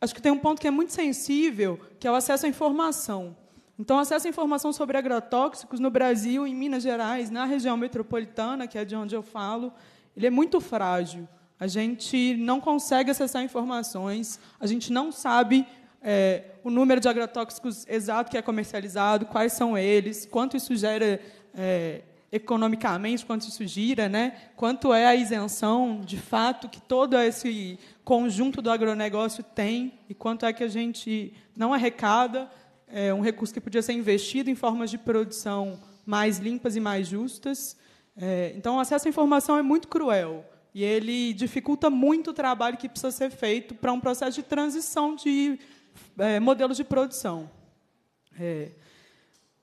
acho que tem um ponto que é muito sensível, que é o acesso à informação. Então, acesso à informação sobre agrotóxicos no Brasil, em Minas Gerais, na região metropolitana, que é de onde eu falo, ele é muito frágil. A gente não consegue acessar informações, a gente não sabe é, o número de agrotóxicos exato que é comercializado, quais são eles, quanto isso gera é, economicamente, quanto isso gira, né? quanto é a isenção, de fato, que todo esse conjunto do agronegócio tem e quanto é que a gente não arrecada é, um recurso que podia ser investido em formas de produção mais limpas e mais justas. É, então, o acesso à informação é muito cruel e ele dificulta muito o trabalho que precisa ser feito para um processo de transição de é, modelos de produção. É.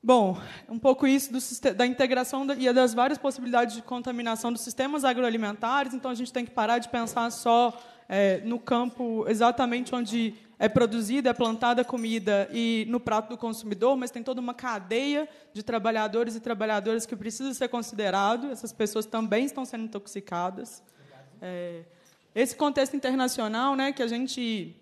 Bom, um pouco isso do, da integração e das várias possibilidades de contaminação dos sistemas agroalimentares, então a gente tem que parar de pensar só é, no campo exatamente onde é produzida, é plantada a comida e no prato do consumidor, mas tem toda uma cadeia de trabalhadores e trabalhadoras que precisa ser considerado. Essas pessoas também estão sendo intoxicadas. É, esse contexto internacional, né, que a gente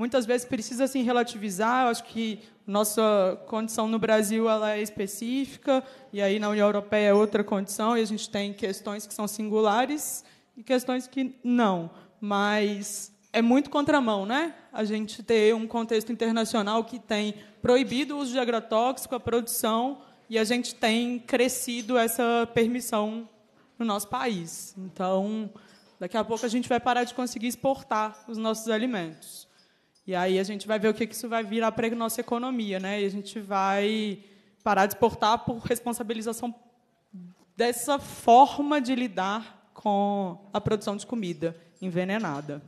muitas vezes precisa se assim, relativizar. Eu acho que nossa condição no Brasil ela é específica e aí na União Europeia é outra condição e a gente tem questões que são singulares e questões que não. Mas é muito contramão, né? A gente ter um contexto internacional que tem proibido o uso de agrotóxico, a produção, e a gente tem crescido essa permissão no nosso país. Então, daqui a pouco a gente vai parar de conseguir exportar os nossos alimentos. E aí a gente vai ver o que isso vai virar para a nossa economia, né? E a gente vai parar de exportar por responsabilização dessa forma de lidar com a produção de comida envenenada.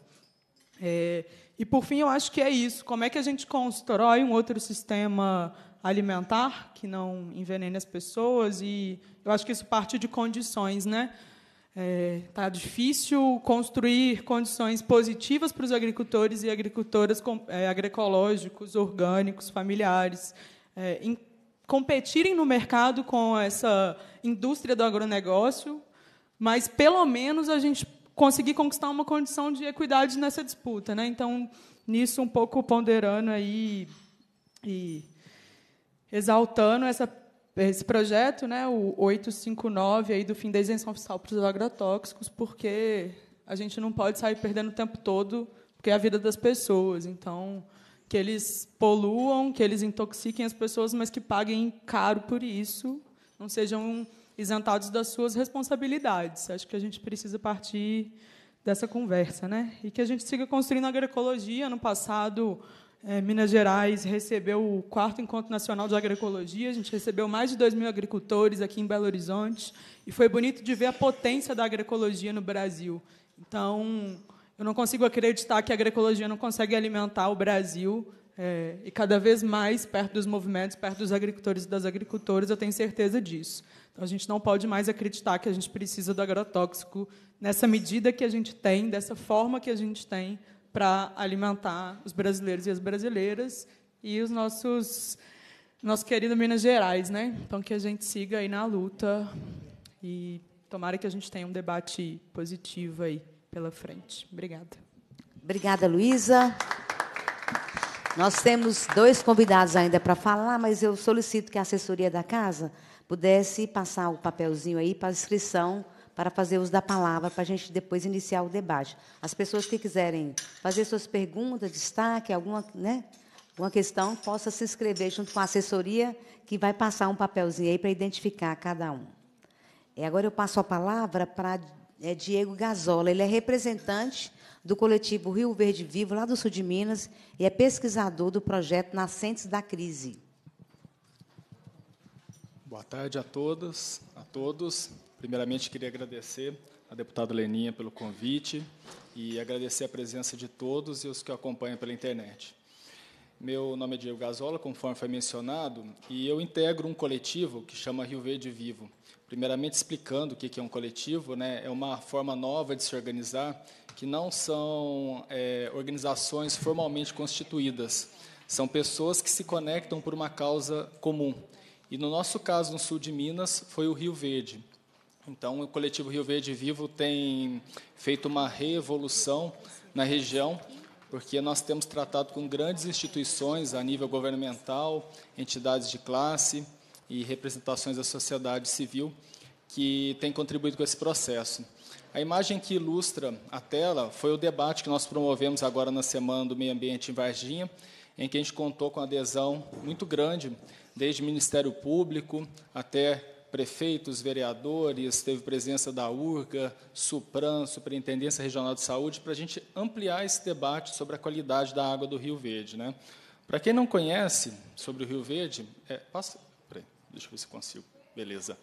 É, e, por fim, eu acho que é isso. Como é que a gente constrói um outro sistema alimentar que não envenene as pessoas? E eu acho que isso parte de condições, né? Está é, tá difícil construir condições positivas para os agricultores e agricultoras com, é, agroecológicos, orgânicos, familiares, é, em, competirem no mercado com essa indústria do agronegócio, mas pelo menos a gente conseguir conquistar uma condição de equidade nessa disputa, né? Então, nisso um pouco ponderando aí e exaltando essa esse projeto, né, o 859 aí do fim da isenção fiscal para os agrotóxicos, porque a gente não pode sair perdendo o tempo todo, porque é a vida das pessoas. Então, que eles poluam, que eles intoxiquem as pessoas, mas que paguem caro por isso, não sejam isentados das suas responsabilidades. Acho que a gente precisa partir dessa conversa, né? E que a gente siga construindo a agroecologia. No passado, é, Minas Gerais recebeu o quarto Encontro Nacional de Agroecologia. A gente recebeu mais de 2 mil agricultores aqui em Belo Horizonte. E foi bonito de ver a potência da agroecologia no Brasil. Então, eu não consigo acreditar que a agroecologia não consegue alimentar o Brasil. É, e cada vez mais perto dos movimentos, perto dos agricultores e das agricultoras, eu tenho certeza disso. Então, a gente não pode mais acreditar que a gente precisa do agrotóxico nessa medida que a gente tem, dessa forma que a gente tem para alimentar os brasileiros e as brasileiras e os nossos nosso querido Minas Gerais, né? Então que a gente siga aí na luta e tomara que a gente tenha um debate positivo aí pela frente. Obrigada. Obrigada, Luísa. Nós temos dois convidados ainda para falar, mas eu solicito que a assessoria da casa pudesse passar o papelzinho aí para a inscrição para fazer uso da palavra, para a gente depois iniciar o debate. As pessoas que quiserem fazer suas perguntas, destaque, alguma, né, alguma questão, possa se inscrever junto com a assessoria, que vai passar um papelzinho aí para identificar cada um. E agora eu passo a palavra para é, Diego Gazola. Ele é representante do coletivo Rio Verde Vivo, lá do sul de Minas, e é pesquisador do projeto Nascentes da Crise. Boa tarde a todas, a todos. Primeiramente, queria agradecer à deputada Leninha pelo convite e agradecer a presença de todos e os que acompanham pela internet. Meu nome é Diego Gazola, conforme foi mencionado, e eu integro um coletivo que chama Rio Verde Vivo. Primeiramente, explicando o que é um coletivo, né? é uma forma nova de se organizar, que não são é, organizações formalmente constituídas, são pessoas que se conectam por uma causa comum. E no nosso caso, no sul de Minas, foi o Rio Verde. Então, o coletivo Rio Verde Vivo tem feito uma revolução na região, porque nós temos tratado com grandes instituições a nível governamental, entidades de classe e representações da sociedade civil que têm contribuído com esse processo. A imagem que ilustra a tela foi o debate que nós promovemos agora na Semana do Meio Ambiente em Varginha, em que a gente contou com adesão muito grande, desde Ministério Público até prefeitos, vereadores, teve presença da URGA, SUPRAM, Superintendência Regional de Saúde, para a gente ampliar esse debate sobre a qualidade da água do Rio Verde. Né? Para quem não conhece sobre o Rio Verde, é, passa, peraí, deixa eu ver se consigo. Beleza.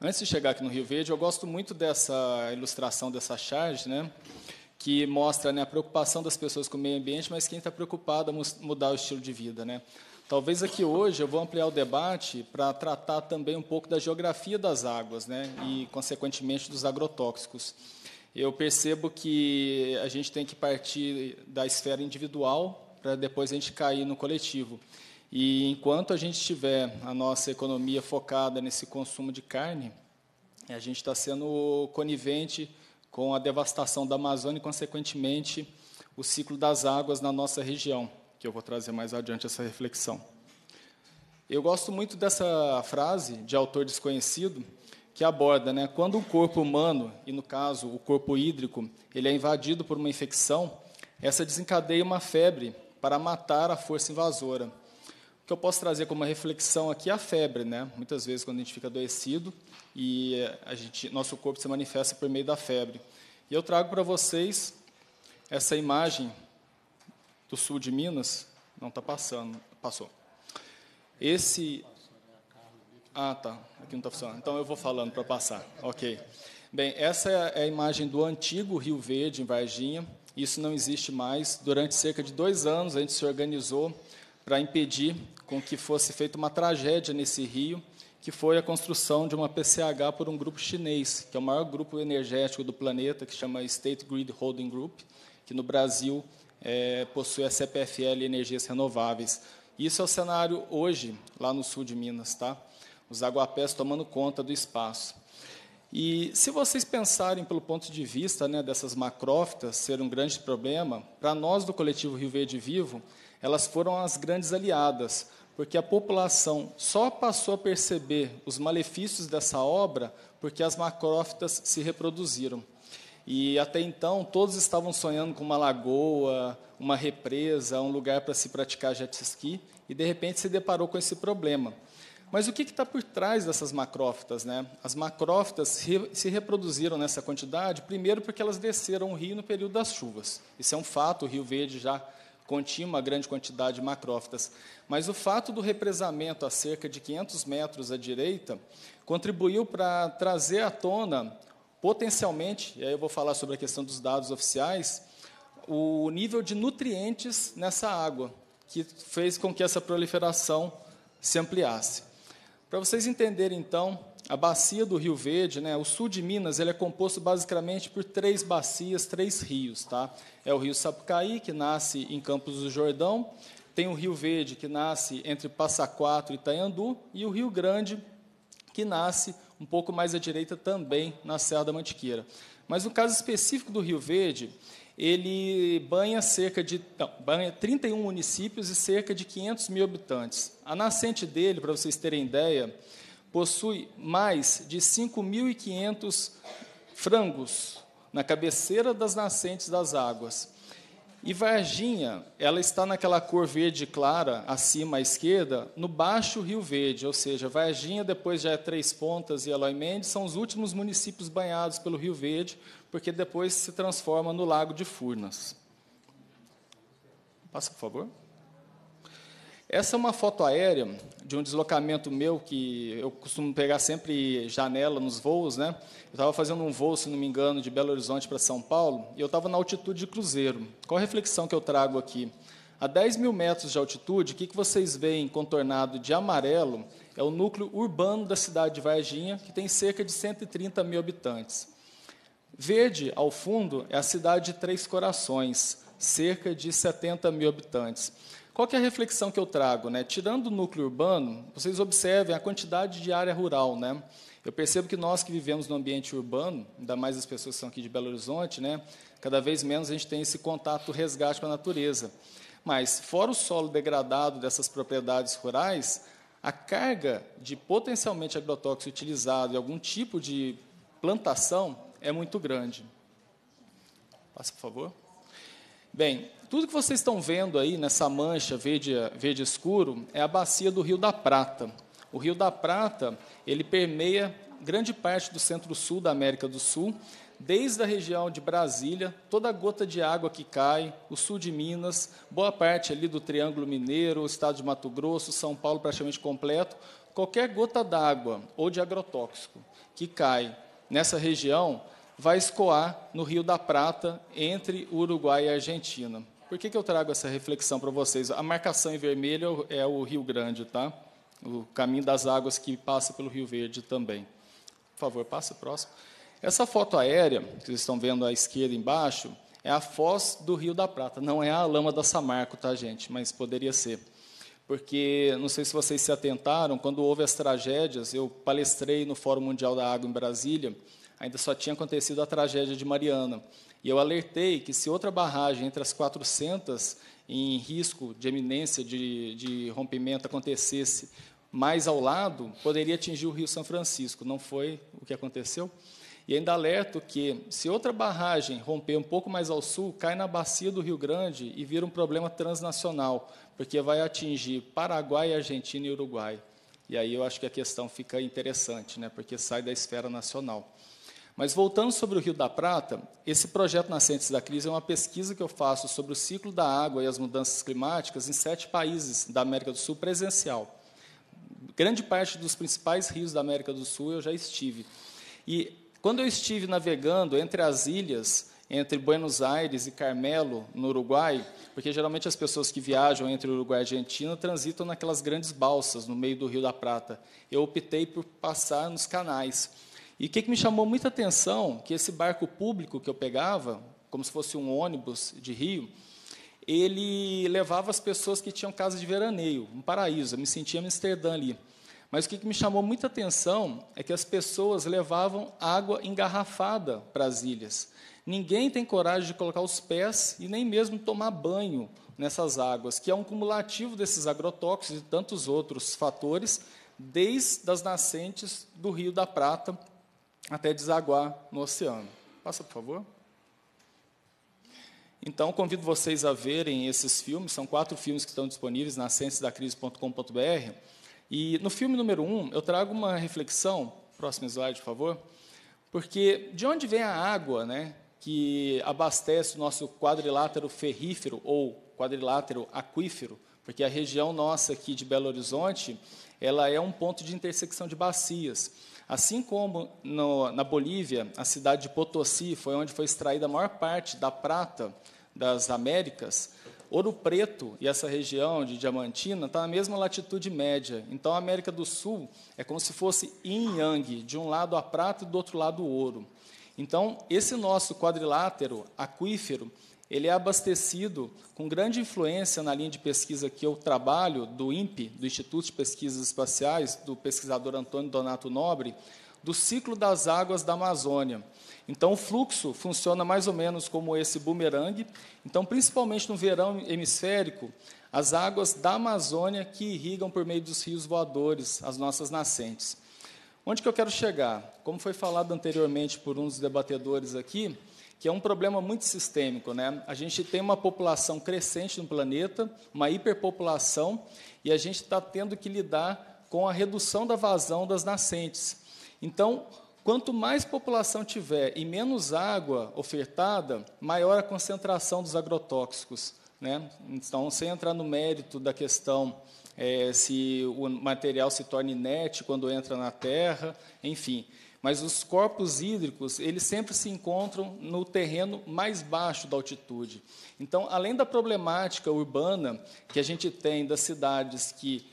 Antes de chegar aqui no Rio Verde, eu gosto muito dessa ilustração dessa charge, né? que mostra né, a preocupação das pessoas com o meio ambiente, mas quem está preocupado a mudar o estilo de vida. Né? Talvez aqui hoje eu vou ampliar o debate para tratar também um pouco da geografia das águas, né, e consequentemente dos agrotóxicos. Eu percebo que a gente tem que partir da esfera individual para depois a gente cair no coletivo. E enquanto a gente tiver a nossa economia focada nesse consumo de carne, a gente está sendo conivente com a devastação da Amazônia e, consequentemente, o ciclo das águas na nossa região que eu vou trazer mais adiante essa reflexão. Eu gosto muito dessa frase de autor desconhecido, que aborda, né, quando o corpo humano, e no caso o corpo hídrico, ele é invadido por uma infecção, essa desencadeia uma febre para matar a força invasora. O que eu posso trazer como reflexão aqui é a febre, né? Muitas vezes quando a gente fica adoecido e a gente, nosso corpo se manifesta por meio da febre. E eu trago para vocês essa imagem do sul de Minas, não está passando, passou. Esse. Ah, tá. Aqui não está funcionando. Então eu vou falando para passar. Ok. Bem, essa é, é a imagem do antigo Rio Verde, em Varginha. Isso não existe mais. Durante cerca de dois anos, a gente se organizou para impedir com que fosse feita uma tragédia nesse rio, que foi a construção de uma PCH por um grupo chinês, que é o maior grupo energético do planeta, que chama State Grid Holding Group, que no Brasil é, possui a CPFL Energias Renováveis. Isso é o cenário hoje, lá no sul de Minas, tá? Os aguapés tomando conta do espaço. E se vocês pensarem pelo ponto de vista né, dessas macrófitas ser um grande problema, para nós do coletivo Rio Verde Vivo, elas foram as grandes aliadas, porque a população só passou a perceber os malefícios dessa obra porque as macrófitas se reproduziram. E até então, todos estavam sonhando com uma lagoa, uma represa, um lugar para se praticar jet ski, e de repente se deparou com esse problema. Mas o que está por trás dessas macrófitas? Né? As macrófitas re se reproduziram nessa quantidade, primeiro porque elas desceram o rio no período das chuvas. Isso é um fato, o Rio Verde já continha uma grande quantidade de macrófitas. Mas o fato do represamento a cerca de 500 metros à direita contribuiu para trazer à tona potencialmente, e aí eu vou falar sobre a questão dos dados oficiais, o nível de nutrientes nessa água, que fez com que essa proliferação se ampliasse. Para vocês entenderem, então, a bacia do Rio Verde, né, o sul de Minas, ele é composto basicamente por três bacias, três rios. Tá? É o rio Sapucaí, que nasce em Campos do Jordão, tem o Rio Verde, que nasce entre Passa Quatro e Itaiandu, e o Rio Grande, que nasce um pouco mais à direita também na Serra da Mantiqueira. Mas o caso específico do Rio Verde, ele banha cerca de não, banha 31 municípios e cerca de 500 mil habitantes. A nascente dele, para vocês terem ideia, possui mais de 5.500 frangos na cabeceira das nascentes das águas. E Varginha, ela está naquela cor verde clara, acima à esquerda, no baixo Rio Verde, ou seja, Varginha, depois já é Três Pontas e Eloy Mendes, são os últimos municípios banhados pelo Rio Verde, porque depois se transforma no Lago de Furnas. Passa, por favor. Essa é uma foto aérea de um deslocamento meu que eu costumo pegar sempre janela nos voos, né? Eu estava fazendo um voo, se não me engano, de Belo Horizonte para São Paulo e eu estava na altitude de cruzeiro. Qual a reflexão que eu trago aqui? A 10 mil metros de altitude, o que, vocês veem contornado de amarelo é o núcleo urbano da cidade de Varginha, que tem cerca de 130 mil habitantes. Verde, ao fundo, é a cidade de Três Corações, cerca de 70 mil habitantes. Qual é a reflexão que eu trago? Né? Tirando o núcleo urbano, vocês observem a quantidade de área rural. Né? Eu percebo que nós que vivemos no ambiente urbano, ainda mais as pessoas que são aqui de Belo Horizonte, né? cada vez menos a gente tem esse contato resgate com a natureza. Mas, fora o solo degradado dessas propriedades rurais, a carga de potencialmente agrotóxico utilizado em algum tipo de plantação é muito grande. Passa, por favor. Bem, tudo que vocês estão vendo aí nessa mancha verde, verde escuro é a bacia do Rio da Prata. O Rio da Prata ele permeia grande parte do centro-sul da América do Sul, desde a região de Brasília, toda a gota de água que cai, o sul de Minas, boa parte ali do Triângulo Mineiro, o estado de Mato Grosso, São Paulo praticamente completo, qualquer gota d'água ou de agrotóxico que cai nessa região vai escoar no Rio da Prata entre Uruguai e Argentina. Por que, que eu trago essa reflexão para vocês? A marcação em vermelho é o Rio Grande, tá? O caminho das águas que passa pelo Rio Verde também. Por favor, passe próximo. Essa foto aérea, que vocês estão vendo à esquerda embaixo, é a foz do Rio da Prata. Não é a lama da Samarco, tá, gente? Mas poderia ser porque não sei se vocês se atentaram, quando houve as tragédias, eu palestrei no Fórum Mundial da Água em Brasília, ainda só tinha acontecido a tragédia de Mariana. E eu alertei que se outra barragem entre as 400 em risco de eminência de, de rompimento acontecesse mais ao lado, poderia atingir o Rio São Francisco. Não foi o que aconteceu? E ainda alerto que, se outra barragem romper um pouco mais ao sul, cai na bacia do Rio Grande e vira um problema transnacional, porque vai atingir Paraguai, Argentina e Uruguai. E aí eu acho que a questão fica interessante, né, porque sai da esfera nacional. Mas voltando sobre o Rio da Prata, esse projeto Nascentes da Crise é uma pesquisa que eu faço sobre o ciclo da água e as mudanças climáticas em sete países da América do Sul presencial. Grande parte dos principais rios da América do Sul eu já estive. E quando eu estive navegando entre as ilhas, entre Buenos Aires e Carmelo, no Uruguai, porque geralmente as pessoas que viajam entre Uruguai e Argentina transitam naquelas grandes balsas no meio do Rio da Prata. Eu optei por passar nos canais. E o que, que me chamou muita atenção, que esse barco público que eu pegava, como se fosse um ônibus de Rio, ele levava as pessoas que tinham casa de veraneio, um paraíso, eu me sentia em Amsterdã ali. Mas o que, que me chamou muita atenção é que as pessoas levavam água engarrafada para as ilhas. Ninguém tem coragem de colocar os pés e nem mesmo tomar banho nessas águas, que é um cumulativo desses agrotóxicos e tantos outros fatores, desde as nascentes do Rio da Prata até desaguar no oceano. Passa, por favor. Então, convido vocês a verem esses filmes, são quatro filmes que estão disponíveis na ciênciadacrise.com.br. E no filme número um, eu trago uma reflexão, próximo slide, por favor, porque de onde vem a água né, que abastece o nosso quadrilátero ferrífero ou quadrilátero aquífero? Porque a região nossa aqui de Belo Horizonte, ela é um ponto de intersecção de bacias. Assim como no, na Bolívia, a cidade de Potosí foi onde foi extraída a maior parte da prata das Américas, Ouro Preto e essa região de Diamantina está na mesma latitude média. Então, a América do Sul é como se fosse yin yang, de um lado a prata e do outro lado o ouro. Então, esse nosso quadrilátero aquífero ele é abastecido com grande influência na linha de pesquisa que eu trabalho, do INPE, do Instituto de Pesquisas Espaciais, do pesquisador Antônio Donato Nobre, do ciclo das águas da Amazônia. Então, o fluxo funciona mais ou menos como esse bumerangue. Então, principalmente no verão hemisférico, as águas da Amazônia que irrigam por meio dos rios voadores as nossas nascentes. Onde que eu quero chegar? Como foi falado anteriormente por um dos debatedores aqui, que é um problema muito sistêmico. Né? A gente tem uma população crescente no planeta, uma hiperpopulação, e a gente está tendo que lidar com a redução da vazão das nascentes. Então, quanto mais população tiver e menos água ofertada, maior a concentração dos agrotóxicos. Né? Então, sem entrar no mérito da questão é, se o material se torna inerte quando entra na terra, enfim mas os corpos hídricos, eles sempre se encontram no terreno mais baixo da altitude. Então, além da problemática urbana que a gente tem das cidades que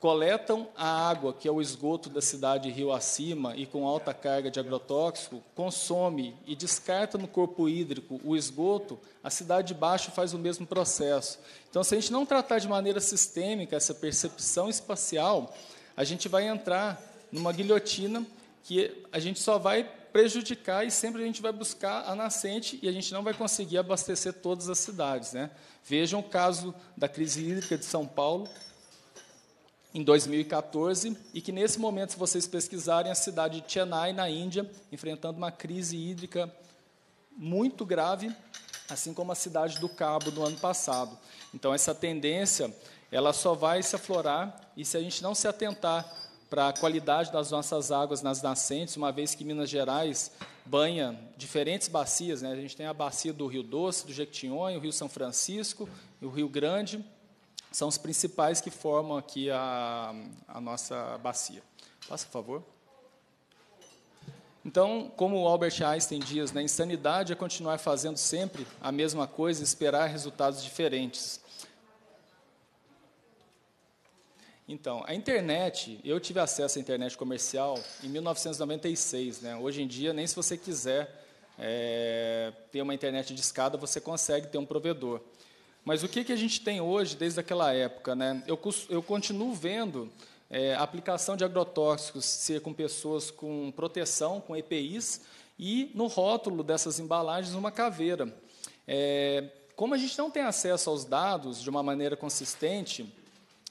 coletam a água, que é o esgoto da cidade rio acima e com alta carga de agrotóxico, consome e descarta no corpo hídrico o esgoto, a cidade de baixo faz o mesmo processo. Então, se a gente não tratar de maneira sistêmica essa percepção espacial, a gente vai entrar numa guilhotina que a gente só vai prejudicar e sempre a gente vai buscar a nascente e a gente não vai conseguir abastecer todas as cidades. Né? Vejam o caso da crise hídrica de São Paulo, em 2014, e que nesse momento, se vocês pesquisarem, a cidade de Chennai, na Índia, enfrentando uma crise hídrica muito grave, assim como a cidade do Cabo no ano passado. Então, essa tendência ela só vai se aflorar e se a gente não se atentar para a qualidade das nossas águas nas nascentes, uma vez que Minas Gerais banha diferentes bacias. Né? A gente tem a bacia do Rio Doce, do Jequitinhonha, o Rio São Francisco e o Rio Grande. São os principais que formam aqui a, a nossa bacia. Passa, por favor. Então, como Albert Einstein diz, né, insanidade é continuar fazendo sempre a mesma coisa e esperar resultados diferentes. Então, a internet, eu tive acesso à internet comercial em 1996. Né? Hoje em dia, nem se você quiser é, ter uma internet de escada, você consegue ter um provedor. Mas o que, que a gente tem hoje, desde aquela época? Né? Eu, eu continuo vendo é, aplicação de agrotóxicos ser com pessoas com proteção, com EPIs, e no rótulo dessas embalagens uma caveira. É, como a gente não tem acesso aos dados de uma maneira consistente,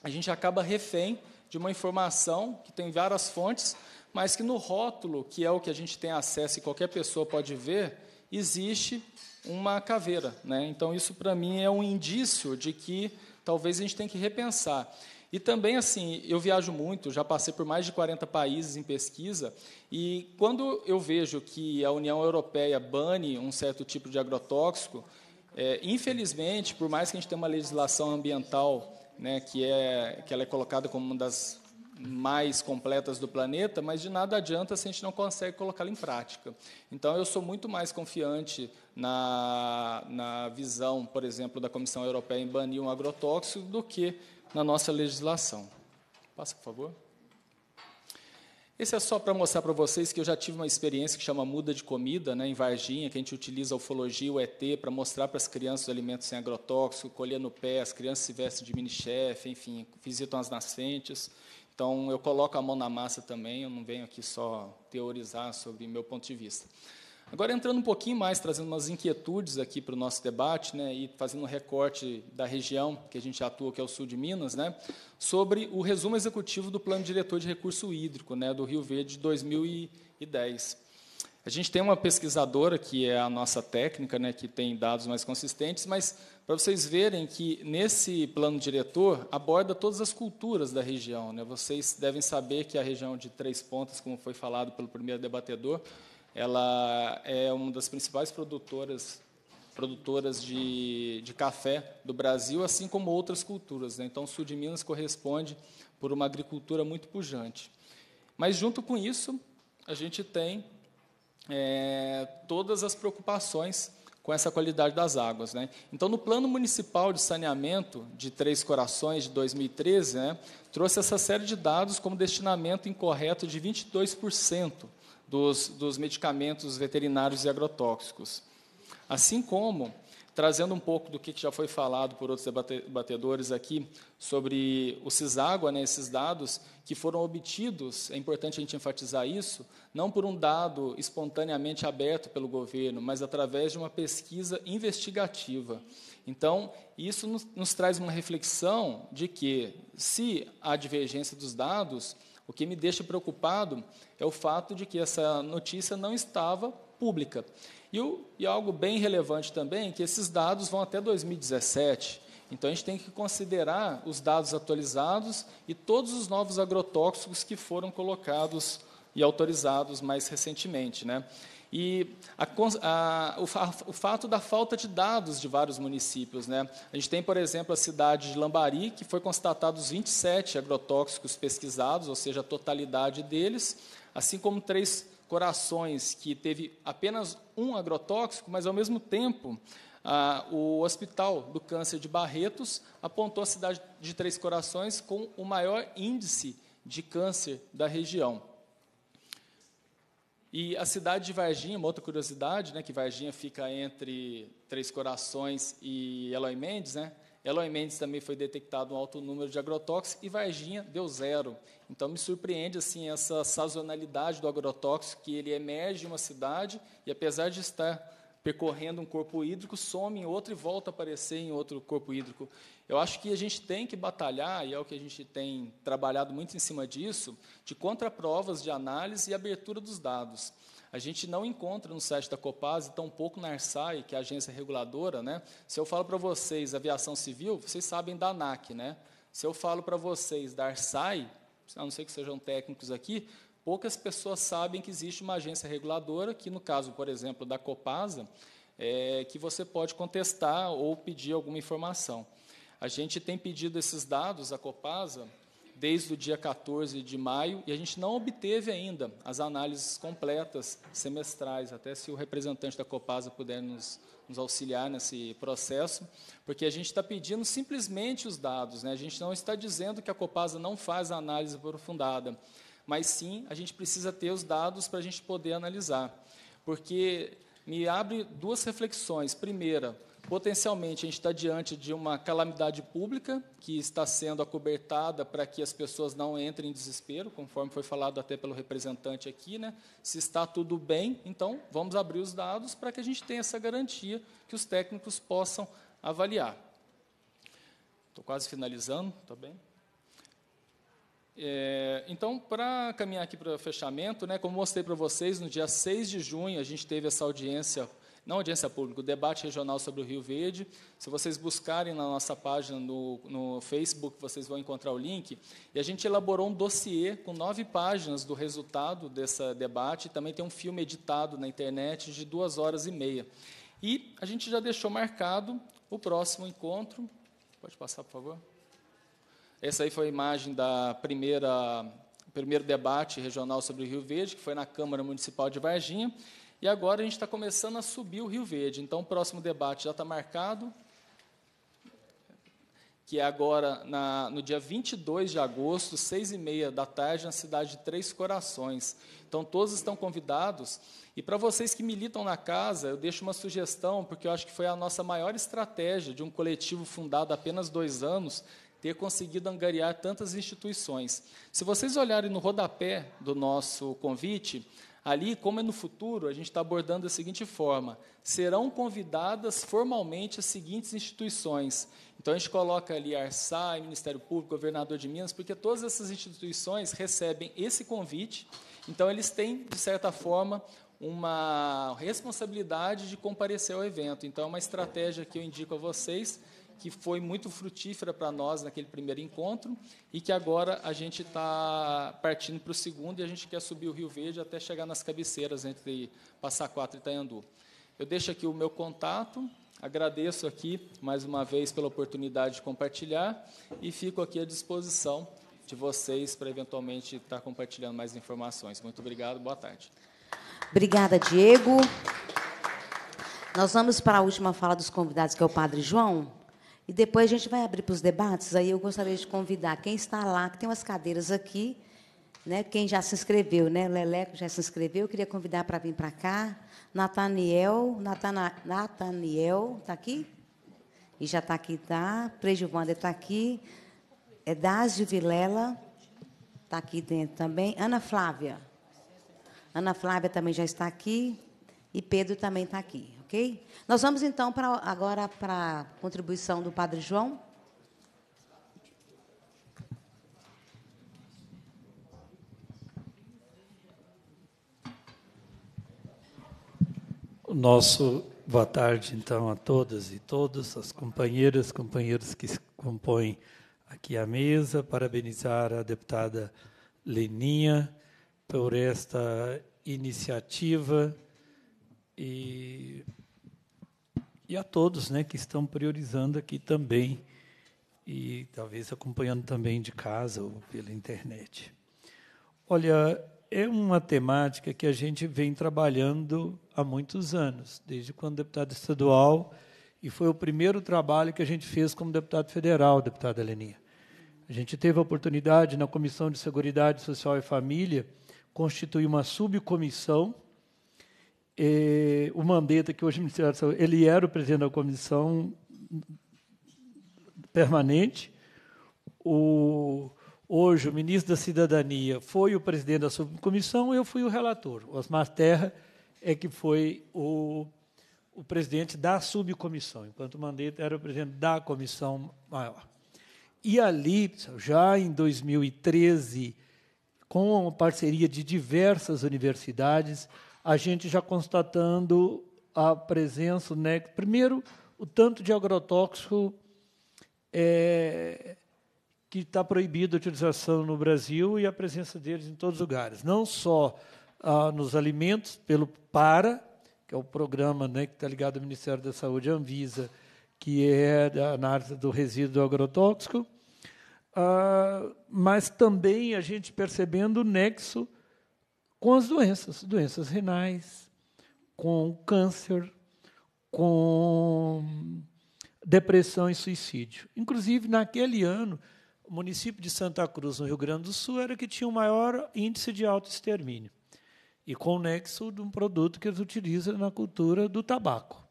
a gente acaba refém de uma informação que tem várias fontes, mas que no rótulo, que é o que a gente tem acesso e qualquer pessoa pode ver, existe uma caveira. Né? Então, isso para mim é um indício de que talvez a gente tenha que repensar. E também, assim, eu viajo muito, já passei por mais de 40 países em pesquisa, e quando eu vejo que a União Europeia bane um certo tipo de agrotóxico, é, infelizmente, por mais que a gente tenha uma legislação ambiental né, que, é, que ela é colocada como uma das mais completas do planeta, mas de nada adianta se a gente não consegue colocá-la em prática. Então, eu sou muito mais confiante na, na visão, por exemplo, da Comissão Europeia em banir um agrotóxico do que na nossa legislação. Passa, por favor. Esse é só para mostrar para vocês que eu já tive uma experiência que chama muda de comida, né, em Varginha, que a gente utiliza a ufologia, o ET, para mostrar para as crianças os alimentos sem agrotóxico, colher no pé, as crianças se vestem de mini-chefe, enfim, visitam as nascentes. Então, eu coloco a mão na massa também, eu não venho aqui só teorizar sobre meu ponto de vista. Agora, entrando um pouquinho mais, trazendo umas inquietudes aqui para o nosso debate, né, e fazendo um recorte da região que a gente atua, que é o sul de Minas, né, sobre o resumo executivo do Plano Diretor de Recurso Hídrico né, do Rio Verde de 2010. A gente tem uma pesquisadora, que é a nossa técnica, né, que tem dados mais consistentes, mas para vocês verem que nesse plano diretor aborda todas as culturas da região. Né? Vocês devem saber que a região de Três Pontas, como foi falado pelo primeiro debatedor, ela é uma das principais produtoras produtoras de, de café do Brasil, assim como outras culturas. Né? Então, o sul de Minas corresponde por uma agricultura muito pujante. Mas, junto com isso, a gente tem é, todas as preocupações com essa qualidade das águas. Né? Então, no Plano Municipal de Saneamento de Três Corações, de 2013, né, trouxe essa série de dados como destinamento incorreto de 22% dos, dos medicamentos veterinários e agrotóxicos. Assim como, trazendo um pouco do que já foi falado por outros debatedores aqui, sobre o CISAGUA, né, esses dados que foram obtidos, é importante a gente enfatizar isso, não por um dado espontaneamente aberto pelo governo, mas através de uma pesquisa investigativa. Então, isso nos, nos traz uma reflexão de que, se há divergência dos dados, o que me deixa preocupado é o fato de que essa notícia não estava pública. E, o, e algo bem relevante também, é que esses dados vão até 2017. Então, a gente tem que considerar os dados atualizados e todos os novos agrotóxicos que foram colocados e autorizados mais recentemente. Né? E a, a, o, o, fato da falta de dados de vários municípios. Né? A gente tem, por exemplo, a cidade de Lambari, que foi os 27 agrotóxicos pesquisados, ou seja, a totalidade deles, assim como três corações, que teve apenas um agrotóxico, mas, ao mesmo tempo, a, o Hospital do Câncer de Barretos apontou a cidade de Três Corações com o maior índice de câncer da região. E a cidade de Varginha, uma outra curiosidade, né, que Varginha fica entre Três Corações e Eloy Mendes, né? Eloy Mendes também foi detectado um alto número de agrotóxicos e Varginha deu zero. Então me surpreende assim essa sazonalidade do agrotóxico que ele emerge em uma cidade e apesar de estar percorrendo um corpo hídrico, some em outro e volta a aparecer em outro corpo hídrico. Eu acho que a gente tem que batalhar, e é o que a gente tem trabalhado muito em cima disso, de contraprovas de análise e abertura dos dados. A gente não encontra no site da Copasa e tampouco na ARSAI, que é a agência reguladora. Né? Se eu falo para vocês aviação civil, vocês sabem da ANAC. Né? Se eu falo para vocês da ARSAI, a não ser que sejam técnicos aqui, poucas pessoas sabem que existe uma agência reguladora, que no caso, por exemplo, da Copasa, é, que você pode contestar ou pedir alguma informação. A gente tem pedido esses dados à Copasa desde o dia 14 de maio e a gente não obteve ainda as análises completas semestrais, até se o representante da Copasa puder nos, nos auxiliar nesse processo, porque a gente está pedindo simplesmente os dados, né? a gente não está dizendo que a Copasa não faz a análise aprofundada, mas sim a gente precisa ter os dados para a gente poder analisar, porque me abre duas reflexões. Primeira, Potencialmente, a gente está diante de uma calamidade pública que está sendo acobertada para que as pessoas não entrem em desespero, conforme foi falado até pelo representante aqui. Né? Se está tudo bem, então vamos abrir os dados para que a gente tenha essa garantia que os técnicos possam avaliar. Estou quase finalizando, está bem? É, então, para caminhar aqui para o fechamento, né, como mostrei para vocês, no dia 6 de junho a gente teve essa audiência não audiência pública, o debate regional sobre o Rio Verde. Se vocês buscarem na nossa página no, no Facebook, vocês vão encontrar o link. E a gente elaborou um dossiê com nove páginas do resultado desse debate. Também tem um filme editado na internet de duas horas e meia. E a gente já deixou marcado o próximo encontro. Pode passar, por favor. Essa aí foi a imagem da primeira primeiro debate regional sobre o Rio Verde, que foi na Câmara Municipal de Varginha. E agora a gente está começando a subir o Rio Verde. Então, o próximo debate já está marcado, que é agora na, no dia 22 de agosto, seis e meia da tarde, na cidade de Três Corações. Então, todos estão convidados. E para vocês que militam na casa, eu deixo uma sugestão, porque eu acho que foi a nossa maior estratégia de um coletivo fundado há apenas dois anos, ter conseguido angariar tantas instituições. Se vocês olharem no rodapé do nosso convite, Ali, como é no futuro, a gente está abordando da seguinte forma: serão convidadas formalmente as seguintes instituições. Então, a gente coloca ali ARSAI, Ministério Público, Governador de Minas, porque todas essas instituições recebem esse convite, então, eles têm, de certa forma, uma responsabilidade de comparecer ao evento. Então, é uma estratégia que eu indico a vocês que foi muito frutífera para nós naquele primeiro encontro e que agora a gente está partindo para o segundo e a gente quer subir o Rio Verde até chegar nas cabeceiras entre Passa Quatro e Itaiandu. Eu deixo aqui o meu contato, agradeço aqui mais uma vez pela oportunidade de compartilhar e fico aqui à disposição de vocês para eventualmente estar tá compartilhando mais informações. Muito obrigado, boa tarde. Obrigada, Diego. Nós vamos para a última fala dos convidados, que é o Padre João. E depois a gente vai abrir para os debates. Aí eu gostaria de convidar quem está lá, que tem umas cadeiras aqui, né? quem já se inscreveu, né? Leleco já se inscreveu, eu queria convidar para vir para cá. Nataniel, Nataniel, está aqui? E já está aqui, tá? Prejuvanda está aqui. É Dásio Vilela, está aqui dentro também. Ana Flávia. Ana Flávia também já está aqui. E Pedro também está aqui ok? Nós vamos então pra, agora para a contribuição do Padre João. O nosso boa tarde então a todas e todos, as companheiras, companheiros que compõem aqui a mesa, parabenizar a deputada Leninha por esta iniciativa e e a todos né, que estão priorizando aqui também e talvez acompanhando também de casa ou pela internet. Olha, é uma temática que a gente vem trabalhando há muitos anos, desde quando deputado estadual, e foi o primeiro trabalho que a gente fez como deputado federal, deputada Leninha. A gente teve a oportunidade, na Comissão de Seguridade Social e Família, constituir uma subcomissão o Mandetta, que hoje é Ministério da Saúde, ele era o presidente da comissão permanente. O, hoje, o ministro da Cidadania foi o presidente da subcomissão, eu fui o relator. O Osmar Terra é que foi o, o presidente da subcomissão, enquanto o Mandetta era o presidente da comissão maior. E ali, já em 2013, com a parceria de diversas universidades, a gente já constatando a presença, né? Primeiro, o tanto de agrotóxico é, que está proibido a utilização no Brasil e a presença deles em todos os lugares, não só ah, nos alimentos, pelo PARA, que é o programa né, que está ligado ao Ministério da Saúde, Anvisa, que é a análise do resíduo agrotóxico, ah, mas também a gente percebendo o nexo com as doenças, doenças renais, com câncer, com depressão e suicídio. Inclusive, naquele ano, o município de Santa Cruz, no Rio Grande do Sul, era que tinha o maior índice de autoextermínio e conexo de um produto que eles utilizam na cultura do tabaco.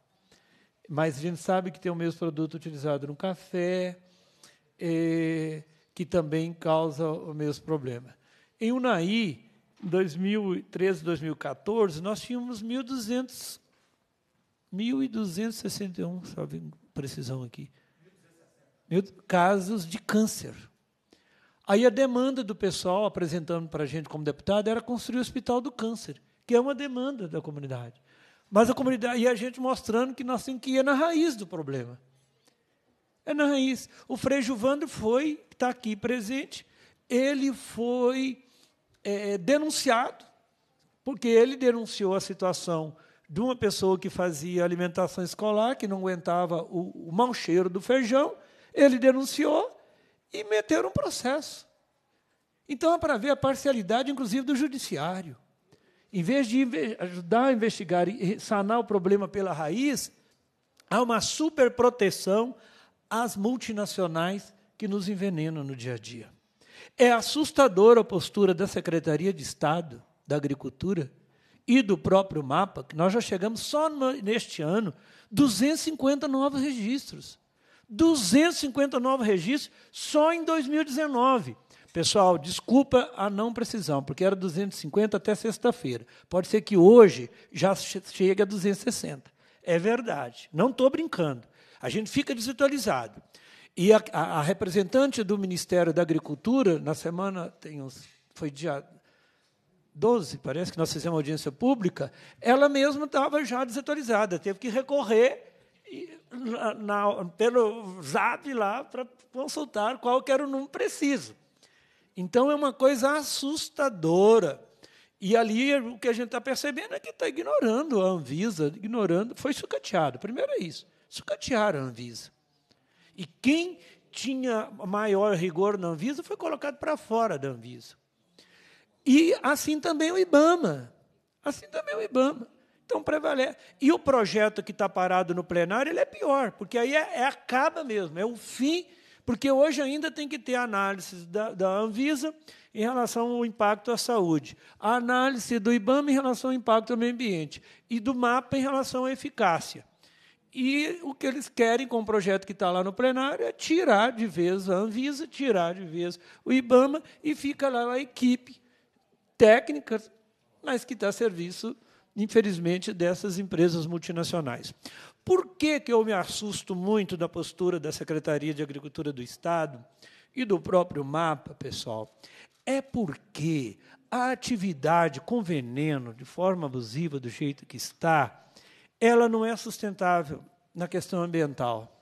Mas a gente sabe que tem o mesmo produto utilizado no café, eh, que também causa o mesmo problema. Em Unai 2013, 2014, nós tínhamos 1.200, 1.261, só vim precisão aqui, casos de câncer. Aí a demanda do pessoal apresentando para a gente como deputado era construir o Hospital do Câncer, que é uma demanda da comunidade. Mas a comunidade e a gente mostrando que nós temos que ir na raiz do problema. É na raiz. O Frei Juvandro foi, está aqui presente, ele foi é, é, denunciado, porque ele denunciou a situação de uma pessoa que fazia alimentação escolar, que não aguentava o, o mau cheiro do feijão, ele denunciou e meteram um processo. Então é para ver a parcialidade, inclusive, do judiciário. Em vez de ajudar a investigar e sanar o problema pela raiz, há uma superproteção às multinacionais que nos envenenam no dia a dia. É assustadora a postura da Secretaria de Estado da Agricultura e do próprio mapa, que nós já chegamos só neste ano 250 novos registros. 250 novos registros só em 2019. Pessoal, desculpa a não precisão, porque era 250 até sexta-feira. Pode ser que hoje já chegue a 260. É verdade, não estou brincando. A gente fica desatualizado. E a, a, representante do Ministério da Agricultura, na semana, tem uns, foi dia 12, parece que nós fizemos uma audiência pública, ela mesma estava já desatualizada, teve que recorrer e, na, na, pelo zap lá para consultar qual que era o número preciso. Então, é uma coisa assustadora. E ali o que a gente está percebendo é que está ignorando a Anvisa, ignorando, foi sucateado. Primeiro é isso, sucatear a Anvisa. E quem tinha maior rigor na Anvisa foi colocado para fora da Anvisa. E assim também o IBAMA. Assim também o IBAMA. Então prevalece. E o projeto que está parado no plenário ele é pior, porque aí é, é, acaba mesmo, é o fim, porque hoje ainda tem que ter análise da, da Anvisa em relação ao impacto à saúde, a análise do IBAMA em relação ao impacto ao meio ambiente e do MAPA em relação à eficácia. E o que eles querem com o projeto que está lá no plenário é tirar de vez a Anvisa, tirar de vez o IBAMA e fica lá a equipe técnica, mas que dá tá serviço, infelizmente, dessas empresas multinacionais. Por que, que eu me assusto muito da postura da Secretaria de Agricultura do Estado e do próprio mapa, pessoal? É porque a atividade com veneno, de forma abusiva, do jeito que está, ela não é sustentável na questão ambiental.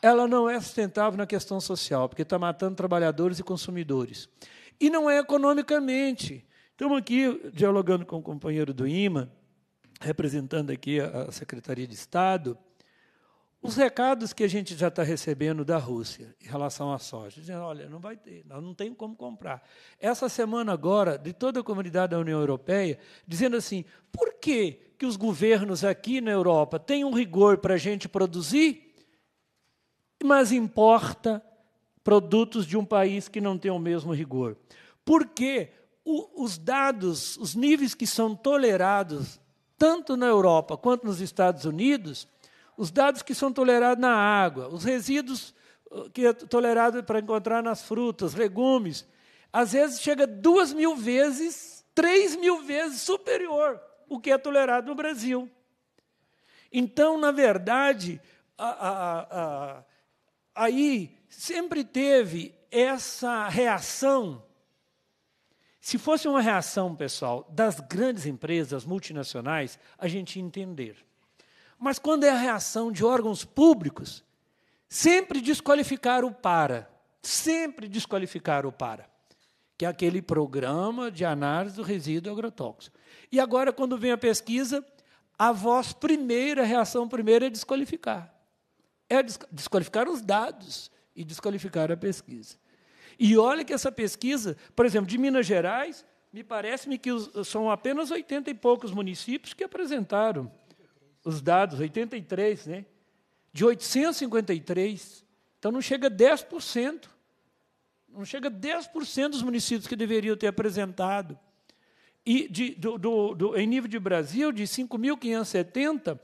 Ela não é sustentável na questão social, porque está matando trabalhadores e consumidores. E não é economicamente. Estamos aqui dialogando com o companheiro do IMA, representando aqui a Secretaria de Estado, os recados que a gente já está recebendo da Rússia em relação à soja, dizendo, olha, não vai ter, nós não tem como comprar. Essa semana agora, de toda a comunidade da União Europeia, dizendo assim, por que, que os governos aqui na Europa têm um rigor para a gente produzir, mas importa produtos de um país que não tem o mesmo rigor? Porque que os dados, os níveis que são tolerados, tanto na Europa quanto nos Estados Unidos, os dados que são tolerados na água, os resíduos uh, que é tolerado para encontrar nas frutas, legumes, às vezes chega duas mil vezes, três mil vezes superior o que é tolerado no Brasil. Então, na verdade, a, a, a, aí sempre teve essa reação. Se fosse uma reação, pessoal, das grandes empresas multinacionais, a gente entender. Mas quando é a reação de órgãos públicos, sempre desqualificar o para, sempre desqualificar o para, que é aquele programa de análise do resíduo agrotóxico. E agora, quando vem a pesquisa, a voz primeira, a reação primeira é desqualificar. É desqualificar os dados e desqualificar a pesquisa. E olha que essa pesquisa, por exemplo, de Minas Gerais, me parece-me que são apenas 80 e poucos municípios que apresentaram os dados, 83, né? De 853, então não chega a 10%. Não chega a 10% dos municípios que deveriam ter apresentado. E de, do, do, do, em nível de Brasil, de 5.570,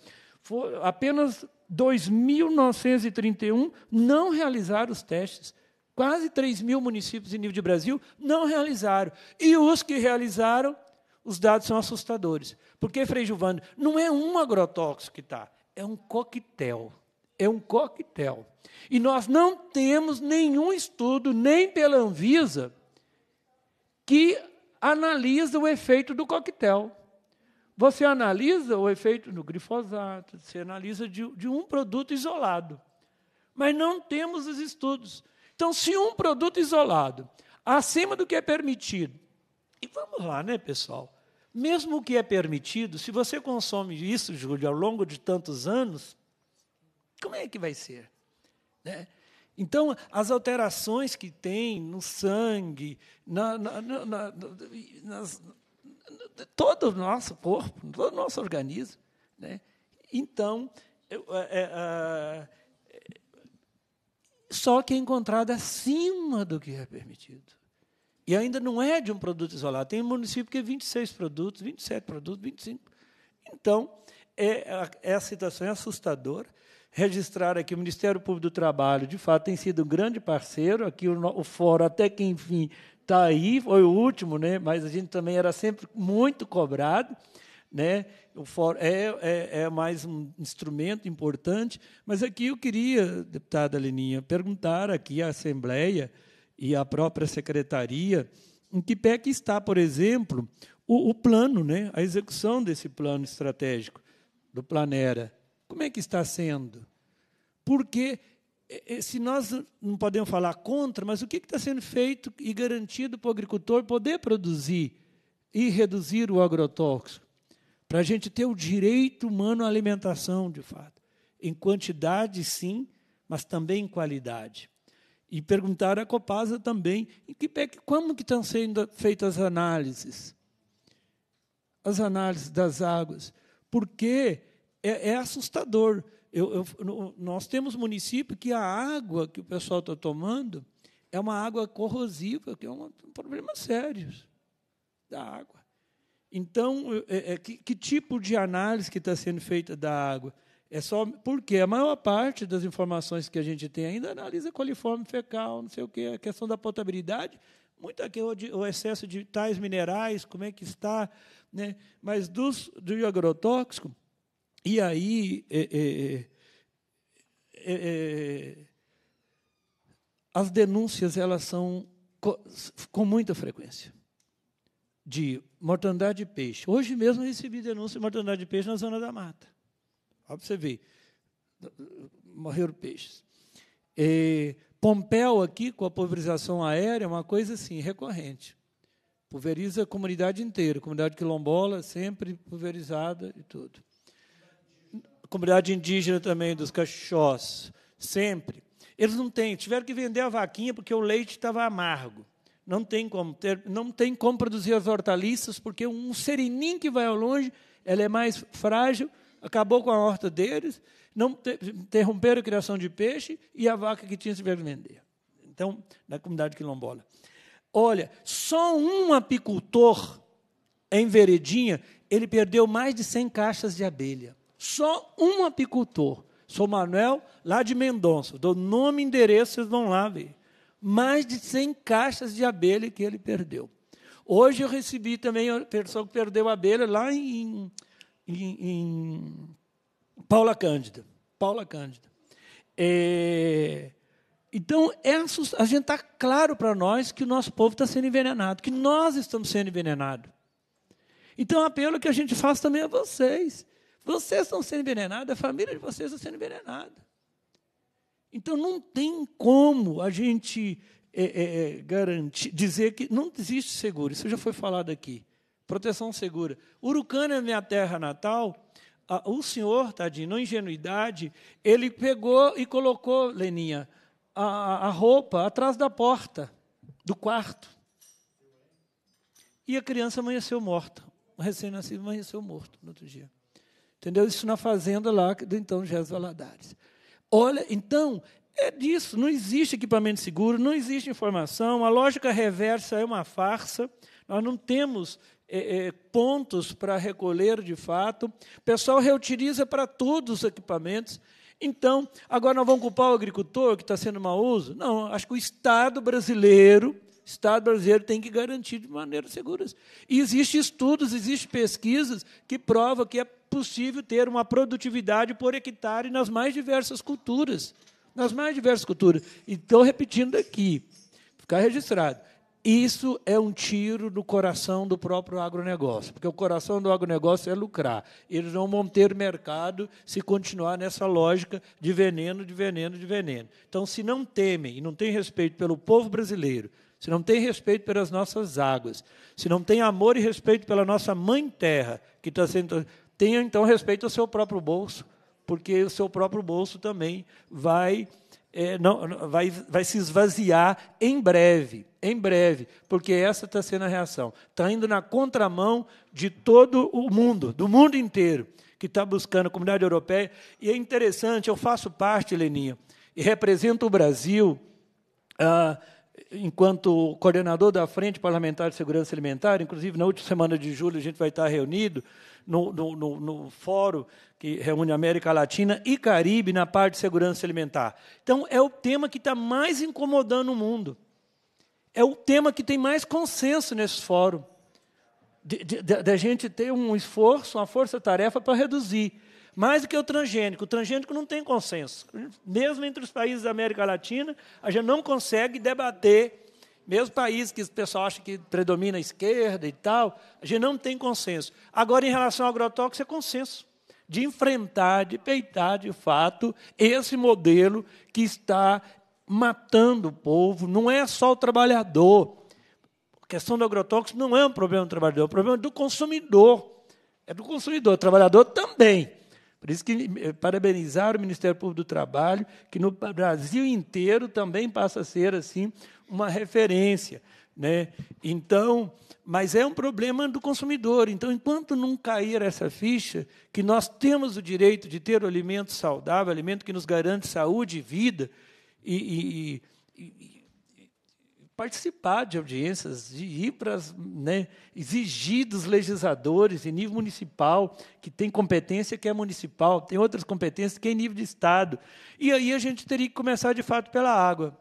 apenas 2.931 não realizaram os testes. Quase 3 mil municípios em nível de Brasil não realizaram. E os que realizaram os dados são assustadores. Porque, Frei Giovanni, não é um agrotóxico que está, é um coquetel. É um coquetel. E nós não temos nenhum estudo, nem pela Anvisa, que analisa o efeito do coquetel. Você analisa o efeito do glifosato, você analisa de, de um produto isolado. Mas não temos os estudos. Então, se um produto isolado, acima do que é permitido, e vamos lá, né, pessoal? Mesmo o que é permitido, se você consome isso, Júlio, ao longo de tantos anos, como é que vai ser? Né? Então, as alterações que tem no sangue, na, na, na, nas, todo o nosso corpo, todo o nosso organismo. Né? Então, é, é, é, só que é encontrado acima do que é permitido. E ainda não é de um produto isolado. Tem um município que é 26 produtos, 27 produtos, 25. Então, é, é, a situação é assustadora. Registrar aqui, o Ministério Público do Trabalho, de fato, tem sido um grande parceiro. Aqui o, o fórum, até que enfim, está aí, foi o último, né? mas a gente também era sempre muito cobrado. Né? O fórum é, é, é mais um instrumento importante. Mas aqui eu queria, deputada Leninha, perguntar aqui à Assembleia e a própria secretaria, em que pé que está, por exemplo, o, o plano, né, a execução desse plano estratégico do Planera. Como é que está sendo? Porque é, é, se nós não podemos falar contra, mas o que está sendo feito e garantido para o agricultor poder produzir e reduzir o agrotóxico? Para a gente ter o direito humano à alimentação, de fato. Em quantidade, sim, mas também em qualidade e perguntar à Copasa também em que como que estão sendo feitas as análises, as análises das águas, porque é, é assustador. Eu, eu, nós temos município que a água que o pessoal está tomando é uma água corrosiva, que é um, um problema sério da água. Então, é, é, que, que tipo de análise que está sendo feita da água? É só porque a maior parte das informações que a gente tem ainda analisa coliforme fecal, não sei o quê, a questão da potabilidade, muito aqui o excesso de tais minerais, como é que está, né? Mas dos do agrotóxico, e aí é, é, é, é, é as denúncias elas são com muita frequência de mortandade de peixe. Hoje mesmo recebi denúncia de mortandade de peixe na zona da mata. Olha para você ver. Morreram peixes. E Pompeu, aqui, com a pulverização aérea, é uma coisa assim, recorrente. Pulveriza a comunidade inteira, comunidade quilombola, sempre pulverizada e tudo. Comunidade indígena também, dos cachós, sempre. Eles não têm, tiveram que vender a vaquinha porque o leite estava amargo. Não tem como ter, não tem como produzir as hortaliças porque um serinim que vai ao longe, ela é mais frágil acabou com a horta deles, não interromperam a criação de peixe e a vaca que tinha se veio vender. Então, na comunidade quilombola. Olha, só um apicultor em Veredinha, ele perdeu mais de 100 caixas de abelha. Só um apicultor. Sou Manuel, lá de Mendonça. Dou nome e endereço, vocês vão lá ver. Mais de 100 caixas de abelha que ele perdeu. Hoje eu recebi também a pessoa que perdeu a abelha lá em em, em Paula Cândida. Paula Cândida. É, então, é a gente está claro para nós que o nosso povo está sendo envenenado, que nós estamos sendo envenenados. Então, o apelo que a gente faz também a vocês. Vocês estão sendo envenenados, a família de vocês está sendo envenenada. Então, não tem como a gente é, é, é garantir, dizer que não existe seguro. Isso já foi falado aqui proteção segura. é minha terra natal, a, ah, o senhor, tadinho, na ingenuidade, ele pegou e colocou, Leninha, a, a roupa atrás da porta do quarto. E a criança amanheceu morta. O recém-nascido amanheceu morto no outro dia. Entendeu? Isso na fazenda lá do então Jesus Valadares. Olha, então, é disso. Não existe equipamento seguro, não existe informação. A lógica reversa é uma farsa. Nós não temos é, é, pontos para recolher de fato. O pessoal reutiliza para todos os equipamentos. Então, agora nós vamos culpar o agricultor que está sendo mau uso? Não, acho que o Estado brasileiro, Estado brasileiro tem que garantir de maneira segura. E existem estudos, existem pesquisas que provam que é possível ter uma produtividade por hectare nas mais diversas culturas. Nas mais diversas culturas. então estou repetindo aqui, ficar registrado isso é um tiro no coração do próprio agronegócio, porque o coração do agronegócio é lucrar. Eles não vão ter mercado se continuar nessa lógica de veneno, de veneno, de veneno. Então, se não temem e não têm respeito pelo povo brasileiro, se não têm respeito pelas nossas águas, se não têm amor e respeito pela nossa mãe terra, que está sendo. Tenha então respeito ao seu próprio bolso, porque o seu próprio bolso também vai é, não, vai, vai se esvaziar em breve, em breve, porque essa está sendo a reação. Está indo na contramão de todo o mundo, do mundo inteiro, que está buscando a comunidade europeia. E é interessante, eu faço parte, Leninha, e represento o Brasil ah, enquanto coordenador da Frente Parlamentar de Segurança Alimentar. Inclusive, na última semana de julho, a gente vai estar reunido no, no, no, no fórum que reúne América Latina e Caribe na parte de segurança alimentar. Então, é o tema que está mais incomodando o mundo. É o tema que tem mais consenso nesse fórum. Da gente ter um esforço, uma força-tarefa para reduzir. Mais do que o transgênico. O transgênico não tem consenso. Mesmo entre os países da América Latina, a gente não consegue debater mesmo países que o pessoal acha que predomina a esquerda e tal, a gente não tem consenso. Agora, em relação ao agrotóxico, é consenso de enfrentar, de peitar de fato esse modelo que está matando o povo. Não é só o trabalhador. A questão do agrotóxico não é um problema do trabalhador, é um problema do consumidor. É do consumidor, o trabalhador também. Por isso que eh, parabenizar o Ministério Público do Trabalho, que no Brasil inteiro também passa a ser assim uma referência, né? Então, mas é um problema do consumidor. Então, enquanto não cair essa ficha, que nós temos o direito de ter o alimento saudável, alimento que nos garante saúde e vida, e, e, e, participar de audiências, de ir para as, né, exigir dos legisladores em nível municipal, que tem competência que é municipal, tem outras competências que é em nível de Estado. E aí a gente teria que começar, de fato, pela água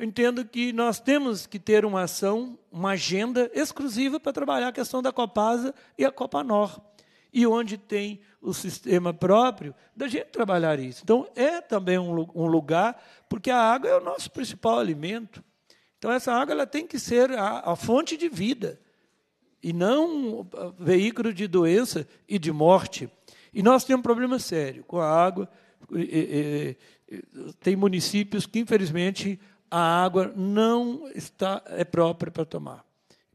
eu entendo que nós temos que ter uma ação, uma agenda exclusiva para trabalhar a questão da Copasa e a Copanor. E onde tem o sistema próprio, da gente trabalhar isso. Então, é também um, lugar, porque a água é o nosso principal alimento. Então, essa água ela tem que ser a, a fonte de vida, e não um veículo de doença e de morte. E nós temos um problema sério com a água. E, e, tem municípios que, infelizmente, a água não está é própria para tomar.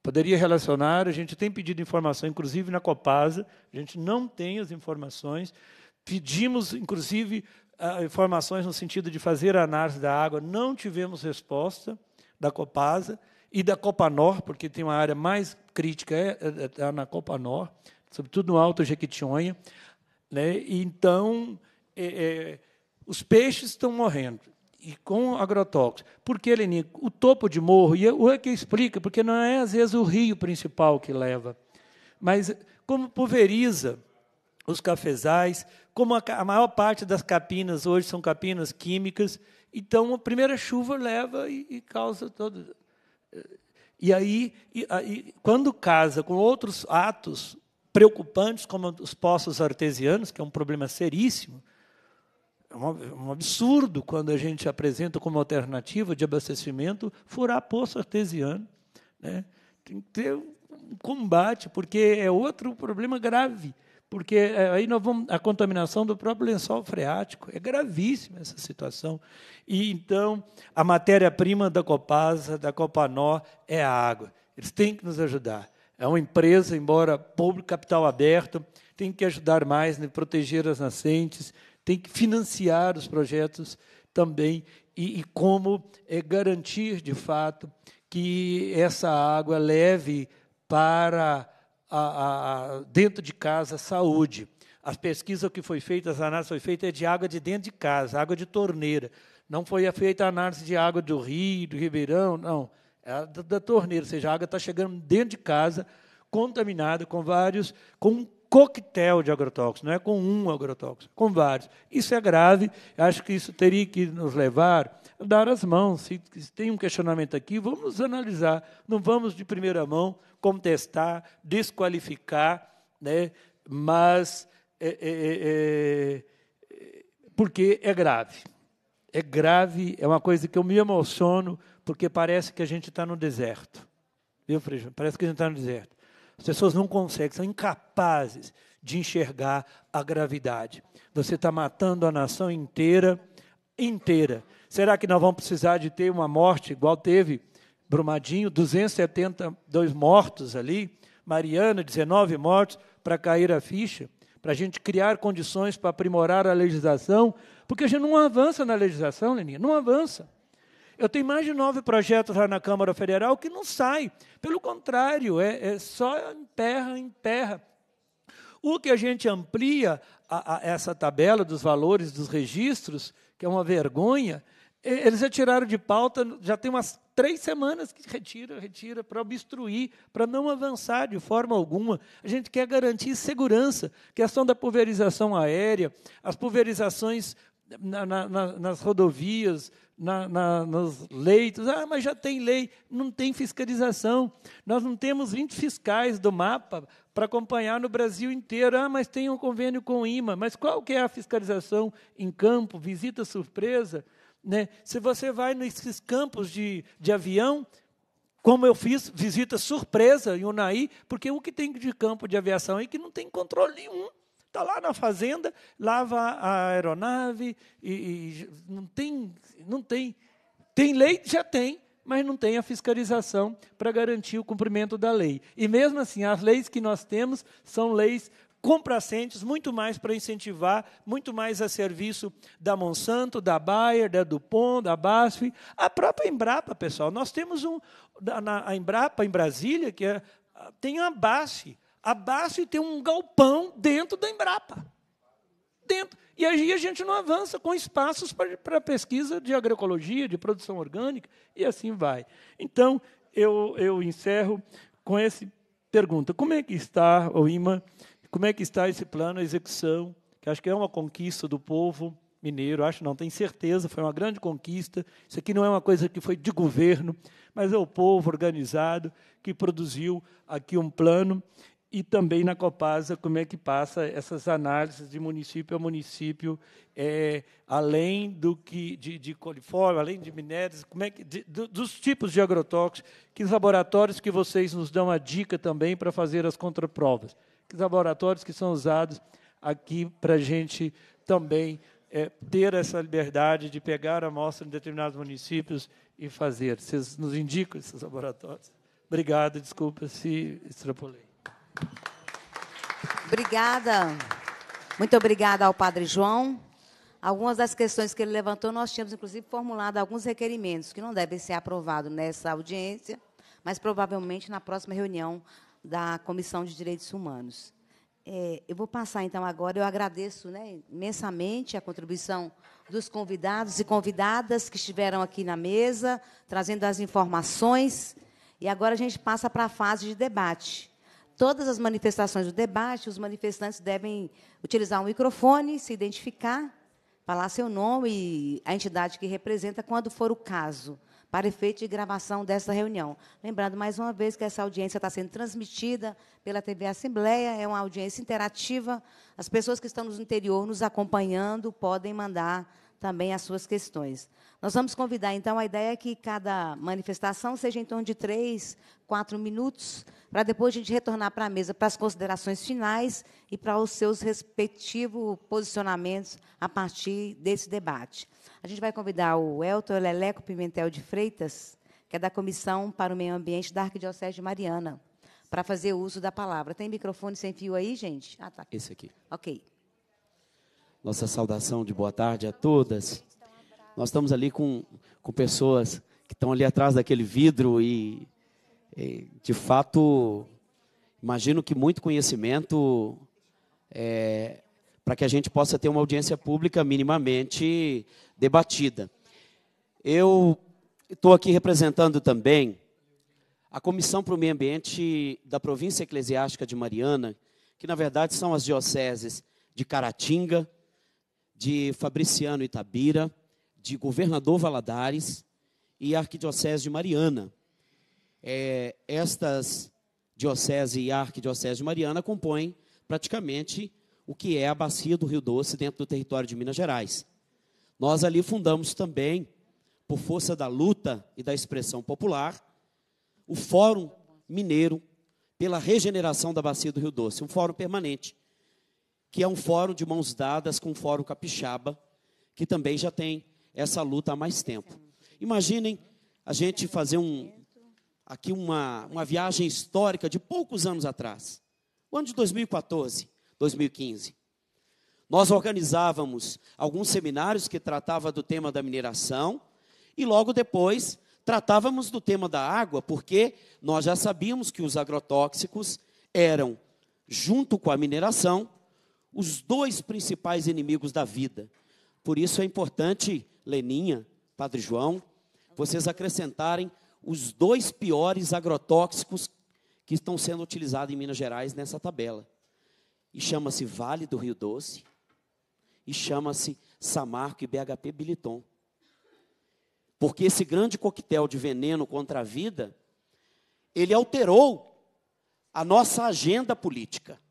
Poderia relacionar, a gente tem pedido informação, inclusive na Copasa, a gente não tem as informações. Pedimos, inclusive, ah, informações no sentido de fazer a análise da água, não tivemos resposta da Copasa e da Copanor, porque tem uma área mais crítica é, é, é tá na Copanor, sobretudo no Alto Jequitinhonha. Né? Então, é, é os peixes estão morrendo e com agrotóxicos. Por que, O topo de morro, e o é que explica, porque não é às vezes o rio principal que leva, mas como pulveriza os cafezais, como a, a maior parte das capinas hoje são capinas químicas, então a primeira chuva leva e, e causa todo. E aí, e aí, quando casa com outros atos preocupantes, como os poços artesianos, que é um problema seríssimo, é é um absurdo quando a gente apresenta como alternativa de abastecimento furar poço artesiano. Né? Tem que ter um combate, porque é outro problema grave. Porque é, aí nós vamos. A contaminação do próprio lençol freático. É gravíssima essa situação. E então, a matéria-prima da Copasa, da Copanó, é a água. Eles têm que nos ajudar. É uma empresa, embora público, capital aberto, tem que ajudar mais em né, proteger as nascentes, tem que financiar os projetos também e, e como é, garantir, de fato, que essa água leve para a, a, dentro de casa saúde. As pesquisas que foi feita, as análises foi feita é de água de dentro de casa, água de torneira. Não foi feita análise de água do rio, do ribeirão, não. É da, da torneira, ou seja, a água está chegando dentro de casa, contaminada com vários, com um coquetel de agrotóxicos, não é com um agrotóxico, com vários. Isso é grave, acho que isso teria que nos levar a dar as mãos. Se, se tem um questionamento aqui, vamos analisar. Não vamos de primeira mão contestar, desqualificar, né? mas é, é, é, é, porque é grave. É grave, é uma coisa que eu me emociono, porque parece que a gente está no deserto. Viu, Freixo? Parece que a gente está no deserto. As pessoas não conseguem, são incapazes de enxergar a gravidade. Você está matando a nação inteira, inteira. Será que nós vamos precisar de ter uma morte igual teve Brumadinho, 272 mortos ali, Mariana, 19 mortos, para cair a ficha? Para a gente criar condições para aprimorar a legislação? Porque a gente não avança na legislação, Leninha, não avança. Eu tenho mais de nove projetos lá na Câmara Federal que não sai. Pelo contrário, é, é só emperra, emperra. O que a gente amplia a, a essa tabela dos valores dos registros, que é uma vergonha, eles retiraram de pauta, já tem umas três semanas que retira, retira, para obstruir, para não avançar de forma alguma. A gente quer garantir segurança. Questão da pulverização aérea, as pulverizações na, na, nas rodovias, na, na, nos leitos. Ah, mas já tem lei. Não tem fiscalização. Nós não temos 20 fiscais do mapa para acompanhar no Brasil inteiro. Ah, mas tem um convênio com o IMA. Mas qual que é a fiscalização em campo, visita surpresa? Né? Se você vai nesses campos de, de avião, como eu fiz visita surpresa em Unai, porque o que tem de campo de aviação aí é que não tem controle nenhum. Está lá na fazenda, lava a aeronave e, e não tem, não tem. Tem lei? Já tem, mas não tem a fiscalização para garantir o cumprimento da lei. E mesmo assim, as leis que nós temos são leis complacentes, muito mais para incentivar, muito mais a serviço da Monsanto, da Bayer, da Dupont, da BASF, a própria Embrapa, pessoal. Nós temos um, a Embrapa em Brasília, que é, tem a BASF. A Basf tem um galpão dentro da Embrapa. Dentro. E aí a gente não avança com espaços para pesquisa de agroecologia, de produção orgânica, e assim vai. Então, eu, eu encerro com essa pergunta. Como é que está, o IMA, como é que está esse plano, a execução, que acho que é uma conquista do povo mineiro, acho não, tenho certeza, foi uma grande conquista. Isso aqui não é uma coisa que foi de governo, mas é o povo organizado que produziu aqui um plano e também na Copasa, como é que passa essas análises de município a município, é, além do que de, de coliforme, além de minérios, como é que, de, dos tipos de agrotóxicos, que laboratórios que vocês nos dão a dica também para fazer as contraprovas, que laboratórios que são usados aqui para a gente também é, ter essa liberdade de pegar a amostra em determinados municípios e fazer. Vocês nos indicam esses laboratórios? Obrigado, desculpa se extrapolei. Obrigada. Muito obrigada ao Padre João. Algumas das questões que ele levantou, nós tínhamos, inclusive, formulado alguns requerimentos que não devem ser aprovados nessa audiência, mas provavelmente na próxima reunião da Comissão de Direitos Humanos. É, eu vou passar, então, agora. Eu agradeço né, imensamente a contribuição dos convidados e convidadas que estiveram aqui na mesa, trazendo as informações. E agora a gente passa para a fase de debate todas as manifestações do debate, os manifestantes devem utilizar um microfone, se identificar, falar seu nome e a entidade que representa, quando for o caso, para efeito de gravação dessa reunião. Lembrando mais uma vez que essa audiência está sendo transmitida pela TV Assembleia, é uma audiência interativa. As pessoas que estão no interior nos acompanhando podem mandar também as suas questões. Nós vamos convidar, então, a ideia é que cada manifestação seja em torno de três, quatro minutos para depois a gente retornar para a mesa para as considerações finais e para os seus respectivos posicionamentos a partir desse debate. A gente vai convidar o Elton Leleco Pimentel de Freitas, que é da Comissão para o Meio Ambiente da Arquidiocese de Mariana, para fazer uso da palavra. Tem microfone sem fio aí, gente? Ah, tá. Esse aqui. Ok. Nossa saudação de boa tarde a todas. Nós estamos ali com, com pessoas que estão ali atrás daquele vidro e é, de fato, imagino que muito conhecimento é, para que a gente possa ter uma audiência pública minimamente debatida. Eu estou aqui representando também a Comissão para o Meio Ambiente da Província Eclesiástica de Mariana, que na verdade são as dioceses de Caratinga, de Fabriciano Itabira, de Governador Valadares e Arquidiocese de Mariana é, estas diocese e arquidiocese mariana compõem praticamente o que é a bacia do Rio Doce dentro do território de Minas Gerais. Nós ali fundamos também, por força da luta e da expressão popular, o Fórum Mineiro pela regeneração da bacia do Rio Doce, um fórum permanente, que é um fórum de mãos dadas com o Fórum Capixaba, que também já tem essa luta há mais tempo. Imaginem a gente fazer um, aqui uma, uma viagem histórica de poucos anos atrás, o ano de 2014, 2015. Nós organizávamos alguns seminários que tratava do tema da mineração e logo depois tratávamos do tema da água, porque nós já sabíamos que os agrotóxicos eram, junto com a mineração, os dois principais inimigos da vida. Por isso é importante, Leninha, Padre João, vocês acrescentarem os dois piores agrotóxicos que estão sendo utilizados em Minas Gerais nessa tabela. E chama-se Vale do Rio Doce e chama-se Samarco e BHP Biliton. Porque esse grande coquetel de veneno contra a vida, ele alterou a nossa agenda política.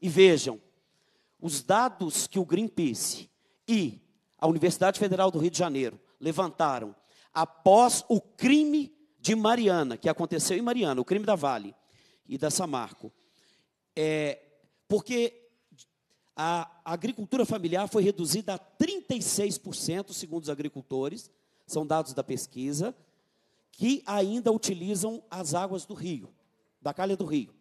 E vejam, os dados que o Greenpeace e a Universidade Federal do Rio de Janeiro levantaram após o crime de Mariana, que aconteceu em Mariana, o crime da Vale e da Samarco. É, porque a agricultura familiar foi reduzida a 36%, segundo os agricultores, são dados da pesquisa, que ainda utilizam as águas do rio, da calha do rio.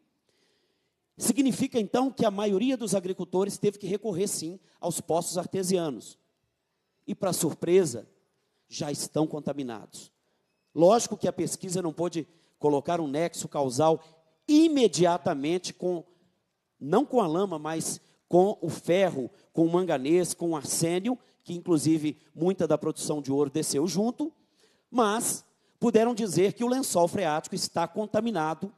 Significa então que a maioria dos agricultores teve que recorrer sim aos poços artesianos. E para surpresa já estão contaminados. Lógico que a pesquisa não pôde colocar um nexo causal imediatamente com, não com a lama, mas com o ferro, com o manganês, com o arsênio, que inclusive muita da produção de ouro desceu junto, mas puderam dizer que o lençol freático está contaminado,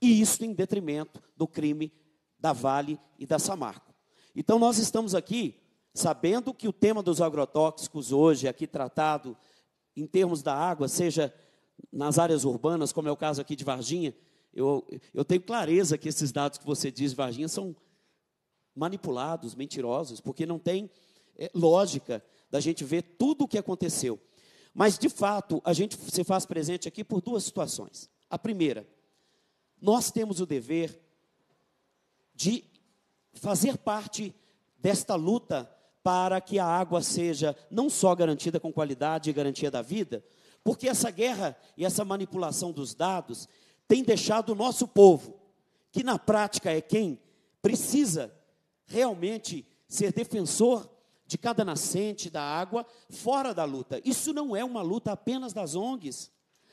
e isso em detrimento do crime da Vale e da Samarco. Então nós estamos aqui sabendo que o tema dos agrotóxicos hoje, é aqui tratado em termos da água, seja nas áreas urbanas, como é o caso aqui de Varginha, eu, eu tenho clareza que esses dados que você diz, Varginha, são manipulados, mentirosos, porque não tem é, lógica da gente ver tudo o que aconteceu. Mas, de fato, a gente se faz presente aqui por duas situações. A primeira, nós temos o dever de fazer parte desta luta para que a água seja não só garantida com qualidade e garantia da vida, porque essa guerra e essa manipulação dos dados tem deixado o nosso povo, que na prática é quem precisa realmente ser defensor de cada nascente da água fora da luta. Isso não é uma luta apenas das ONGs,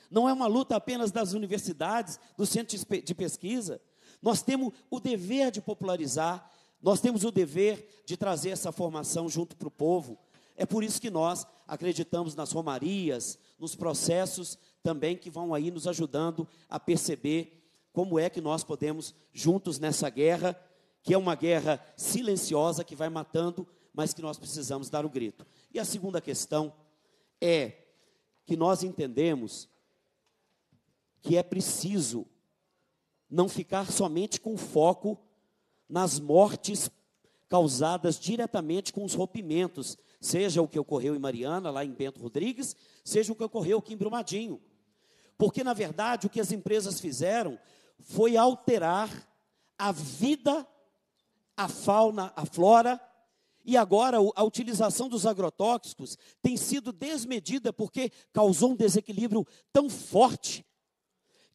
não é uma luta apenas das universidades, dos centros de pesquisa. Nós temos o dever de popularizar nós temos o dever de trazer essa formação junto para o povo. É por isso que nós acreditamos nas romarias, nos processos também que vão aí nos ajudando a perceber como é que nós podemos juntos nessa guerra, que é uma guerra silenciosa que vai matando, mas que nós precisamos dar o grito. E a segunda questão é que nós entendemos que é preciso não ficar somente com foco nas mortes causadas diretamente com os rompimentos, seja o que ocorreu em Mariana, lá em Bento Rodrigues, seja o que ocorreu aqui em Brumadinho. Porque, na verdade, o que as empresas fizeram foi alterar a vida, a fauna, a flora, e agora a utilização dos agrotóxicos tem sido desmedida porque causou um desequilíbrio tão forte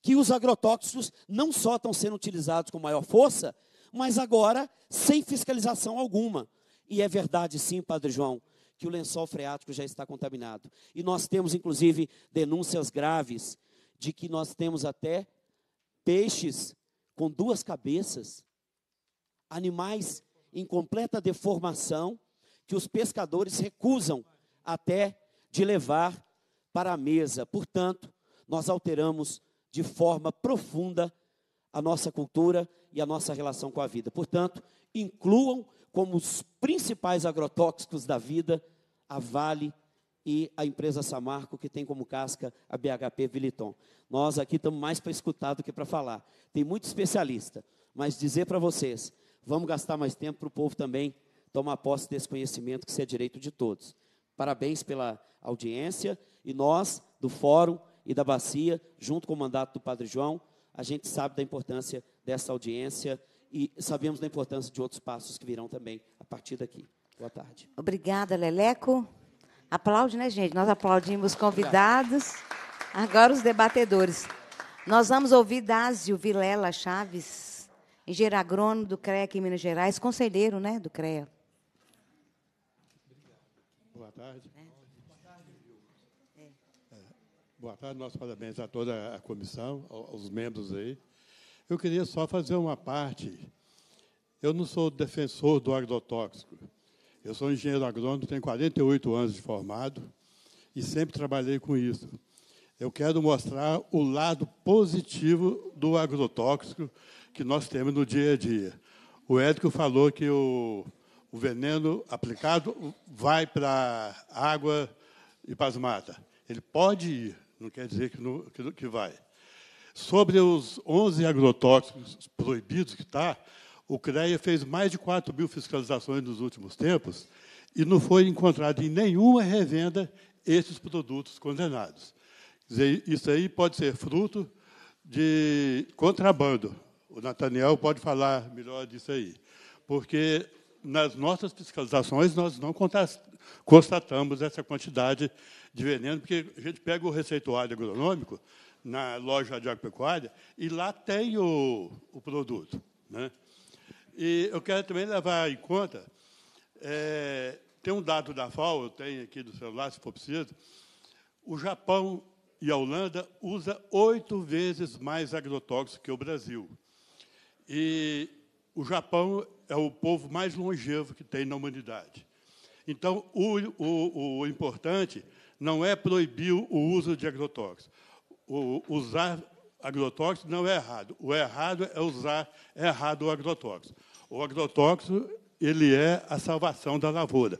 que os agrotóxicos não só estão sendo utilizados com maior força, mas agora sem fiscalização alguma. E é verdade, sim, Padre João, que o lençol freático já está contaminado. E nós temos, inclusive, denúncias graves de que nós temos até peixes com duas cabeças, animais em completa deformação, que os pescadores recusam até de levar para a mesa. Portanto, nós alteramos de forma profunda a nossa cultura e a nossa relação com a vida. Portanto, incluam como os principais agrotóxicos da vida a Vale e a empresa Samarco, que tem como casca a BHP Viliton. Nós aqui estamos mais para escutar do que para falar. Tem muito especialista, mas dizer para vocês, vamos gastar mais tempo para o povo também tomar posse desse conhecimento que isso é direito de todos. Parabéns pela audiência e nós, do Fórum e da Bacia, junto com o mandato do Padre João, a gente sabe da importância dessa audiência e sabemos da importância de outros passos que virão também a partir daqui. Boa tarde. Obrigada, Leleco. Aplaude, né, gente? Nós aplaudimos convidados. Agora os debatedores. Nós vamos ouvir Dásio Vilela Chaves, engenheiro agrônomo do CREA aqui em Minas Gerais, conselheiro né, do CREA. Boa tarde. É. Boa tarde, nossos parabéns a toda a comissão, aos membros aí. Eu queria só fazer uma parte. Eu não sou defensor do agrotóxico. Eu sou engenheiro agrônomo, tenho 48 anos de formado e sempre trabalhei com isso. Eu quero mostrar o lado positivo do agrotóxico que nós temos no dia a dia. O Érico falou que o, o veneno aplicado vai para a água e para as matas. Ele pode ir, não quer dizer que, que, que vai. Sobre os 11 agrotóxicos proibidos que está, o CREA fez mais de 4 mil fiscalizações nos últimos tempos e não foi encontrado em nenhuma revenda esses produtos condenados. Quer dizer, isso aí pode ser fruto de contrabando. O Nathaniel pode falar melhor disso aí. Porque nas nossas fiscalizações nós não constatamos essa quantidade de veneno, porque a gente pega o receituário agronômico, na loja de agropecuária e lá tem o, o produto. Né? E eu quero também levar em conta, é, tem um dado da FAO, eu tenho aqui do celular, se for preciso, o Japão e a Holanda usa oito vezes mais agrotóxicos que o Brasil. E o Japão é o povo mais longevo que tem na humanidade. Então, o, o, o importante não é proibir o uso de agrotóxicos, o, usar agrotóxico não é errado. O errado é usar errado o agrotóxico. O agrotóxico ele é a salvação da lavoura.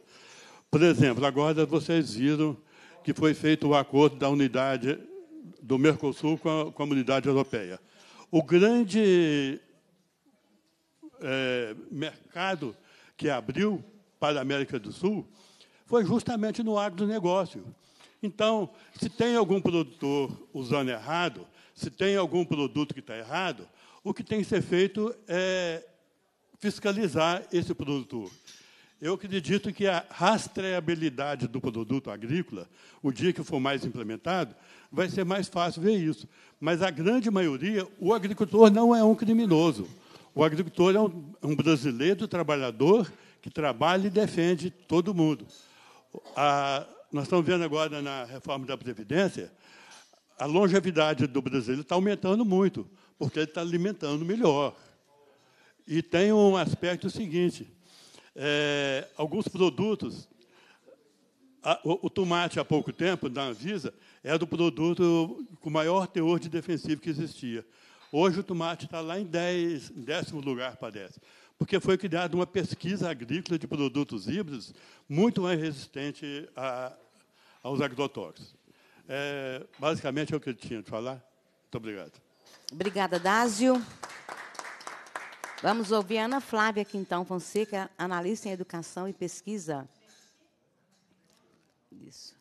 Por exemplo, agora vocês viram que foi feito o acordo da unidade do Mercosul com a comunidade europeia. O grande é, mercado que abriu para a América do Sul foi justamente no agronegócio. Então, se tem algum produtor usando errado, se tem algum produto que está errado, o que tem que ser feito é fiscalizar esse produtor. Eu acredito que a rastreabilidade do produto agrícola, o dia que for mais implementado, vai ser mais fácil ver isso. Mas a grande maioria, o agricultor não é um criminoso. O agricultor é um, um brasileiro trabalhador que trabalha e defende todo mundo. A, nós estamos vendo agora na reforma da Previdência, a longevidade do brasileiro está aumentando muito, porque ele está alimentando melhor. E tem um aspecto seguinte: é, alguns produtos. A, o, o, tomate, há pouco tempo, da Anvisa, era o produto com maior teor de defensivo que existia. Hoje o tomate está lá em, dez, em décimo lugar, parece, porque foi criada uma pesquisa agrícola de produtos híbridos muito mais resistente a, aos agrotóxicos. É, basicamente é o que eu tinha de falar. Muito obrigado. Obrigada, Dásio. Vamos ouvir a Ana Flávia Quintão Fonseca, analista em educação e pesquisa. Isso.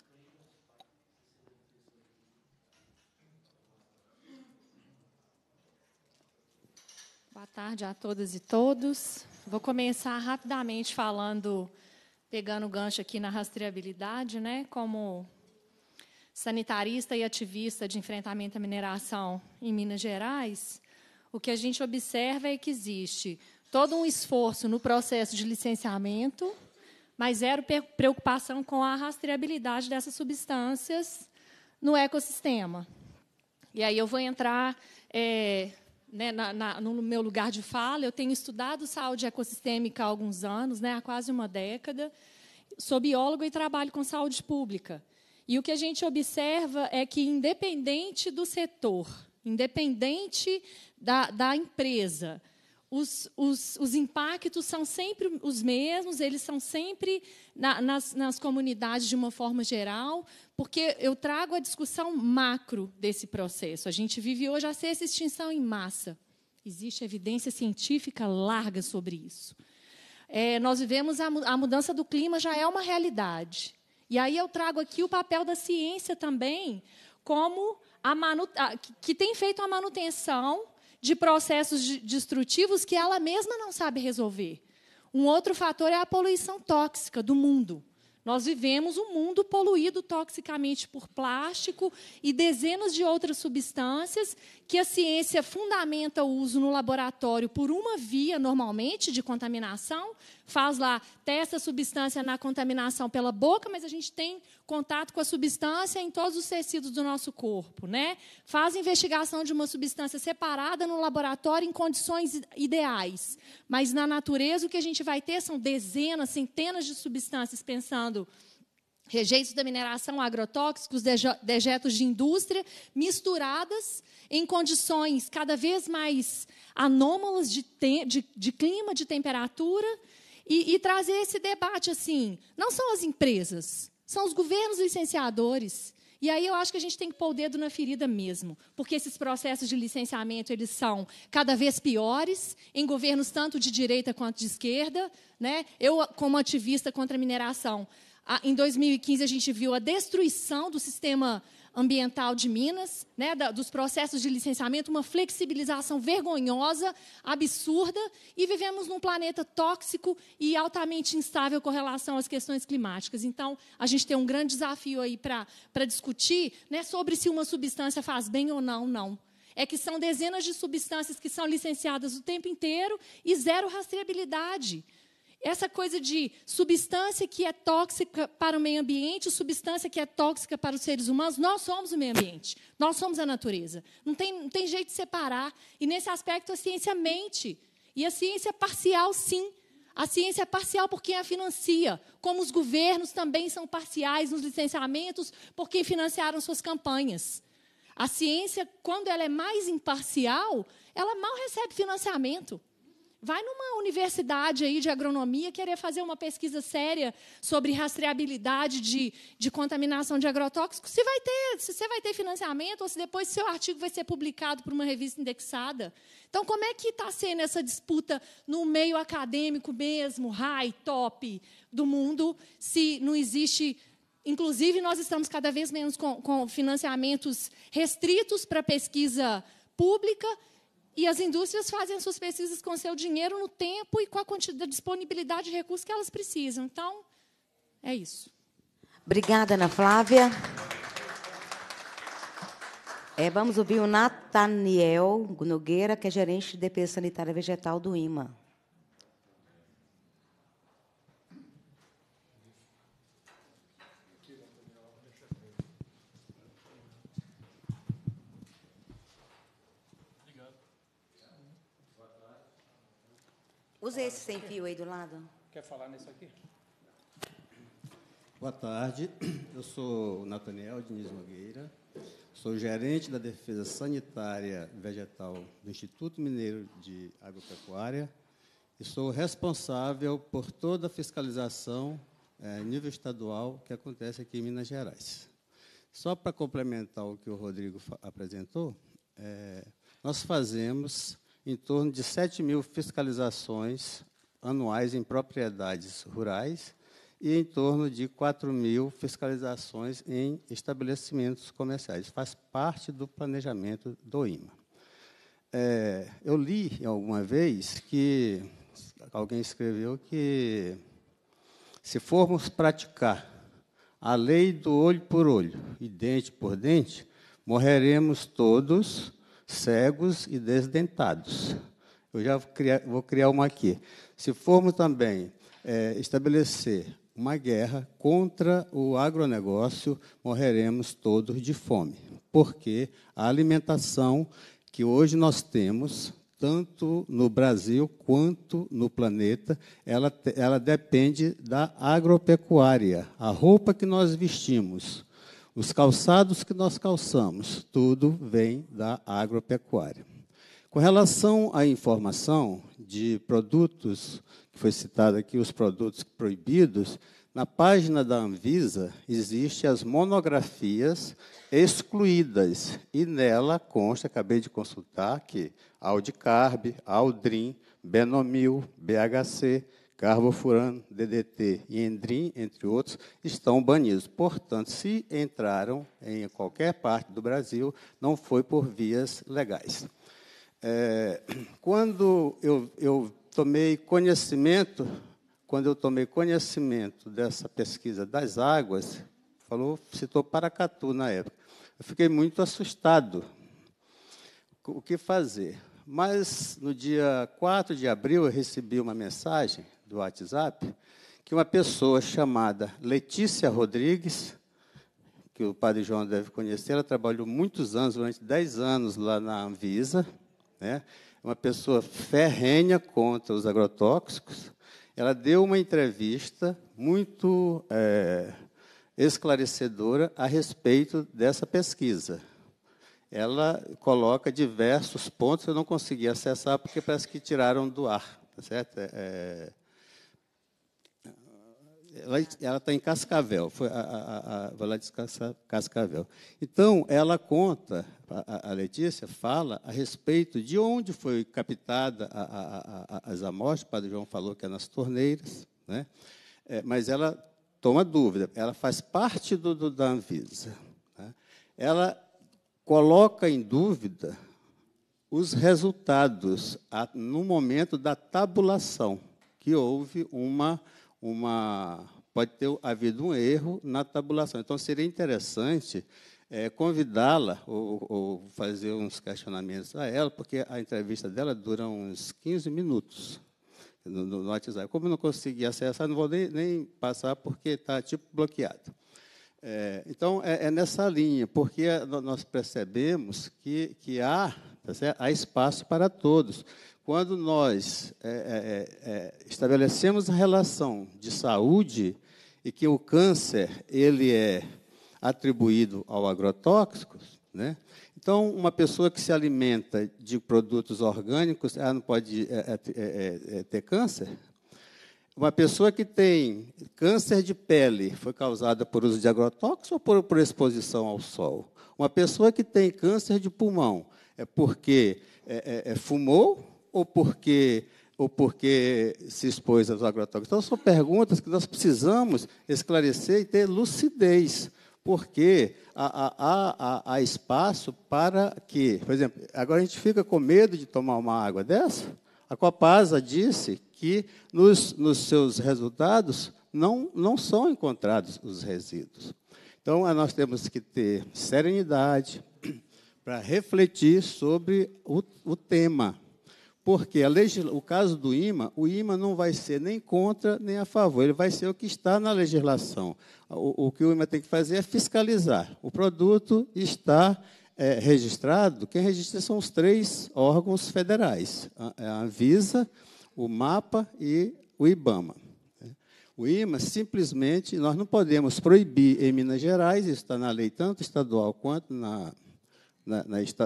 Boa tarde a todas e todos. Vou começar rapidamente falando pegando o gancho aqui na rastreabilidade, né, como sanitarista e ativista de enfrentamento à mineração em Minas Gerais, o que a gente observa é que existe todo um esforço no processo de licenciamento, mas zero preocupação com a rastreabilidade dessas substâncias no ecossistema. E aí eu vou entrar é, né, na, na, no meu lugar de fala, eu tenho estudado saúde ecossistêmica há alguns anos, né, há quase uma década. Sou biólogo e trabalho com saúde pública. E o que a gente observa é que, independente do setor, independente da, da empresa, os, os, os, impactos são sempre os mesmos, eles são sempre na, nas, nas, comunidades de uma forma geral, porque eu trago a discussão macro desse processo. A gente vive hoje a sexta extinção em massa. Existe evidência científica larga sobre isso. É, nós vivemos a, a mudança do clima já é uma realidade. E aí eu trago aqui o papel da ciência também, como a que tem feito a manutenção de processos destrutivos que ela mesma não sabe resolver. Um outro fator é a poluição tóxica do mundo. Nós vivemos um mundo poluído toxicamente por plástico e dezenas de outras substâncias que a ciência fundamenta o uso no laboratório por uma via, normalmente, de contaminação, faz lá, testa a substância na contaminação pela boca, mas a gente tem contato com a substância em todos os tecidos do nosso corpo, né? Faz investigação de uma substância separada no laboratório em condições ideais. Mas na natureza o que a gente vai ter são dezenas, centenas de substâncias pensando rejeitos da mineração, agrotóxicos, dejetos de indústria, misturadas em condições cada vez mais anômalas de, de, de clima, de temperatura, e, e trazer esse debate assim. Não são as empresas, são os governos licenciadores. E aí eu acho que a gente tem que pôr o dedo na ferida mesmo, porque esses processos de licenciamento eles são cada vez piores em governos tanto de direita quanto de esquerda, né? Eu como ativista contra a mineração, em 2015 a gente viu a destruição do sistema ambiental de Minas, né, da, dos processos de licenciamento, uma flexibilização vergonhosa, absurda, e vivemos num planeta tóxico e altamente instável com relação às questões climáticas. Então, a gente tem um grande desafio aí para discutir né, sobre se uma substância faz bem ou não, não. É que são dezenas de substâncias que são licenciadas o tempo inteiro e zero rastreabilidade. Essa coisa de substância que é tóxica para o meio ambiente, substância que é tóxica para os seres humanos, nós somos o meio ambiente, nós somos a natureza. Não tem, não tem jeito de separar. E nesse aspecto a ciência mente. E a ciência é parcial, sim. A ciência é parcial por quem a financia, como os governos também são parciais nos licenciamentos por quem financiaram suas campanhas. A ciência, quando ela é mais imparcial, ela mal recebe financiamento. Vai numa universidade aí de agronomia querer fazer uma pesquisa séria sobre rastreabilidade de, de contaminação de agrotóxicos. Se vai ter, se você vai ter financiamento ou se depois seu artigo vai ser publicado por uma revista indexada. Então, como é que está sendo essa disputa no meio acadêmico mesmo, high, top do mundo, se não existe Inclusive, nós estamos cada vez menos com, com financiamentos restritos para pesquisa pública, e as indústrias fazem suas pesquisas com seu dinheiro no tempo e com a quantidade, disponibilidade de recursos que elas precisam. Então, é isso. Obrigada, Ana Flávia. É, vamos ouvir o Nathaniel Nogueira, que é gerente de DP Sanitária Vegetal do IMA. Use esse sem fio aí do lado. Quer falar nisso aqui? Boa tarde, eu sou Nathaniel Diniz Nogueira, sou gerente da Defesa Sanitária Vegetal do Instituto Mineiro de Agropecuária e sou responsável por toda a fiscalização é, nível estadual que acontece aqui em Minas Gerais. Só para complementar o que o Rodrigo apresentou, é, nós fazemos em torno de 7 mil fiscalizações anuais em propriedades rurais e em torno de 4 mil fiscalizações em estabelecimentos comerciais. Faz parte do planejamento do IMA. É, eu li alguma vez que alguém escreveu que se formos praticar a lei do olho por olho e dente por dente, morreremos todos cegos e desdentados. Eu já vou criar, vou criar uma aqui. Se formos também é, estabelecer uma guerra contra o agronegócio, morreremos todos de fome, porque a alimentação que hoje nós temos, tanto no Brasil quanto no planeta, ela, ela depende da agropecuária. A roupa que nós vestimos, os calçados que nós calçamos, tudo vem da agropecuária. Com relação à informação de produtos, que foi citado aqui, os produtos proibidos, na página da Anvisa existem as monografias excluídas e nela consta, acabei de consultar, que Aldicarb, Aldrin, Benomil, BHC, Carbofuran, DDT e Endrim, entre outros, estão banidos. Portanto, se entraram em qualquer parte do Brasil, não foi por vias legais. É, quando eu, eu tomei conhecimento, quando eu tomei conhecimento dessa pesquisa das águas, falou, citou Paracatu na época. Eu fiquei muito assustado. O que fazer? Mas no dia 4 de abril eu recebi uma mensagem do WhatsApp que uma pessoa chamada Letícia Rodrigues, que o padre João deve conhecer, ela trabalhou muitos anos, durante 10 anos lá na Anvisa, né? uma pessoa ferrenha contra os agrotóxicos, ela deu uma entrevista muito é, esclarecedora a respeito dessa pesquisa. Ela coloca diversos pontos, eu não consegui acessar porque parece que tiraram do ar, tá certo? É, é ela está em Cascavel, foi a, a, a, lá de Cascavel. Então, ela conta, a, Letícia fala a respeito de onde foi captada as amostras, o padre João falou que é nas torneiras, né? É, mas ela toma dúvida, ela faz parte do, do da Anvisa. Né? Ela coloca em dúvida os resultados no momento da tabulação, que houve uma uma pode ter havido um erro na tabulação. Então seria interessante é, convidá-la ou, ou, fazer uns questionamentos a ela, porque a entrevista dela dura uns 15 minutos no, no WhatsApp. Como eu não consegui acessar, não vou nem, nem passar porque está tipo bloqueado. É, então é, é, nessa linha, porque nós percebemos que, que há, tá há espaço para todos. Quando nós é, é, é, é, estabelecemos a relação de saúde e que o câncer ele é atribuído ao agrotóxico, né? então uma pessoa que se alimenta de produtos orgânicos, ela não pode é, é, ter câncer? Uma pessoa que tem câncer de pele foi causada por uso de agrotóxico ou por, por exposição ao sol? Uma pessoa que tem câncer de pulmão é porque é, é, fumou ou porque ou porque se expôs aos agrotóxicos. Então, são perguntas que nós precisamos esclarecer e ter lucidez, porque há, há, há, há espaço para que, por exemplo, agora a gente fica com medo de tomar uma água dessa. A Copasa disse que nos, nos seus resultados não, não são encontrados os resíduos. Então, nós temos que ter serenidade para refletir sobre o, o tema porque legisla... o caso do IMA, o IMA não vai ser nem contra nem a favor, ele vai ser o que está na legislação. O, o que o IMA tem que fazer é fiscalizar. O produto está é, registrado, quem registra são os três órgãos federais: a é Anvisa, o MAPA e o IBAMA. O IMA, simplesmente, nós não podemos proibir em Minas Gerais, isso está na lei tanto estadual quanto na na,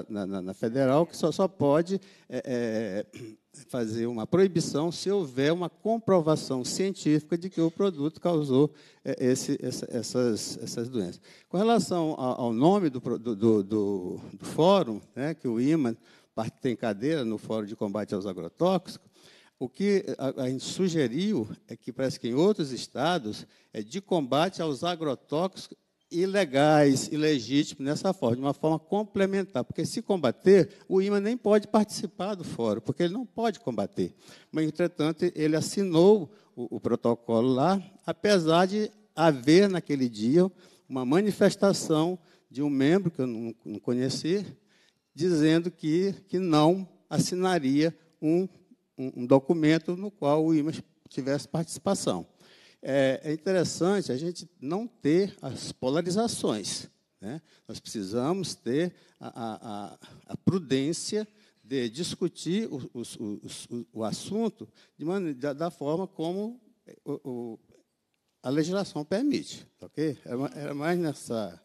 na, na, na federal, que só, só pode é, é, fazer uma proibição se houver uma comprovação científica de que o produto causou é, esse, essa, essas, essas doenças. Com relação ao, ao nome do, do, do, do fórum, né, que o IMA tem cadeira no Fórum de Combate aos Agrotóxicos, o que a, gente sugeriu é que parece que em outros estados é de combate aos agrotóxicos ilegais, ilegítimos nessa forma, de uma forma complementar, porque se combater, o IMA nem pode participar do fórum, porque ele não pode combater. Mas, entretanto, ele assinou o, o protocolo lá, apesar de haver naquele dia uma manifestação de um membro que eu não, não conheci, dizendo que, que não assinaria um, um, um documento no qual o Ima tivesse participação. É, é, interessante a gente não ter as polarizações. Né? Nós precisamos ter a, a, a prudência de discutir o, o, o, o assunto maneira, da, forma como a legislação permite. Okay? É era mais nessa,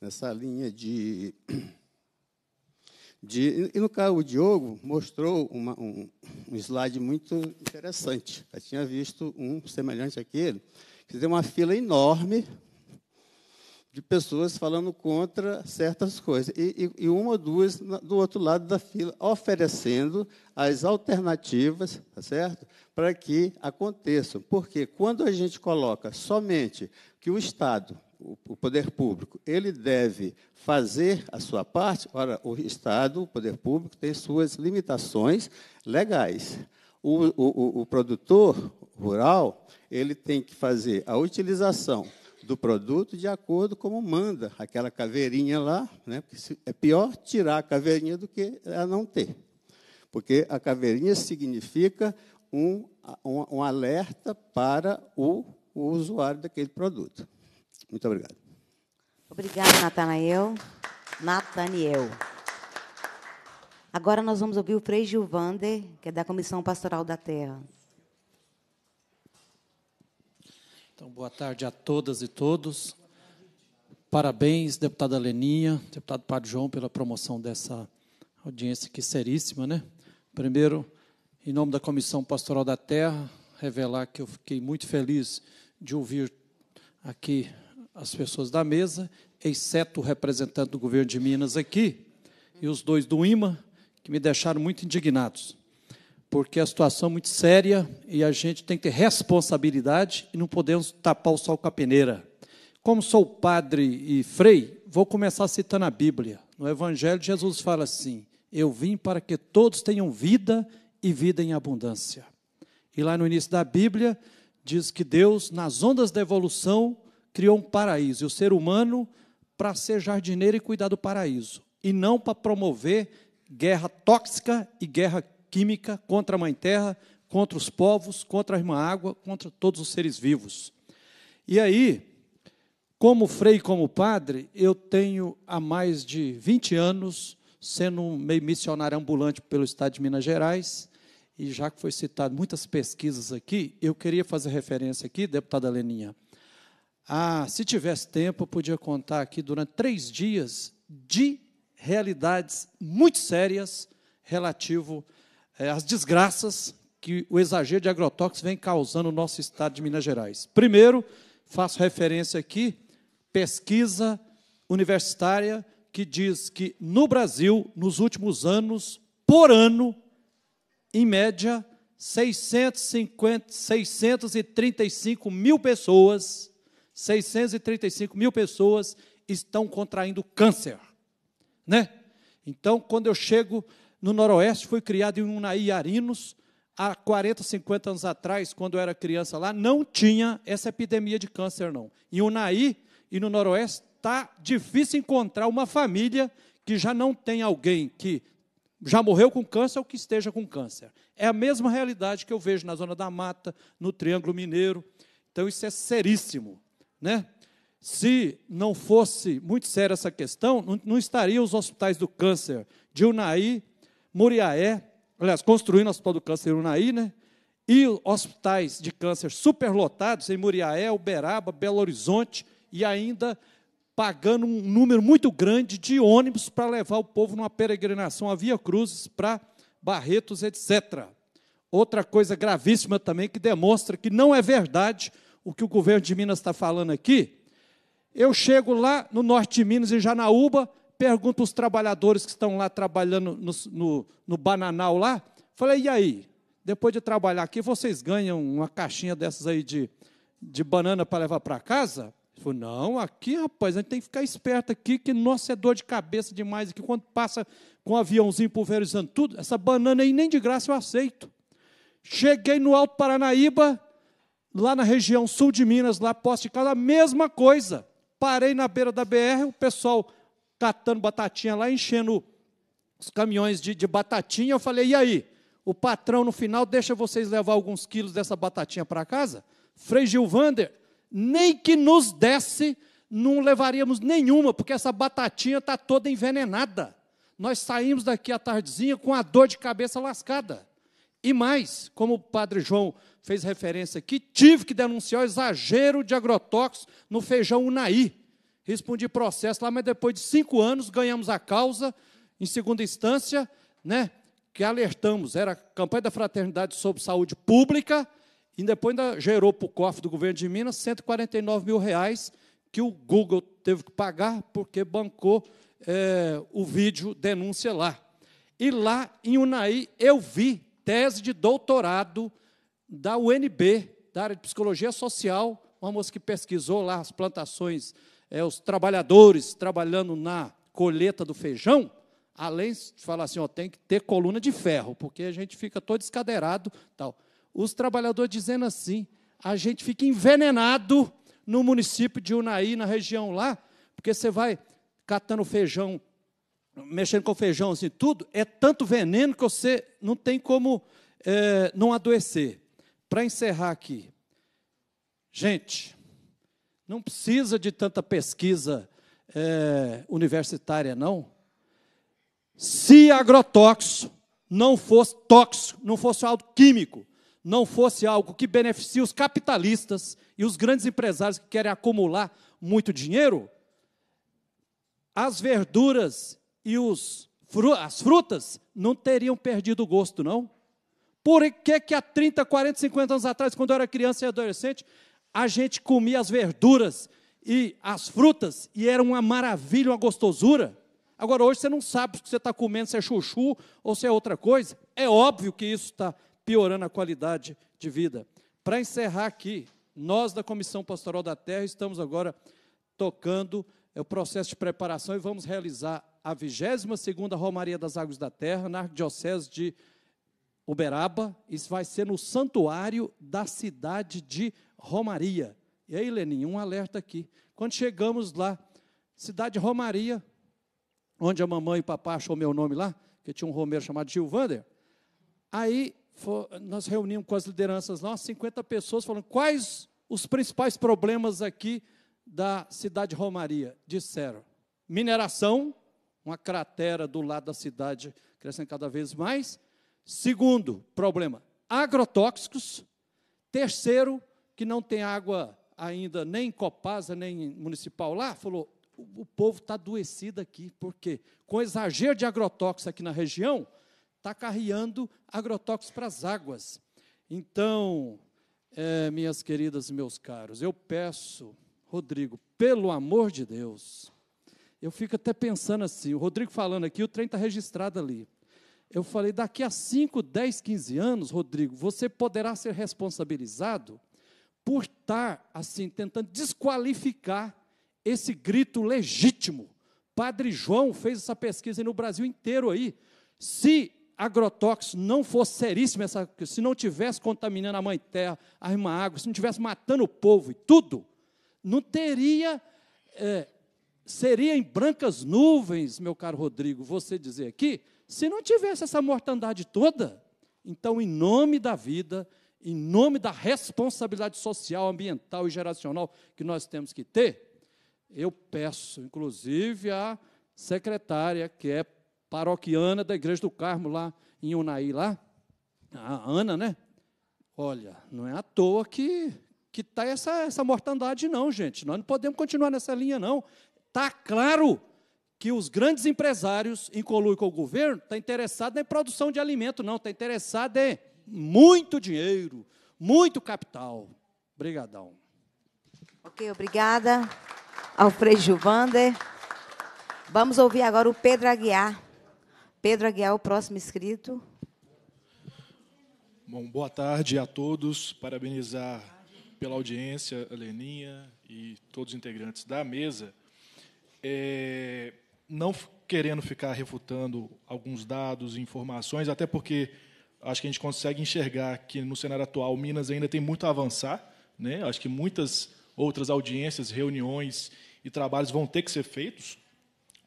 nessa linha de de, e no caso, o Diogo mostrou uma, um, um, slide muito interessante. Eu tinha visto um semelhante àquele, que tem uma fila enorme de pessoas falando contra certas coisas, e, e, e uma ou duas do outro lado da fila, oferecendo as alternativas, tá certo? Para que aconteçam. Porque quando a gente coloca somente que o Estado o poder público, ele deve fazer a sua parte. Ora, o Estado, o poder público, tem suas limitações legais. O, o, o produtor rural, ele tem que fazer a utilização do produto de acordo como manda aquela caveirinha lá, né? Porque é pior tirar a caveirinha do que ela não ter, porque a caveirinha significa um, um, um alerta para o, o usuário daquele produto. Muito obrigado. Obrigada, Natanael. Nathaniel. Agora nós vamos ouvir o Frei Gilvander, que é da Comissão Pastoral da Terra. Então, boa tarde a todas e todos. Parabéns, deputada Leninha, deputado Padre João, pela promoção dessa audiência que seríssima, né? Primeiro, em nome da Comissão Pastoral da Terra, revelar que eu fiquei muito feliz de ouvir aqui as pessoas da mesa, exceto o representante do governo de Minas aqui, e os dois do IMA, que me deixaram muito indignados, porque a situação é muito séria e a gente tem que ter responsabilidade e não podemos tapar o sol com a peneira. Como sou padre e frei, vou começar citando a Bíblia. No Evangelho, Jesus fala assim: Eu vim para que todos tenham vida e vida em abundância. E lá no início da Bíblia, diz que Deus, nas ondas da evolução, criou um paraíso, e o ser humano para ser jardineiro e cuidar do paraíso, e não para promover guerra tóxica e guerra química contra a mãe terra, contra os povos, contra a irmã água, contra todos os seres vivos. E aí, como frei e como padre, eu tenho há mais de 20 anos sendo um meio missionário ambulante pelo estado de Minas Gerais, e já que foi citado muitas pesquisas aqui, eu queria fazer referência aqui, deputada Leninha, ah, se tivesse tempo, eu podia contar aqui durante três dias de realidades muito sérias relativo é, às desgraças que o exagero de agrotóxicos vem causando no nosso estado de Minas Gerais. Primeiro, faço referência aqui, pesquisa universitária que diz que no Brasil, nos últimos anos, por ano, em média, 650, 635 mil pessoas 635 mil pessoas estão contraindo câncer, né? Então, quando eu chego no Noroeste, fui criado em Unai Arinos, há 40, 50 anos atrás, quando eu era criança lá, não tinha essa epidemia de câncer, não. Em Unai e no Noroeste, está difícil encontrar uma família que já não tem alguém que já morreu com câncer ou que esteja com câncer. É a mesma realidade que eu vejo na Zona da Mata, no Triângulo Mineiro. Então, isso é seríssimo né? Se não fosse muito séria essa questão, não, não estariam os hospitais do câncer de Unaí, Muriaé, aliás, construindo o Hospital do Câncer em Unaí, né? E hospitais de câncer superlotados em Muriaé, Uberaba, Belo Horizonte e ainda pagando um número muito grande de ônibus para levar o povo numa peregrinação a Via Cruzes para Barretos, etc. Outra coisa gravíssima também que demonstra que não é verdade o que o governo de Minas está falando aqui, eu chego lá no norte de Minas, em Janaúba, pergunto os trabalhadores que estão lá trabalhando no, no, no bananal lá, falei, e aí? Depois de trabalhar aqui, vocês ganham uma caixinha dessas aí de, de banana para levar para casa? Ele falou, não, aqui, rapaz, a gente tem que ficar esperto aqui, que nossa, é dor de cabeça demais aqui. Quando passa com um aviãozinho pulverizando tudo, essa banana aí nem de graça eu aceito. Cheguei no Alto Paranaíba, lá na região sul de Minas, lá posto de casa, a mesma coisa. Parei na beira da BR, o pessoal catando batatinha lá, enchendo os caminhões de, de batatinha. Eu falei, e aí? O patrão, no final, deixa vocês levar alguns quilos dessa batatinha para casa? Frei Gilvander, nem que nos desse, não levaríamos nenhuma, porque essa batatinha está toda envenenada. Nós saímos daqui à tardezinha com a dor de cabeça lascada. E mais, como o padre João fez referência aqui, tive que denunciar o exagero de agrotóxicos no feijão Unaí. Respondi processo lá, mas depois de cinco anos ganhamos a causa, em segunda instância, né, que alertamos. Era a campanha da Fraternidade sobre Saúde Pública, e depois ainda gerou para o cofre do governo de Minas 149 mil reais que o Google teve que pagar porque bancou é, o vídeo denúncia lá. E lá em Unai eu vi tese de doutorado da UNB, da área de psicologia social, uma moça que pesquisou lá as plantações, é, os trabalhadores trabalhando na colheita do feijão, além de falar assim, ó, tem que ter coluna de ferro, porque a gente fica todo escadeirado, tal. Os trabalhadores dizendo assim, a gente fica envenenado no município de Unai na região lá, porque você vai catando feijão, mexendo com feijão assim, tudo, é tanto veneno que você não tem como é, não adoecer. Para encerrar aqui, gente, não precisa de tanta pesquisa é, universitária, não. Se agrotóxico não fosse tóxico, não fosse algo químico, não fosse algo que beneficie os capitalistas e os grandes empresários que querem acumular muito dinheiro, as verduras e os, as frutas não teriam perdido o gosto, não. Por que, que há 30, 40, 50 anos atrás, quando eu era criança e adolescente, a gente comia as verduras e as frutas e era uma maravilha, uma gostosura? Agora, hoje você não sabe se você está comendo, se é chuchu ou se é outra coisa. É óbvio que isso está piorando a qualidade de vida. Para encerrar aqui, nós da Comissão Pastoral da Terra estamos agora tocando é o processo de preparação e vamos realizar a 22ª Romaria das Águas da Terra na Arquidiocese de Uberaba, isso vai ser no santuário da cidade de Romaria. E aí, Leninho, um alerta aqui. Quando chegamos lá, cidade de Romaria, onde a mamãe e o papai achou meu nome lá, que tinha um romeiro chamado Gilvander, aí nós reunimos com as lideranças lá, 50 pessoas, falando quais os principais problemas aqui da cidade de Romaria. Disseram, mineração, uma cratera do lado da cidade crescendo cada vez mais, Segundo problema, agrotóxicos. Terceiro, que não tem água ainda nem Copasa, nem municipal lá, falou: o, o povo está adoecido aqui, porque com exagero de agrotóxicos aqui na região, está carreando agrotóxicos para as águas. Então, é, minhas queridas e meus caros, eu peço, Rodrigo, pelo amor de Deus, eu fico até pensando assim, o Rodrigo falando aqui, o trem está registrado ali. Eu falei, daqui a 5, 10, 15 anos, Rodrigo, você poderá ser responsabilizado por estar, assim, tentando desqualificar esse grito legítimo. Padre João fez essa pesquisa no Brasil inteiro aí. Se agrotóxico não fosse seríssimo, essa, se não tivesse contaminando a mãe terra, a irmã água, se não tivesse matando o povo e tudo, não teria. É, seria em brancas nuvens, meu caro Rodrigo, você dizer aqui se não tivesse essa mortandade toda, então, em nome da vida, em nome da responsabilidade social, ambiental e geracional que nós temos que ter, eu peço, inclusive, à secretária, que é paroquiana da Igreja do Carmo, lá em Unaí, lá, a Ana, né? Olha, não é à toa que que está essa, essa mortandade, não, gente. Nós não podemos continuar nessa linha, não. Está claro que os grandes empresários, em colui com o governo, estão tá interessados em produção de alimento, não, está interessado em muito dinheiro, muito capital. Obrigadão. Ok, obrigada. Alfredo Gilvander. Vamos ouvir agora o Pedro Aguiar. Pedro Aguiar, o próximo inscrito. Bom, boa tarde a todos. Parabenizar pela audiência, a Leninha e todos os integrantes da mesa. É, não querendo ficar refutando alguns dados e informações, até porque acho que a gente consegue enxergar que no cenário atual Minas ainda tem muito a avançar, né? Acho que muitas outras audiências, reuniões e trabalhos vão ter que ser feitos,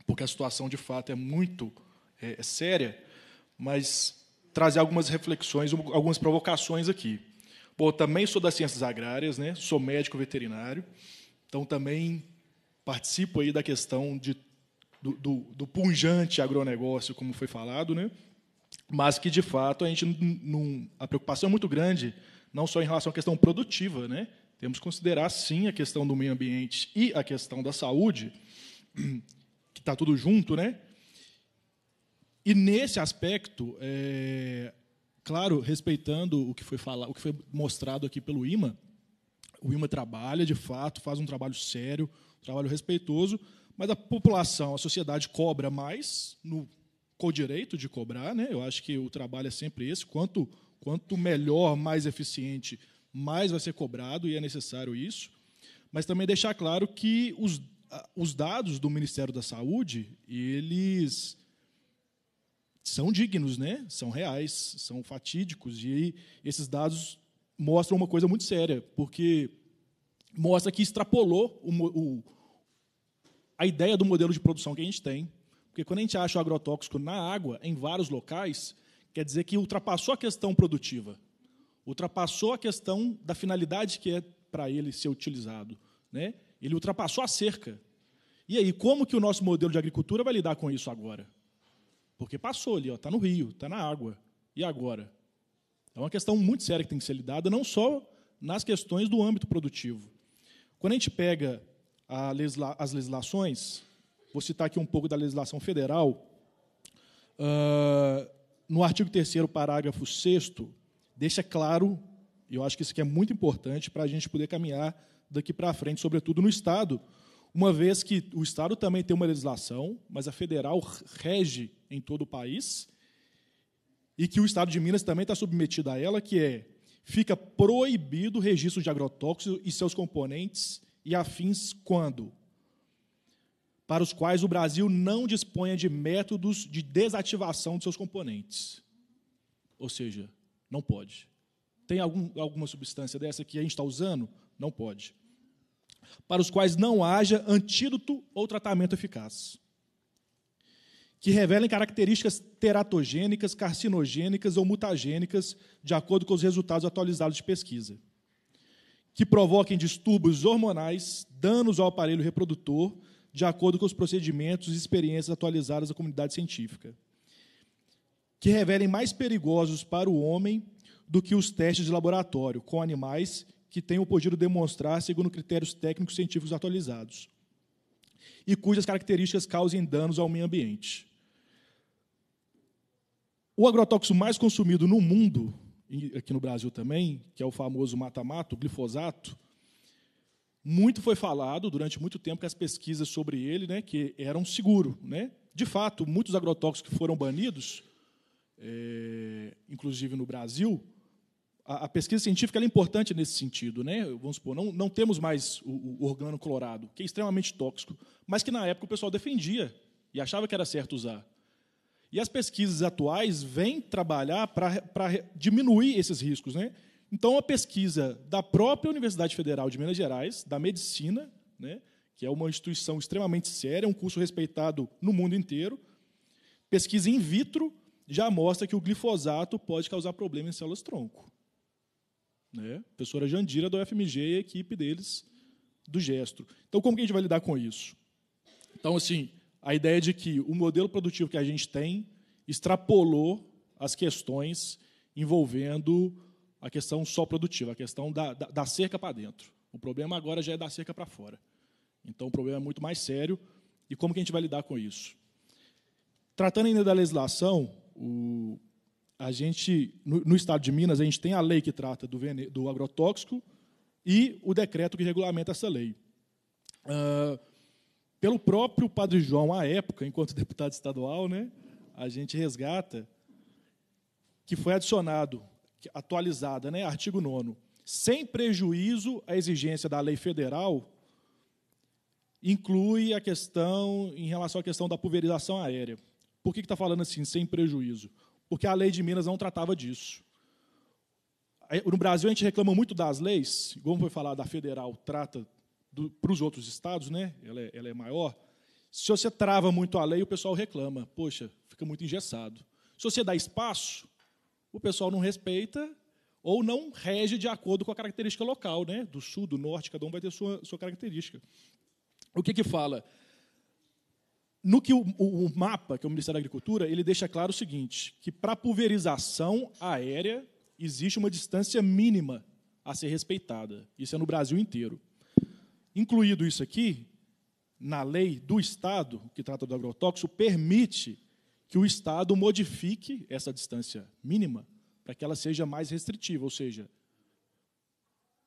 porque a situação de fato é muito é, é séria, mas trazer algumas reflexões, algumas provocações aqui. Bom, também sou das ciências agrárias, né? Sou médico veterinário, então também participo aí da questão de do, do, do punjante agronegócio, como foi falado, né? mas que, de fato, a, gente não, a preocupação é muito grande, não só em relação à questão produtiva, né? temos que considerar, sim, a questão do meio ambiente e a questão da saúde, que está tudo junto, né? E nesse aspecto, é, claro, respeitando o que foi falado, o que foi mostrado aqui pelo IMA, o IMA trabalha de fato, faz um trabalho sério, um trabalho respeitoso, mas a população, a sociedade cobra mais, no, com o direito de cobrar. Né? Eu acho que o trabalho é sempre esse. Quanto, quanto melhor, mais eficiente, mais vai ser cobrado, e é necessário isso. Mas também deixar claro que os, os dados do Ministério da Saúde, eles são dignos, né? são reais, são fatídicos. E esses dados mostram uma coisa muito séria, porque mostra que extrapolou o, o, a ideia do modelo de produção que a gente tem, porque quando a gente acha o agrotóxico na água, em vários locais, quer dizer que ultrapassou a questão produtiva, ultrapassou a questão da finalidade que é para ele ser utilizado. Né? Ele ultrapassou a cerca. E aí, como que o nosso modelo de agricultura vai lidar com isso agora? Porque passou ali, está no rio, está na água. E agora? É uma questão muito séria que tem que ser lidada, não só nas questões do âmbito produtivo. Quando a gente pega legisla as legislações, vou citar aqui um pouco da legislação federal, uh, no artigo 3 parágrafo 6 deixa claro, e eu acho que isso aqui é muito importante para a gente poder caminhar daqui para frente, sobretudo no Estado, uma vez que o Estado também tem uma legislação, mas a federal rege em todo o país, e que o Estado de Minas também está submetido a ela, que é fica proibido o registro de agrotóxicos e seus componentes e afins quando? Para os quais o Brasil não disponha de métodos de desativação de seus componentes. Ou seja, não pode. Tem algum, alguma substância dessa que a gente está usando? Não pode. Para os quais não haja antídoto ou tratamento eficaz. Que revelem características teratogênicas, carcinogênicas ou mutagênicas, de acordo com os resultados atualizados de pesquisa que provoquem distúrbios hormonais, danos ao aparelho reprodutor, de acordo com os procedimentos e experiências atualizadas da comunidade científica, que revelem mais perigosos para o homem do que os testes de laboratório com animais que tenham podido demonstrar segundo critérios técnicos científicos atualizados e cujas características causem danos ao meio ambiente. O agrotóxico mais consumido no mundo aqui no Brasil também, que é o famoso mata-mato, glifosato, muito foi falado durante muito tempo que as pesquisas sobre ele, né, que eram seguro, né? De fato, muitos agrotóxicos que foram banidos, é, inclusive no Brasil, a, a, pesquisa científica é importante nesse sentido, né? Vamos supor, não, não temos mais o, o organo clorado, que é extremamente tóxico, mas que na época o pessoal defendia e achava que era certo usar. E as pesquisas atuais vêm trabalhar para diminuir esses riscos. Né? Então, a pesquisa da própria Universidade Federal de Minas Gerais, da Medicina, né, que é uma instituição extremamente séria, um curso respeitado no mundo inteiro, pesquisa in vitro já mostra que o glifosato pode causar problema em células-tronco. Né? A professora Jandira, da UFMG, e a equipe deles do Gestro. Então, como que a gente vai lidar com isso? Então, assim, a ideia de que o modelo produtivo que a gente tem extrapolou as questões envolvendo a questão só produtiva, a questão da, da, da cerca para dentro. O problema agora já é da cerca para fora. Então, o problema é muito mais sério. E como que a gente vai lidar com isso? Tratando ainda da legislação, o, a gente, no, no, estado de Minas, a gente tem a lei que trata do, do agrotóxico e o decreto que regulamenta essa lei. Uh, pelo próprio Padre João, à época, enquanto deputado estadual, né, a gente resgata que foi adicionado, atualizada, né, artigo 9 sem prejuízo à exigência da lei federal, inclui a questão em relação à questão da pulverização aérea. Por que está falando assim, sem prejuízo? Porque a lei de Minas não tratava disso. No Brasil, a gente reclama muito das leis, como foi falar, da federal trata para os outros estados, né? Ela é, ela é maior. Se você trava muito a lei, o pessoal reclama. Poxa, fica muito engessado. Se você dá espaço, o pessoal não respeita ou não rege de acordo com a característica local, né? Do sul, do norte, cada um vai ter sua sua característica. O que que fala? No que o, o, o mapa, que é o Ministério da Agricultura, ele deixa claro o seguinte, que para pulverização aérea existe uma distância mínima a ser respeitada. Isso é no Brasil inteiro. Incluído isso aqui, na lei do Estado, que trata do agrotóxico, permite que o Estado modifique essa distância mínima para que ela seja mais restritiva, ou seja,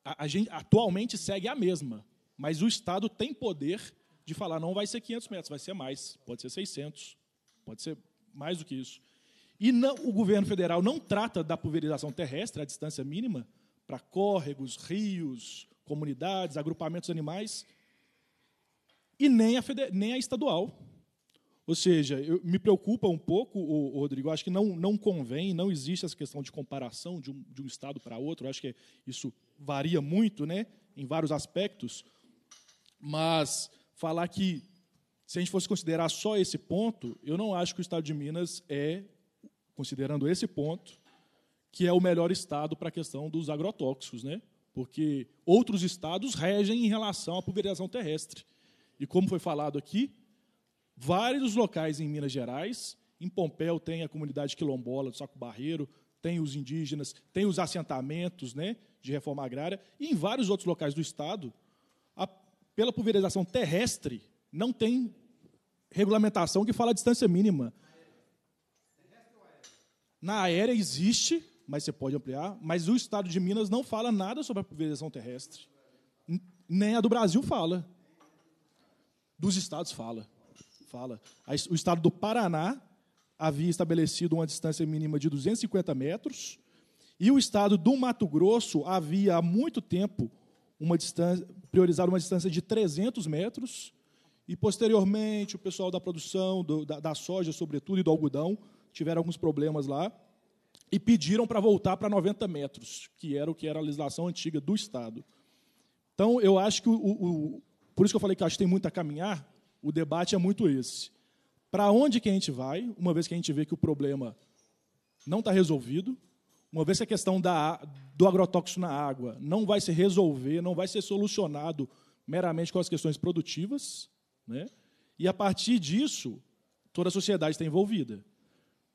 a, a, gente atualmente segue a mesma, mas o Estado tem poder de falar não vai ser 500 metros, vai ser mais, pode ser 600, pode ser mais do que isso. E não, o governo federal não trata da pulverização terrestre, a distância mínima, para córregos, rios, comunidades, agrupamentos animais, e nem a, feder, nem a estadual. Ou seja, eu, me preocupa um pouco, o Rodrigo, acho que não, não convém, não existe essa questão de comparação de um, de um estado para outro, acho que isso varia muito né, em vários aspectos, mas falar que, se a gente fosse considerar só esse ponto, eu não acho que o estado de Minas é, considerando esse ponto, que é o melhor estado para a questão dos agrotóxicos. Né? porque outros estados regem em relação à pulverização terrestre. E como foi falado aqui, vários locais em Minas Gerais, em Pompeu tem a comunidade quilombola do Saco Barreiro, tem os indígenas, tem os assentamentos né, de reforma agrária, e em vários outros locais do estado, a, pela pulverização terrestre, não tem regulamentação que fala a distância mínima. Na aérea existe mas você pode ampliar. Mas o Estado de Minas não fala nada sobre a pulverização terrestre. Nem a do Brasil fala. Dos estados fala. fala. O estado do Paraná havia estabelecido uma distância mínima de 250 metros, e o estado do Mato Grosso havia há muito tempo uma distância, priorizado uma distância de 300 metros, e posteriormente o pessoal da produção do, da, da soja, sobretudo, e do algodão, tiveram alguns problemas lá, e pediram para voltar para 90 metros, que era o que era a legislação antiga do Estado. Então, eu acho que, o, o por isso que eu falei que acho que tem muito a caminhar, o debate é muito esse. Para onde que a gente vai, uma vez que a gente vê que o problema não está resolvido, uma vez que a questão da, do agrotóxico na água não vai se resolver, não vai ser solucionado meramente com as questões produtivas, né? e, a partir disso, toda a sociedade está envolvida.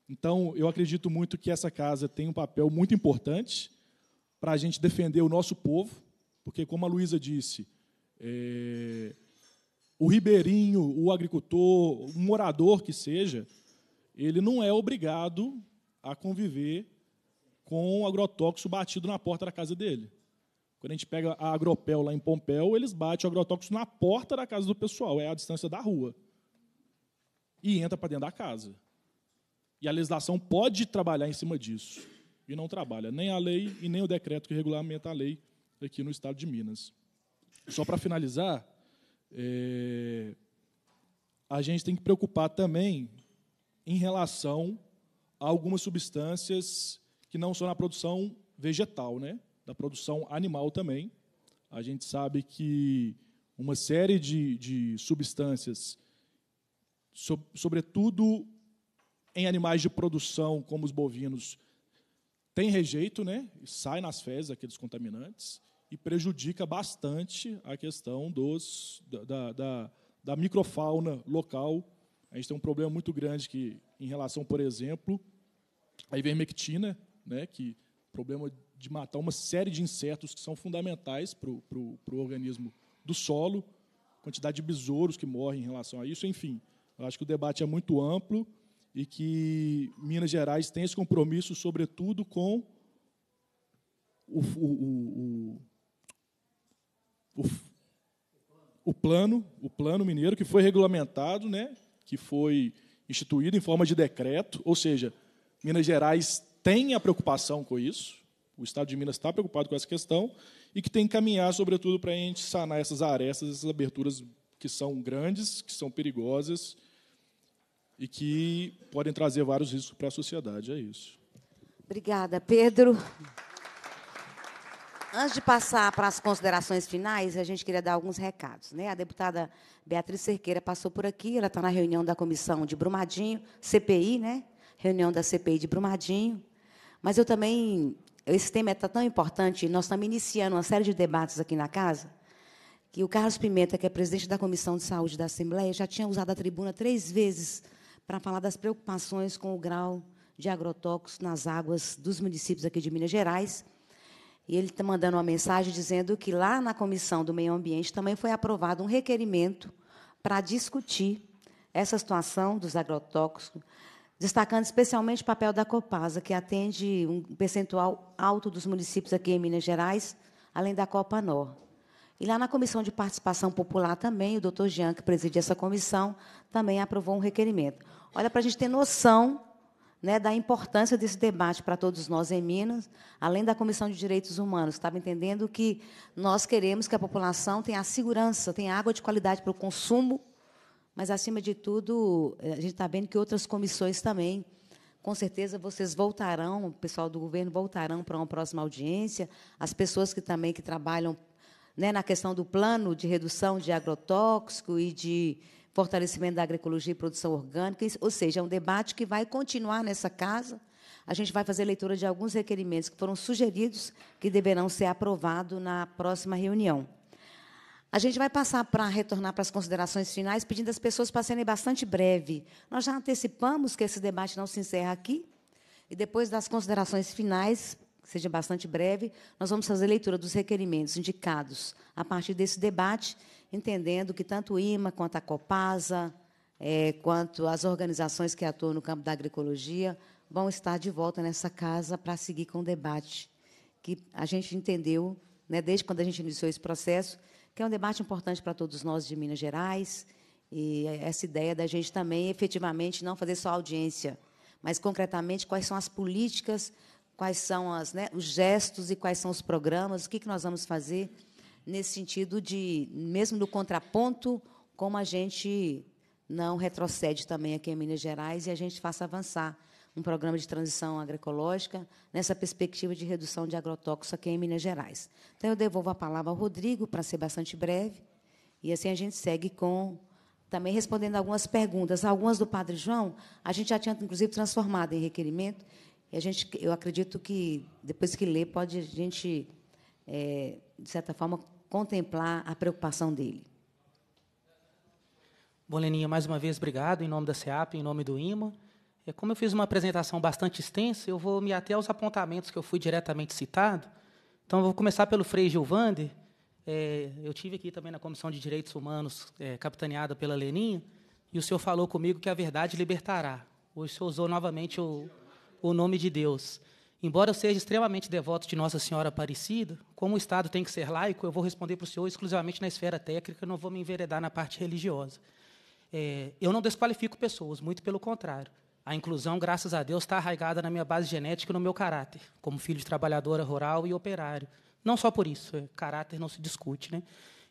Então, eu acredito muito que essa casa tem um papel muito importante para a gente defender o nosso povo, porque, como a Luísa disse, é, o ribeirinho, o agricultor, o morador que seja, ele não é obrigado a conviver com o agrotóxico batido na porta da casa dele. Quando a gente pega a Agropel lá em Pompeu, eles batem o agrotóxico na porta da casa do pessoal, é a distância da rua. E entra para dentro da casa. E a legislação pode trabalhar em cima disso. E não trabalha nem a lei e nem o decreto que regulamenta a lei aqui no estado de Minas. Só para finalizar, é, a gente tem que preocupar também em relação a algumas substâncias que não são na produção vegetal, né? da produção animal também. A gente sabe que uma série de, de substâncias, sobretudo em animais de produção, como os bovinos, tem rejeito, né? E sai nas fezes aqueles contaminantes e prejudica bastante a questão dos, da, da, da microfauna local. A gente tem um problema muito grande que, em relação, por exemplo, à ivermectina, né? Que problema de matar uma série de insetos que são fundamentais para o, para o organismo do solo, quantidade de besouros que morrem em relação a isso, enfim. Eu acho que o debate é muito amplo e que Minas Gerais tem esse compromisso, sobretudo, com o, o, o, o, plano, o plano mineiro que foi regulamentado, né, que foi instituído em forma de decreto, ou seja, Minas Gerais tem a preocupação com isso, o Estado de Minas está preocupado com essa questão e que tem que caminhar, sobretudo, para a gente sanar essas arestas, essas aberturas que são grandes, que são perigosas e que podem trazer vários riscos para a sociedade. É isso. Obrigada, Pedro. Antes de passar para as considerações finais, a gente queria dar alguns recados. Né? A deputada Beatriz Cerqueira passou por aqui, ela está na reunião da comissão de Brumadinho, CPI, né? reunião da CPI de Brumadinho. Mas eu também, esse tema é tá tão importante, nós estamos iniciando uma série de debates aqui na casa, que o Carlos Pimenta, que é presidente da Comissão de Saúde da Assembleia, já tinha usado a tribuna três vezes para falar das preocupações com o grau de agrotóxicos nas águas dos municípios aqui de Minas Gerais. E ele está mandando uma mensagem dizendo que lá na Comissão do Meio Ambiente também foi aprovado um requerimento para discutir essa situação dos agrotóxicos, destacando especialmente o papel da Copasa, que atende um percentual alto dos municípios aqui em Minas Gerais, além da Copa Nor. E lá na Comissão de Participação Popular também, o doutor Jean, que preside essa comissão, também aprovou um requerimento. Olha, para a gente ter noção né, da importância desse debate para todos nós em Minas, além da Comissão de Direitos Humanos, estava entendendo que nós queremos que a população tenha segurança, tenha água de qualidade para o consumo, mas, acima de tudo, eh, a gente está vendo que outras comissões também. Com certeza vocês voltarão, o pessoal do governo voltarão para uma próxima audiência, as pessoas que também que trabalham né, na questão do plano de redução de agrotóxico e de fortalecimento da agroecologia e produção orgânica, ou seja, é um debate que vai continuar nessa casa. A gente vai fazer leitura de alguns requerimentos que foram sugeridos, que deverão ser aprovados na próxima reunião. A gente vai passar para retornar para as considerações finais, pedindo às pessoas para serem bastante breve. Nós já antecipamos que esse debate não se encerra aqui, e depois das considerações finais, que seja bastante breve, nós vamos fazer leitura dos requerimentos indicados a partir desse debate entendendo que tanto o IMA quanto a Copasa, é, quanto as organizações que atuam no campo da agroecologia, vão estar de volta nessa casa para seguir com o debate, que a gente entendeu, né, desde quando a gente iniciou esse processo, que é um debate importante para todos nós de Minas Gerais, e essa ideia da gente também, efetivamente, não fazer só audiência, mas, concretamente, quais são as políticas, quais são as, né, os gestos e quais são os programas, o que, que nós vamos fazer nesse sentido de, mesmo no contraponto, como a gente não retrocede também aqui em Minas Gerais e a gente faça avançar um programa de transição agroecológica nessa perspectiva de redução de agrotóxicos aqui em Minas Gerais. Então, eu devolvo a palavra ao Rodrigo para ser bastante breve e assim a gente segue com também respondendo algumas perguntas. Algumas do Padre João, a gente já tinha, inclusive, transformado em requerimento. E a gente, eu acredito que, depois que lê, pode a gente, é, de certa forma, contemplar a preocupação dele. Bom, Leninha, mais uma vez, obrigado em nome da SEAP, em nome do IMA. É, como eu fiz uma apresentação bastante extensa, eu vou me até aos apontamentos que eu fui diretamente citado. Então, vou começar pelo Frei Gilvander. É, eu tive aqui também na Comissão de Direitos Humanos, é, capitaneada pela Leninha, e o senhor falou comigo que a verdade libertará. Hoje o senhor usou novamente o, o nome de Deus. Embora eu seja extremamente devoto de Nossa Senhora Aparecida, como o Estado tem que ser laico, eu vou responder para o senhor exclusivamente na esfera técnica, não vou me enveredar na parte religiosa. É, eu não desqualifico pessoas, muito pelo contrário. A inclusão, graças a Deus, está arraigada na minha base genética e no meu caráter, como filho de trabalhadora rural e operário. Não só por isso, é, caráter não se discute. Né?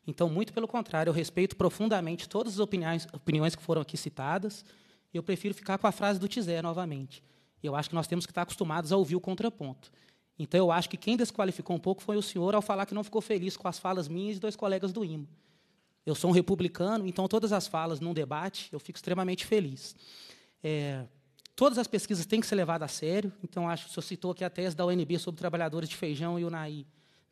Então, muito pelo contrário, eu respeito profundamente todas as opiniões, opiniões que foram aqui citadas. Eu prefiro ficar com a frase do Tizé novamente. Eu acho que nós temos que estar acostumados a ouvir o contraponto. Então, eu acho que quem desqualificou um pouco foi o senhor ao falar que não ficou feliz com as falas minhas e dois colegas do IMO. Eu sou um republicano, então todas as falas num debate eu fico extremamente feliz. É, todas as pesquisas têm que ser levadas a sério, então acho que o senhor citou aqui a tese da UNB sobre trabalhadores de feijão e UNAI.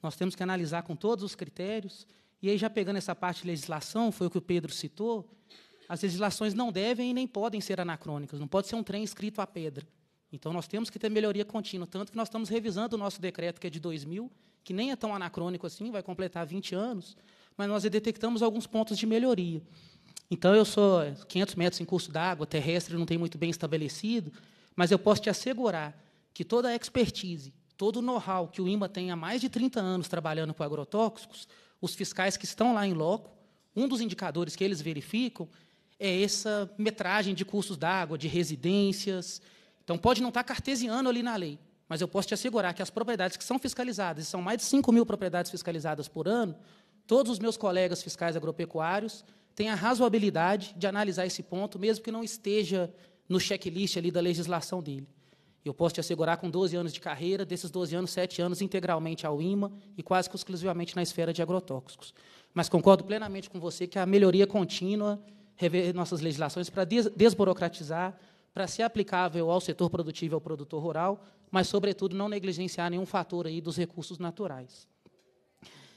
Nós temos que analisar com todos os critérios, e aí já pegando essa parte de legislação, foi o que o Pedro citou, as legislações não devem e nem podem ser anacrônicas, não pode ser um trem escrito à pedra. Então, nós temos que ter melhoria contínua, tanto que nós estamos revisando o nosso decreto, que é de 2000, que nem é tão anacrônico assim, vai completar 20 anos, mas nós detectamos alguns pontos de melhoria. Então, eu sou 500 metros em curso d'água, terrestre não tem muito bem estabelecido, mas eu posso te assegurar que toda a expertise, todo o know-how que o IMA tem há mais de 30 anos trabalhando com agrotóxicos, os fiscais que estão lá em loco, um dos indicadores que eles verificam é essa metragem de cursos d'água, de residências, então, pode não estar cartesiano ali na lei, mas eu posso te assegurar que as propriedades que são fiscalizadas, e são mais de 5 mil propriedades fiscalizadas por ano, todos os meus colegas fiscais agropecuários têm a razoabilidade de analisar esse ponto, mesmo que não esteja no checklist ali da legislação dele. Eu posso te assegurar, com 12 anos de carreira, desses 12 anos, 7 anos integralmente ao IMA e quase que exclusivamente na esfera de agrotóxicos. Mas concordo plenamente com você que a melhoria contínua, rever nossas legislações para desburocratizar, para ser aplicável ao setor produtivo e ao produtor rural, mas, sobretudo, não negligenciar nenhum fator aí dos recursos naturais.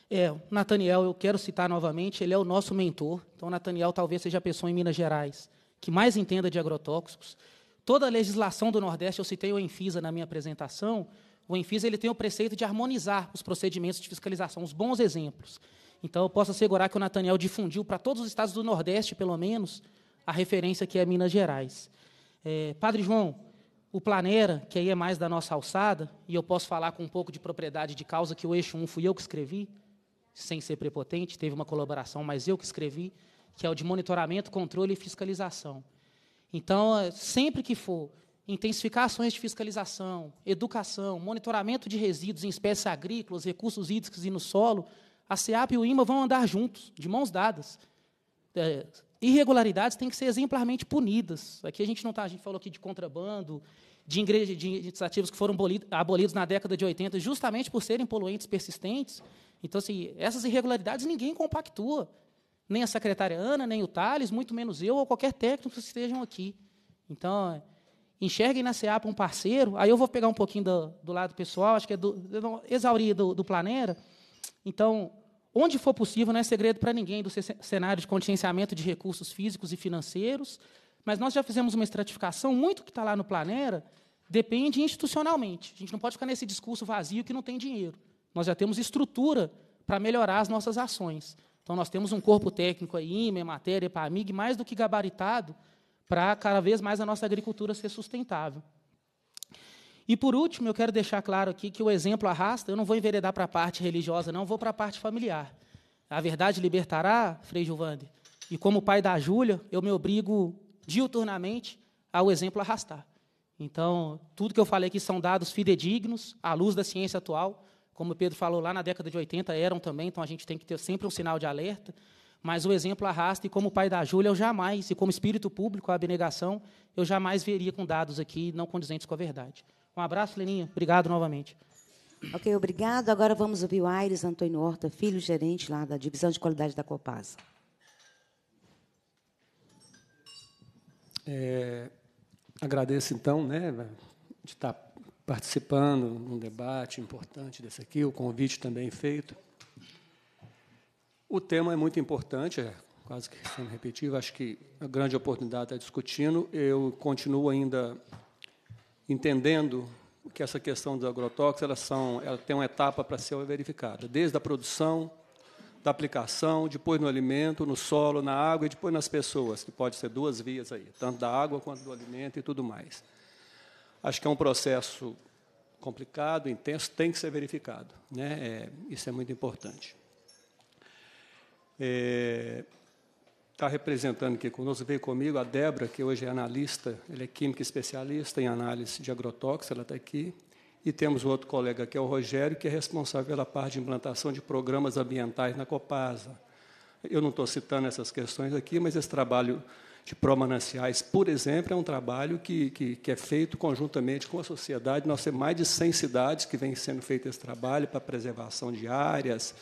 É, Nathaniel, eu quero citar novamente, ele é o nosso mentor. Então, Nathaniel talvez seja a pessoa em Minas Gerais que mais entenda de agrotóxicos. Toda a legislação do Nordeste, eu citei o Enfisa na minha apresentação, o Enfisa ele tem o preceito de harmonizar os procedimentos de fiscalização, os bons exemplos. Então, eu posso assegurar que o Nathaniel difundiu para todos os estados do Nordeste, pelo menos, a referência que é Minas Gerais. É, Padre João, o Planera, que aí é mais da nossa alçada, e eu posso falar com um pouco de propriedade de causa que o eixo 1 fui eu que escrevi, sem ser prepotente, teve uma colaboração, mas eu que escrevi, que é o de monitoramento, controle e fiscalização. Então, é, sempre que for intensificar ações de fiscalização, educação, monitoramento de resíduos em espécies agrícolas, recursos hídricos e no solo, a SEAP e o IMA vão andar juntos, de mãos dadas. É, irregularidades têm que ser exemplarmente punidas. Aqui a gente não está, a gente falou aqui de contrabando, de de ativos que foram abolidos na década de 80 justamente por serem poluentes persistentes. Então, assim, essas irregularidades ninguém compactua. Nem a secretária Ana, nem o Thales, muito menos eu ou qualquer técnico que estejam aqui. Então, enxerguem na para um parceiro. Aí eu vou pegar um pouquinho do, do lado pessoal, acho que é do, exaurir do, do Então, onde for possível, não é segredo para ninguém do cenário de contingenciamento de recursos físicos e financeiros, mas nós já fizemos uma estratificação, muito que está lá no Planera depende institucionalmente. A gente não pode ficar nesse discurso vazio que não tem dinheiro. Nós já temos estrutura para melhorar as nossas ações. Então, nós temos um corpo técnico aí, IME, matéria, EPAMIG, mais do que gabaritado para cada vez mais a nossa agricultura ser sustentável. E por último, eu quero deixar claro aqui que o exemplo arrasta, eu não vou enveredar para a parte religiosa, não, vou para a parte familiar. A verdade libertará, Frei Gilvande, e como pai da Júlia, eu me obrigo diuturnamente ao exemplo arrastar. Então, tudo que eu falei aqui são dados fidedignos, à luz da ciência atual, como o Pedro falou lá na década de 80 eram também, então a gente tem que ter sempre um sinal de alerta, mas o exemplo arrasta, e como pai da Júlia, eu jamais, e como espírito público, a abnegação, eu jamais veria com dados aqui não condizentes com a verdade. Um abraço, Leninha. Obrigado novamente. Ok, obrigado. Agora vamos ouvir o Aires Antônio Horta, filho gerente lá da Divisão de Qualidade da Copasa. É, agradeço, então, né, de estar participando num debate importante desse aqui, o convite também feito. O tema é muito importante, é quase que sendo repetitivo, acho que a grande oportunidade está discutindo. Eu continuo ainda entendendo que essa questão dos agrotóxicos elas são, ela tem uma etapa para ser verificada, desde a produção, da aplicação, depois no alimento, no solo, na água e depois nas pessoas, que pode ser duas vias aí, tanto da água quanto do alimento e tudo mais. Acho que é um processo complicado, intenso, tem que ser verificado, né? É, isso é muito importante. É, está representando aqui conosco, veio comigo a Débora, que hoje é analista, ela é química especialista em análise de agrotóxicos, ela está aqui. E temos o outro colega, que é o Rogério, que é responsável pela parte de implantação de programas ambientais na Copasa. Eu não estou citando essas questões aqui, mas esse trabalho de promananciais por exemplo, é um trabalho que, que, que, é feito conjuntamente com a sociedade. Nós temos mais de 100 cidades que vem sendo feito esse trabalho para preservação de áreas,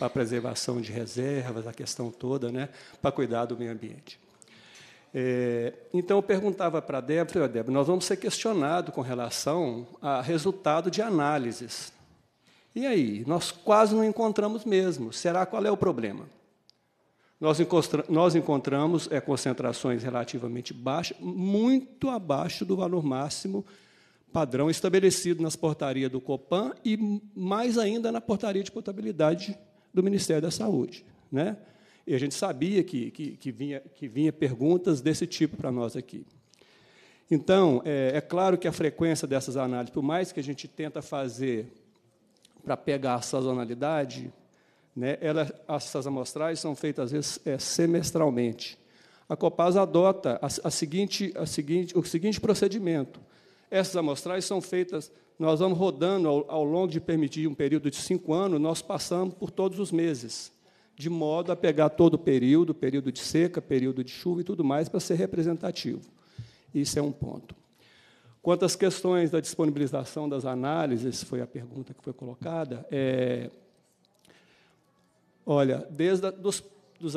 para a preservação de reservas, a questão toda, né, para cuidar do meio ambiente. É, então, eu perguntava para a Débora, Débora, nós vamos ser questionados com relação a resultado de análises. E aí? Nós quase não encontramos mesmo. Será qual é o problema? Nós, encontra nós encontramos é, concentrações relativamente baixas, muito abaixo do valor máximo padrão estabelecido nas portarias do Copan e mais ainda na portaria de potabilidade do Ministério da Saúde. Né? E a gente sabia que, que, que vinha, que vinha perguntas desse tipo para nós aqui. Então, é, é, claro que a frequência dessas análises, por mais que a gente tenta fazer para pegar a sazonalidade, né, ela, essas amostrais são feitas, às vezes, é, semestralmente. A Copasa adota a, a seguinte, a seguinte, o seguinte procedimento. Essas amostrais são feitas nós vamos rodando ao, ao longo de permitir um período de cinco anos, nós passamos por todos os meses, de modo a pegar todo o período, período de seca, período de chuva e tudo mais, para ser representativo. Isso é um ponto. Quanto às questões da disponibilização das análises, foi a pergunta que foi colocada. É, olha, desde a, dos, dos,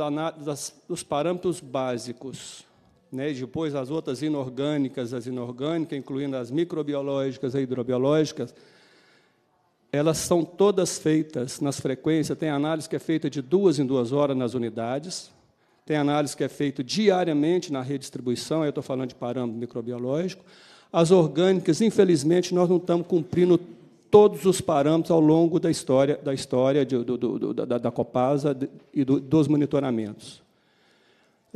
dos parâmetros básicos né, e depois as outras inorgânicas, as inorgânicas, incluindo as microbiológicas e hidrobiológicas, elas são todas feitas nas frequências. Tem análise que é feita de duas em duas horas nas unidades, tem análise que é feita diariamente na redistribuição, aí eu estou falando de parâmetro microbiológico. As orgânicas, infelizmente, nós não estamos cumprindo todos os parâmetros ao longo da história da história de, do, do, da, da, Copasa e do, dos monitoramentos.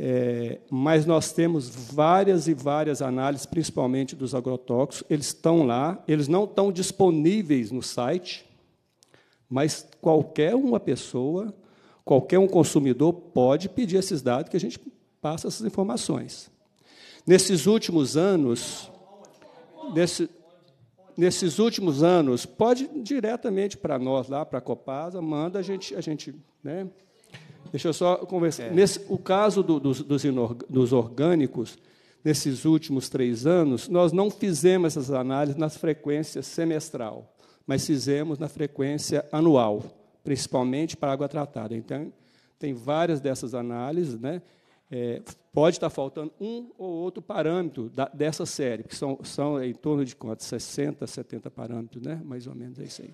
É, mas nós temos várias e várias análises, principalmente dos agrotóxicos. Eles estão lá, eles não estão disponíveis no site, mas qualquer uma pessoa, qualquer um consumidor pode pedir esses dados que a gente passa essas informações. Nesses últimos anos, nesse, nesses últimos anos, pode diretamente para nós lá, para a Copasa, manda a gente, a gente, né, Deixa eu só conversar. É. Nesse, o caso do, dos, dos, inorg, dos orgânicos, nesses últimos três anos, nós não fizemos essas análises na frequência semestral, mas fizemos na frequência anual, principalmente para água tratada. Então, tem várias dessas análises, né? É, pode estar faltando um ou outro parâmetro da, dessa série, que são, são em torno de quanto? 60, 70 parâmetros, né? mais ou menos é isso aí.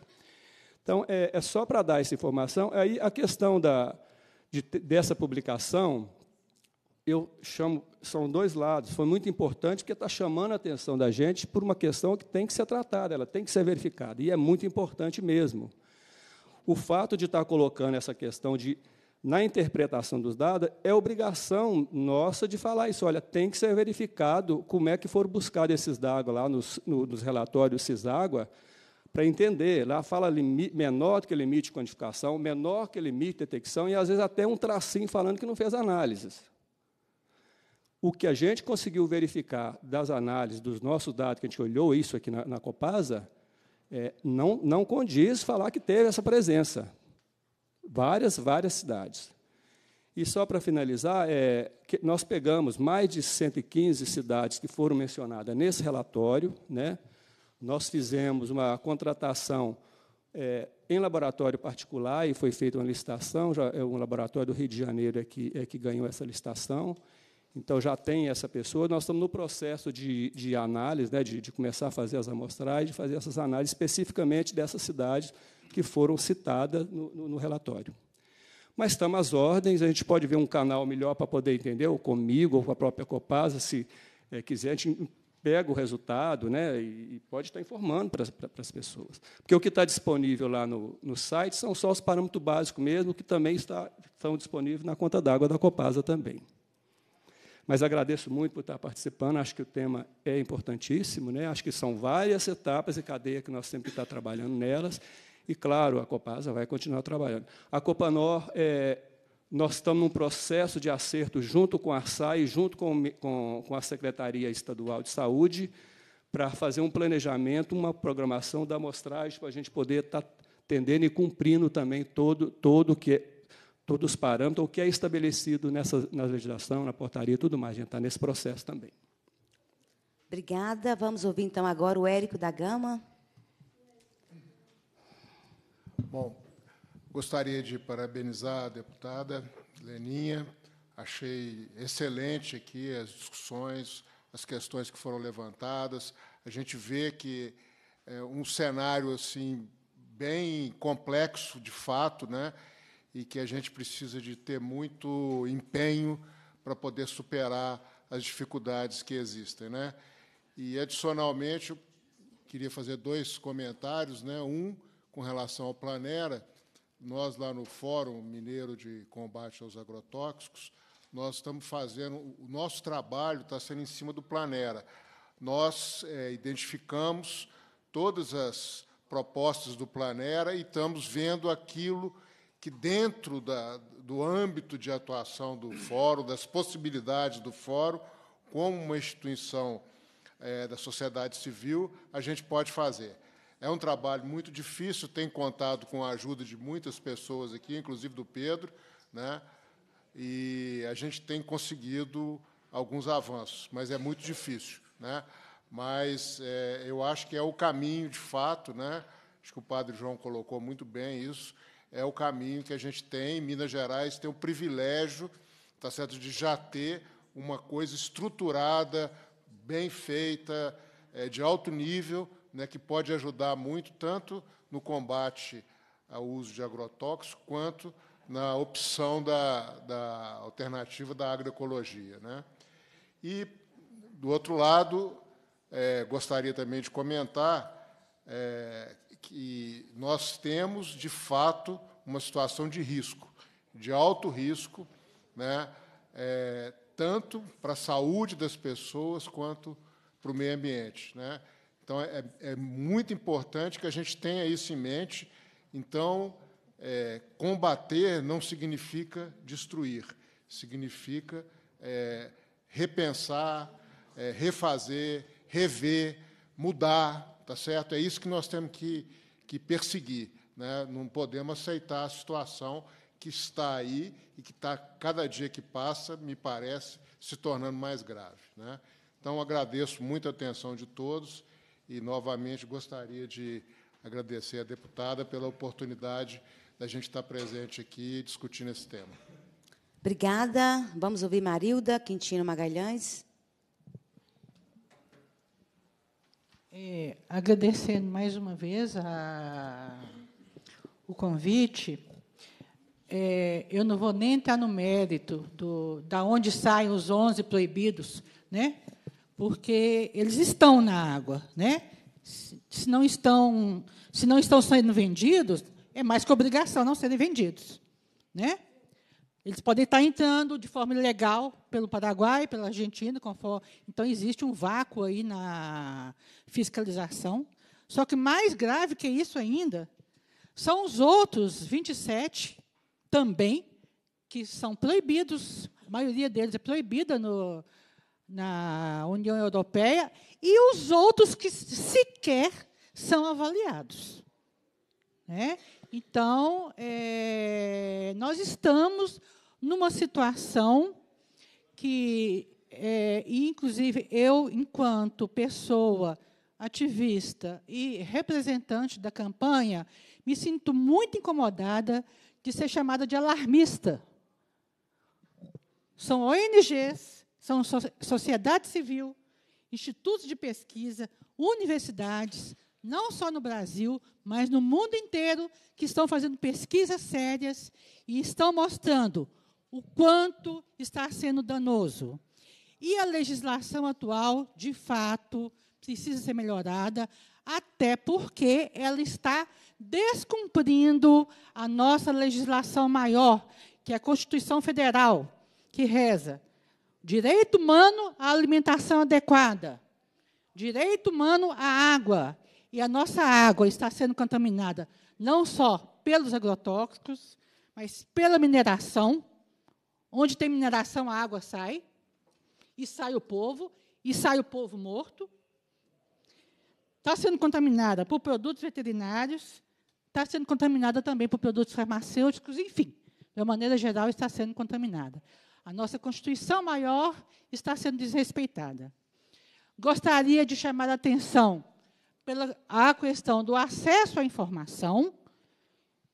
Então, é, é só para dar essa informação. Aí a questão da, de, dessa publicação, eu chamo, são dois lados. Foi muito importante porque está chamando a atenção da gente por uma questão que tem que ser tratada, ela tem que ser verificada, e é muito importante mesmo. O fato de estar colocando essa questão de na interpretação dos dados, é obrigação nossa de falar isso. Olha, tem que ser verificado como é que foram buscados esses dados lá nos, no, nos relatórios CISÁGUA, para entender. Lá fala limite, menor do que limite de quantificação, menor que limite de detecção, e às vezes até um tracinho falando que não fez análises. O que a gente conseguiu verificar das análises, dos nossos dados, que a gente olhou isso aqui na, na Copasa, é, não, não condiz falar que teve essa presença. Várias, várias cidades. E só para finalizar, é, nós pegamos mais de 115 cidades que foram mencionadas nesse relatório, né? Nós fizemos uma contratação é, em laboratório particular e foi feita uma licitação. Já, é um laboratório do Rio de Janeiro é que, é que ganhou essa licitação. Então já tem essa pessoa. Nós estamos no processo de, de análise, né, de, de, começar a fazer as amostragens, de fazer essas análises especificamente dessas cidades que foram citadas no, no, no relatório. Mas estamos às ordens, a gente pode ver um canal melhor para poder entender, ou comigo, ou com a própria Copasa, se é, quiser, a gente pega o resultado né, e pode estar informando para, para, para as pessoas. Porque o que está disponível lá no, no site são só os parâmetros básicos mesmo, que também está, estão disponíveis na conta d'água da Copasa também. Mas agradeço muito por estar participando, acho que o tema é importantíssimo, né? acho que são várias etapas e cadeia que nós temos que estar trabalhando nelas, e, claro, a Copasa vai continuar trabalhando. A Copanor é, nós estamos num processo de acerto junto com a SAI, junto com, com, com a Secretaria Estadual de Saúde, para fazer um planejamento, uma programação da amostragem, para a gente poder estar tá atendendo e cumprindo também todo, todo que é, todos os parâmetros, o que é estabelecido nessa, na legislação, na portaria e tudo mais. A gente está nesse processo também. Obrigada. Vamos ouvir, então, agora o Érico da Gama. Bom, Gostaria de parabenizar a deputada Leninha. Achei excelente aqui as discussões, as questões que foram levantadas. A gente vê que é um cenário assim bem complexo, de fato, né? e que a gente precisa de ter muito empenho para poder superar as dificuldades que existem. Né? E, adicionalmente, eu queria fazer dois comentários. Né? Um, com relação ao Planera, nós lá no Fórum Mineiro de Combate aos Agrotóxicos, nós estamos fazendo, o nosso trabalho está sendo em cima do Planera. Nós é, identificamos todas as propostas do Planera e estamos vendo aquilo que, dentro da, do âmbito de atuação do fórum, das possibilidades do fórum, como uma instituição é, da sociedade civil, a gente pode fazer. É um trabalho muito difícil, tem contado com a ajuda de muitas pessoas aqui, inclusive do Pedro, né? e a gente tem conseguido alguns avanços, mas é muito difícil. Né? Mas é, eu acho que é o caminho, de fato, né? acho que o padre João colocou muito bem isso, é o caminho que a gente tem. Minas Gerais tem o privilégio tá certo, de já ter uma coisa estruturada, bem feita, é, de alto nível, né, que pode ajudar muito, tanto no combate ao uso de agrotóxicos, quanto na opção da, da alternativa da agroecologia. Né? E, do outro lado, é, gostaria também de comentar é, que nós temos, de fato, uma situação de risco, de alto risco, né, é, tanto para a saúde das pessoas quanto para o meio ambiente. Né? Então, é, é muito importante que a gente tenha isso em mente. Então, é, combater não significa destruir, significa é, repensar, é, refazer, rever, mudar, tá certo? É isso que nós temos que, que perseguir. Né? Não podemos aceitar a situação que está aí e que está, cada dia que passa, me parece, se tornando mais grave. Né? Então, agradeço muito a atenção de todos e, novamente, gostaria de agradecer à deputada pela oportunidade da gente estar presente aqui discutindo esse tema. Obrigada. Vamos ouvir Marilda Quintino Magalhães. É, agradecendo mais uma vez a, o convite, é, eu não vou nem entrar no mérito do, da onde saem os 11 proibidos, né? porque eles estão na água, né? Se não estão, se não estão sendo vendidos, é mais que obrigação não serem vendidos, né? Eles podem estar entrando de forma ilegal pelo Paraguai, pela Argentina, conforme. Então existe um vácuo aí na fiscalização. Só que mais grave que isso ainda são os outros 27 também que são proibidos. A maioria deles é proibida no, na União Europeia e os outros que sequer são avaliados. Né? Então, é, nós estamos numa situação que, é, inclusive, eu, enquanto pessoa ativista e representante da campanha, me sinto muito incomodada de ser chamada de alarmista. São ONGs, são so sociedade civil, institutos de pesquisa, universidades, não só no Brasil, mas no mundo inteiro, que estão fazendo pesquisas sérias e estão mostrando o quanto está sendo danoso. E a legislação atual, de fato, precisa ser melhorada, até porque ela está descumprindo a nossa legislação maior, que é a Constituição Federal, que reza: Direito humano à alimentação adequada. Direito humano à água. E a nossa água está sendo contaminada não só pelos agrotóxicos, mas pela mineração. Onde tem mineração, a água sai. E sai o povo, e sai o povo morto. Está sendo contaminada por produtos veterinários, está sendo contaminada também por produtos farmacêuticos, enfim, de uma maneira geral, está sendo contaminada. A nossa Constituição maior está sendo desrespeitada. Gostaria de chamar a atenção pela a questão do acesso à informação.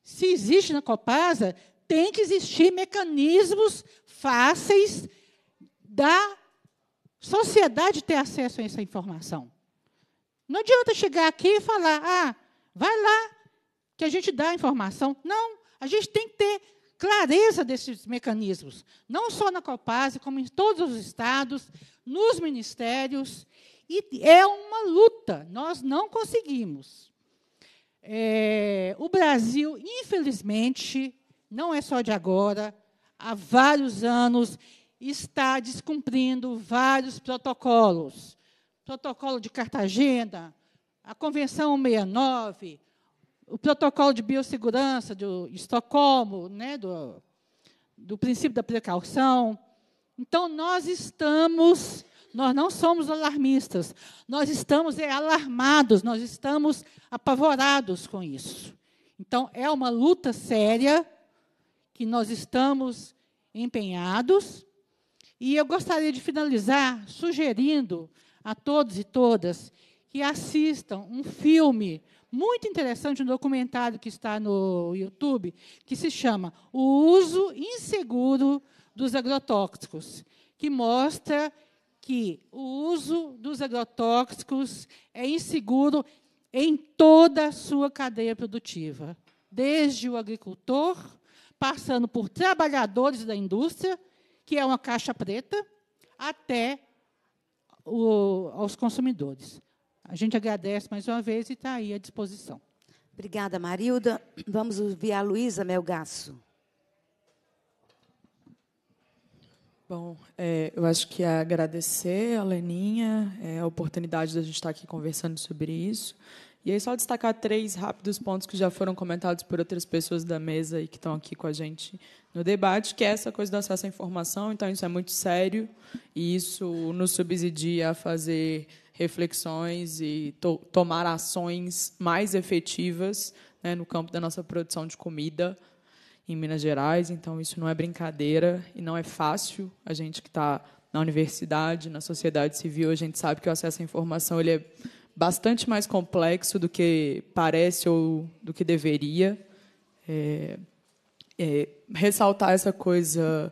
Se existe na Copasa, tem que existir mecanismos fáceis da sociedade ter acesso a essa informação. Não adianta chegar aqui e falar, ah, vai lá, que a gente dá a informação. Não, a gente tem que ter clareza desses mecanismos, não só na Copasa, como em todos os estados, nos ministérios, e é uma luta, nós não conseguimos. É, o Brasil, infelizmente, não é só de agora, há vários anos está descumprindo vários protocolos. Protocolo de Cartagena, a Convenção 69, o protocolo de biossegurança do Estocolmo, né, do, do princípio da precaução. Então, nós estamos, nós não somos alarmistas, nós estamos é, alarmados, nós estamos apavorados com isso. Então, é uma luta séria que nós estamos empenhados. E eu gostaria de finalizar sugerindo a todos e todas que assistam um filme muito interessante um documentário que está no YouTube, que se chama O Uso Inseguro dos Agrotóxicos, que mostra que o uso dos agrotóxicos é inseguro em toda a sua cadeia produtiva, desde o agricultor, passando por trabalhadores da indústria, que é uma caixa preta, até o, aos consumidores. A gente agradece mais uma vez e está aí à disposição. Obrigada, Marilda. Vamos ouvir a Luísa Melgaço. Bom, é, eu acho que é agradecer a Leninha é, a oportunidade de a gente estar tá aqui conversando sobre isso. E aí só destacar três rápidos pontos que já foram comentados por outras pessoas da mesa e que estão aqui com a gente no debate, que é essa coisa do acesso à informação, então isso é muito sério e isso nos subsidia a fazer reflexões e to tomar ações mais efetivas né, no campo da nossa produção de comida em Minas Gerais. Então, isso não é brincadeira e não é fácil. A gente que está na universidade, na sociedade civil, a gente sabe que o acesso à informação ele é bastante mais complexo do que parece ou do que deveria. É, é, ressaltar essa coisa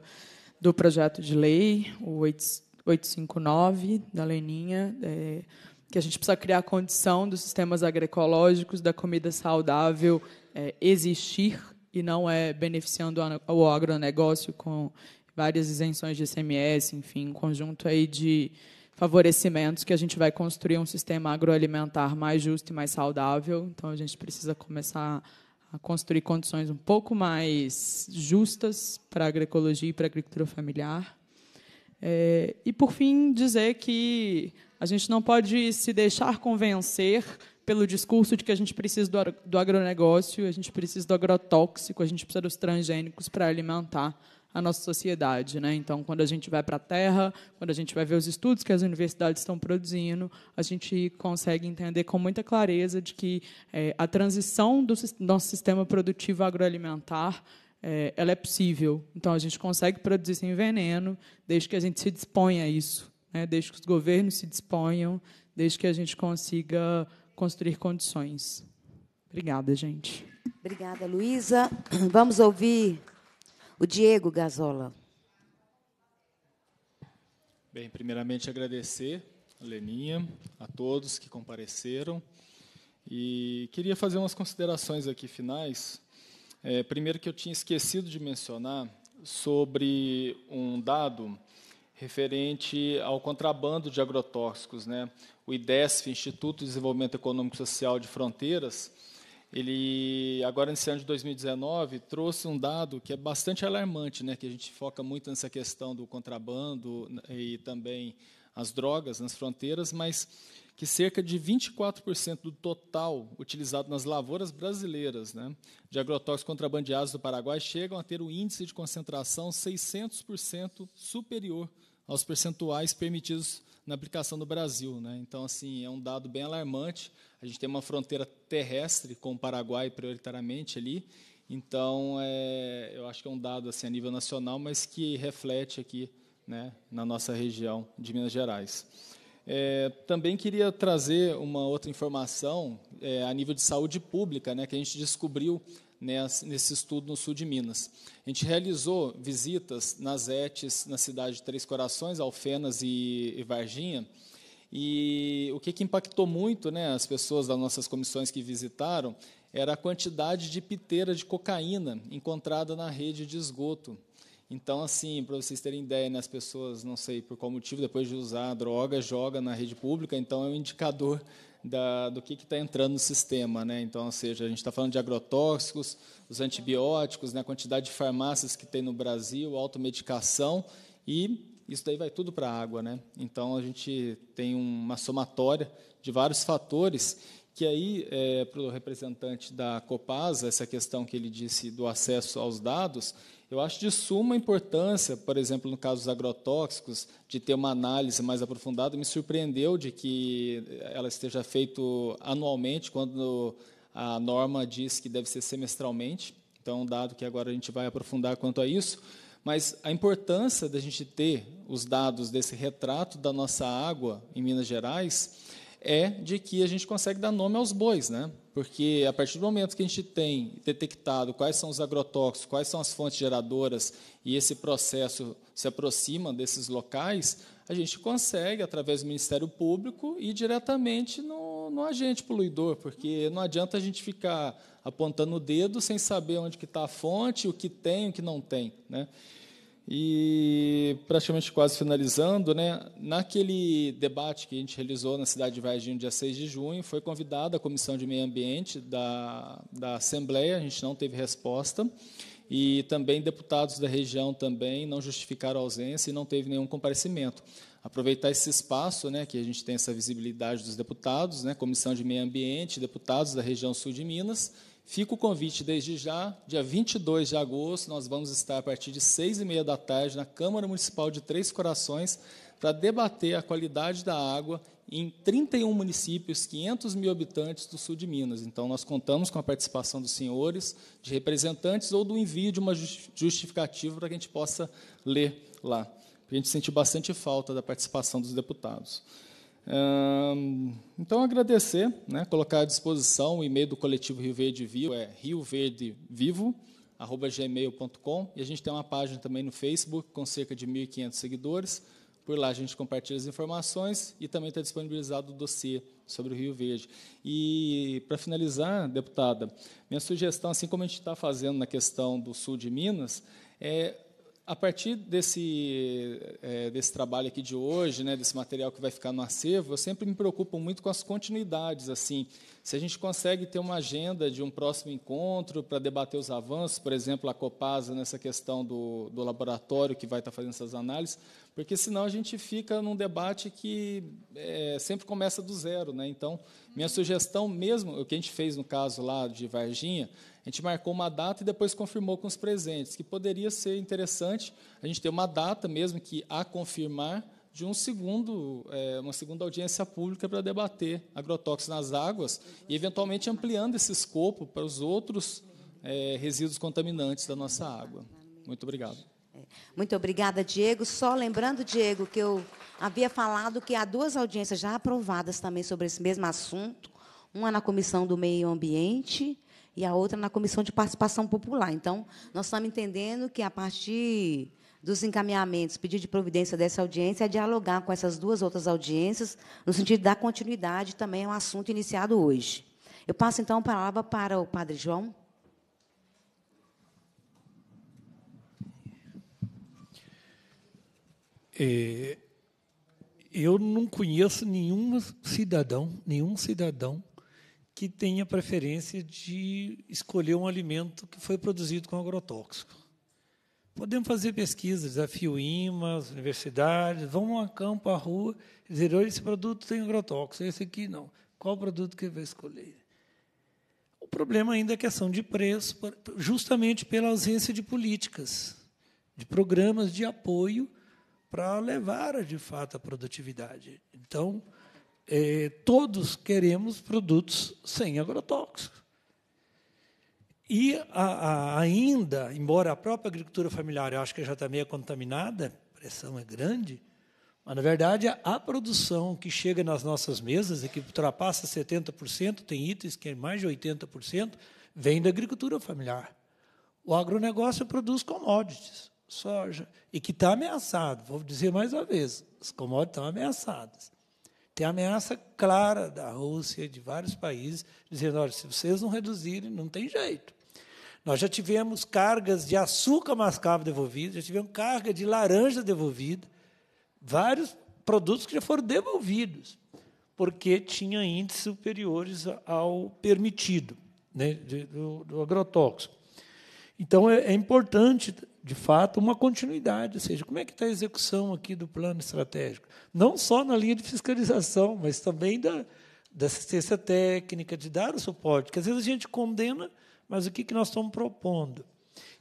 do projeto de lei, o 8, 859 da Leninha, é, que a gente precisa criar a condição dos sistemas agroecológicos, da comida saudável é, existir e não é beneficiando o agronegócio com várias isenções de ICMS, enfim, um conjunto aí de favorecimentos que a gente vai construir um sistema agroalimentar mais justo e mais saudável. Então a gente precisa começar a construir condições um pouco mais justas para a agroecologia e para a agricultura familiar. É, e, por fim, dizer que a gente não pode se deixar convencer pelo discurso de que a gente precisa do, agronegócio, a gente precisa do agrotóxico, a gente precisa dos transgênicos para alimentar a nossa sociedade. Né? Então, quando a gente vai para a terra, quando a gente vai ver os estudos que as universidades estão produzindo, a gente consegue entender com muita clareza de que é, a transição do nosso sistema produtivo agroalimentar é, ela é possível. Então, a gente consegue produzir sem veneno, desde que a gente se disponha a isso, né? desde que os governos se disponham, desde que a gente consiga construir condições. Obrigada, gente. Obrigada, Luísa. Vamos ouvir o Diego Gazola. Bem, primeiramente agradecer a Leninha, a todos que compareceram. E queria fazer umas considerações aqui finais é, primeiro que eu tinha esquecido de mencionar sobre um dado referente ao contrabando de agrotóxicos, né? O IDESF, Instituto de Desenvolvimento Econômico e Social de Fronteiras, ele agora nesse ano de 2019 trouxe um dado que é bastante alarmante, né? Que a gente foca muito nessa questão do contrabando né? e também as drogas nas fronteiras, mas que cerca de 24% do total utilizado nas lavouras brasileiras né, de agrotóxicos contrabandeados do Paraguai chegam a ter o um índice de concentração 600% superior aos percentuais permitidos na aplicação no Brasil. Né? Então, assim, é um dado bem alarmante. A gente tem uma fronteira terrestre com o Paraguai prioritariamente ali. Então, é, eu acho que é um dado assim, a nível nacional, mas que reflete aqui né, na nossa região de Minas Gerais. É, também queria trazer uma outra informação é, a nível de saúde pública, né, que a gente descobriu nesse estudo no sul de Minas. A gente realizou visitas nas ETs, na cidade de Três Corações, Alfenas e, e Varginha, e o que, que impactou muito né, as pessoas das nossas comissões que visitaram era a quantidade de piteira de cocaína encontrada na rede de esgoto então, assim, para vocês terem ideia, né, as pessoas, não sei por qual motivo, depois de usar droga, joga na rede pública, então é um indicador da, do que está entrando no sistema. Né? Então, ou seja, a gente está falando de agrotóxicos, os antibióticos, né, a quantidade de farmácias que tem no Brasil, automedicação, e isso daí vai tudo para a água. Né? Então, a gente tem uma somatória de vários fatores que aí, é, para o representante da Copasa, essa questão que ele disse do acesso aos dados, eu acho de suma importância, por exemplo, no caso dos agrotóxicos, de ter uma análise mais aprofundada. Me surpreendeu de que ela esteja feita anualmente, quando a norma diz que deve ser semestralmente. Então, um dado que agora a gente vai aprofundar quanto a isso. Mas a importância da gente ter os dados desse retrato da nossa água em Minas Gerais é de que a gente consegue dar nome aos bois, né? porque a partir do momento que a gente tem detectado quais são os agrotóxicos, quais são as fontes geradoras e esse processo se aproxima desses locais, a gente consegue, através do Ministério Público, ir diretamente no, no agente poluidor, porque não adianta a gente ficar apontando o dedo sem saber onde que está a fonte, o que tem, o que não tem. Né? E praticamente quase finalizando, né, naquele debate que a gente realizou na cidade de Varginha, dia 6 de junho, foi convidada a Comissão de Meio Ambiente da, da Assembleia, a gente não teve resposta, e também deputados da região também não justificaram a ausência e não teve nenhum comparecimento. Aproveitar esse espaço, né, que a gente tem essa visibilidade dos deputados, né, Comissão de Meio Ambiente, deputados da região sul de Minas, Fica o convite desde já, dia 22 de agosto, nós vamos estar a partir de seis e meia da tarde na Câmara Municipal de Três Corações para debater a qualidade da água em 31 municípios, 500 mil habitantes do sul de Minas. Então, nós contamos com a participação dos senhores, de representantes ou do envio de uma justificativa para que a gente possa ler lá. a gente sentiu bastante falta da participação dos deputados então, agradecer, né, colocar à disposição o e-mail do coletivo Rio Verde Vivo, é rioverdevivo.gmail.com, e a gente tem uma página também no Facebook, com cerca de 1.500 seguidores, por lá a gente compartilha as informações e também está disponibilizado o dossiê sobre o Rio Verde. E, para finalizar, deputada, minha sugestão, assim como a gente está fazendo na questão do sul de Minas, é a partir desse, é, desse trabalho aqui de hoje, né, desse material que vai ficar no acervo, eu sempre me preocupo muito com as continuidades. assim. Se a gente consegue ter uma agenda de um próximo encontro para debater os avanços, por exemplo, a Copasa nessa questão do, do laboratório que vai estar tá fazendo essas análises, porque senão a gente fica num debate que é, sempre começa do zero. Né? Então, minha sugestão mesmo, o que a gente fez no caso lá de Varginha, a gente marcou uma data e depois confirmou com os presentes, que poderia ser interessante a gente ter uma data mesmo que a confirmar de um segundo, é, uma segunda audiência pública para debater agrotóxicos nas águas e, eventualmente, ampliando esse escopo para os outros é, resíduos contaminantes da nossa água. Muito obrigado. É. Muito obrigada, Diego. Só lembrando, Diego, que eu havia falado que há duas audiências já aprovadas também sobre esse mesmo assunto, uma na Comissão do Meio Ambiente e a outra na Comissão de Participação Popular. Então, nós estamos entendendo que, a partir dos encaminhamentos, pedido de providência dessa audiência, é dialogar com essas duas outras audiências, no sentido da continuidade também ao é assunto iniciado hoje. Eu passo, então, a palavra para o padre João. É, eu não conheço nenhum cidadão, nenhum cidadão que tenha preferência de escolher um alimento que foi produzido com agrotóxico. Podemos fazer pesquisa, desafio IMA, universidades, vamos a campo, à rua, dizer, olha, esse produto tem agrotóxico, esse aqui não. Qual produto que vai escolher? O problema ainda é a questão de preço, justamente pela ausência de políticas, de programas de apoio para levar, de fato, a produtividade. Então, é, todos queremos produtos sem agrotóxicos. E a, a, ainda, embora a própria agricultura familiar, eu acho que já está meio contaminada, a pressão é grande, mas, na verdade, a, a produção que chega nas nossas mesas e que ultrapassa 70%, tem itens que é mais de 80%, vem da agricultura familiar. O agronegócio produz commodities, soja, e que está ameaçado. Vou dizer mais uma vez, as commodities estão ameaçadas. Tem ameaça clara da Rússia, de vários países, dizendo: olha, se vocês não reduzirem, não tem jeito. Nós já tivemos cargas de açúcar mascavo devolvido, já tivemos carga de laranja devolvida, vários produtos que já foram devolvidos, porque tinha índices superiores ao permitido né, do, do agrotóxico. Então, é, é importante de fato, uma continuidade, ou seja, como é que está a execução aqui do plano estratégico? Não só na linha de fiscalização, mas também da, da assistência técnica, de dar o suporte, que às vezes a gente condena, mas o que, que nós estamos propondo?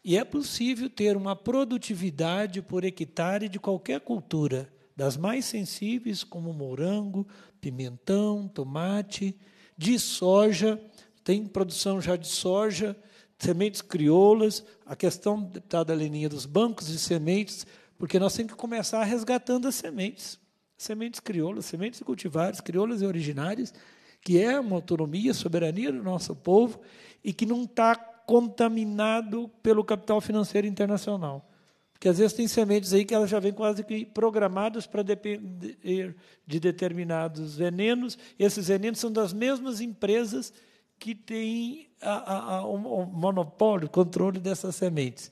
E é possível ter uma produtividade por hectare de qualquer cultura, das mais sensíveis, como morango, pimentão, tomate, de soja, tem produção já de soja, sementes crioulas, a questão, deputada tá, Leninha, dos bancos de sementes, porque nós temos que começar resgatando as sementes. Sementes crioulas, sementes cultivares, crioulas e originárias, que é uma autonomia, soberania do nosso povo e que não está contaminado pelo capital financeiro internacional. Porque às vezes tem sementes aí que elas já vêm quase que programadas para depender de determinados venenos. E esses venenos são das mesmas empresas que tem a, a, o monopólio, o controle dessas sementes.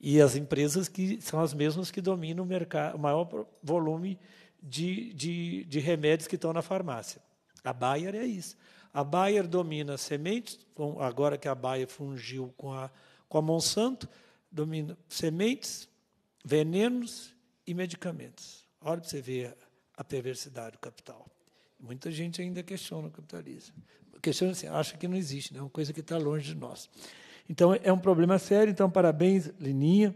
E as empresas que são as mesmas que dominam o, mercado, o maior volume de, de, de remédios que estão na farmácia. A Bayer é isso. A Bayer domina sementes, agora que a Bayer fungiu com a, com a Monsanto, domina sementes, venenos e medicamentos. Olha para você ver a perversidade do capital. Muita gente ainda questiona o capitalismo questiona assim, acha que não existe, né? é uma coisa que está longe de nós. Então, é um problema sério, então, parabéns, Lininha.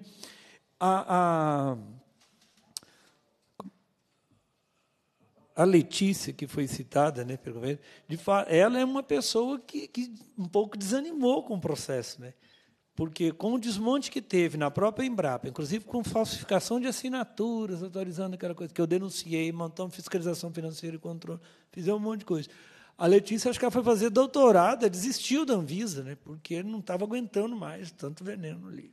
A, a, a Letícia, que foi citada, né, pelo governo, de, ela é uma pessoa que, que um pouco desanimou com o processo, né? porque com o desmonte que teve na própria Embrapa, inclusive com falsificação de assinaturas, autorizando aquela coisa que eu denunciei, montamos fiscalização financeira e controle, fizemos um monte de coisa. A Letícia, acho que ela foi fazer doutorado, desistiu da Anvisa, né? porque não estava aguentando mais tanto veneno ali.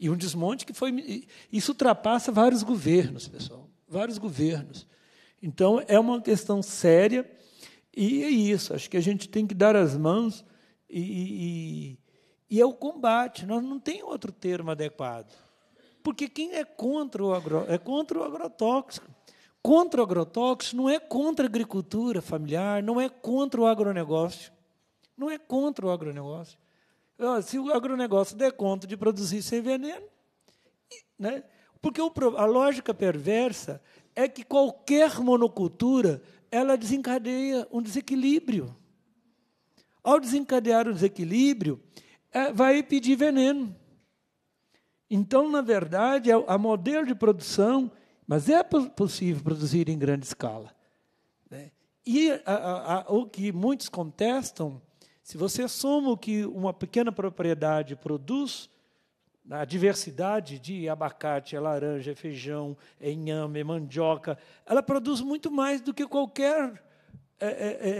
E um desmonte que foi. Isso ultrapassa vários governos, pessoal. Vários governos. Então, é uma questão séria. E é isso. Acho que a gente tem que dar as mãos e, e, e é o combate. Nós não tem outro termo adequado. Porque quem é contra o agro, é contra o agrotóxico contra o agrotóxico não é contra a agricultura familiar, não é contra o agronegócio. Não é contra o agronegócio. Se o agronegócio der conta de produzir sem veneno, né? porque a lógica perversa é que qualquer monocultura ela desencadeia um desequilíbrio. Ao desencadear o desequilíbrio, é, vai pedir veneno. Então, na verdade, é a modelo de produção mas é possível produzir em grande escala. Né? E a, a, a, o que muitos contestam, se você soma o que uma pequena propriedade produz, a diversidade de abacate, é laranja, é feijão, é inhame, é mandioca, ela produz muito mais do que qualquer é, é, é,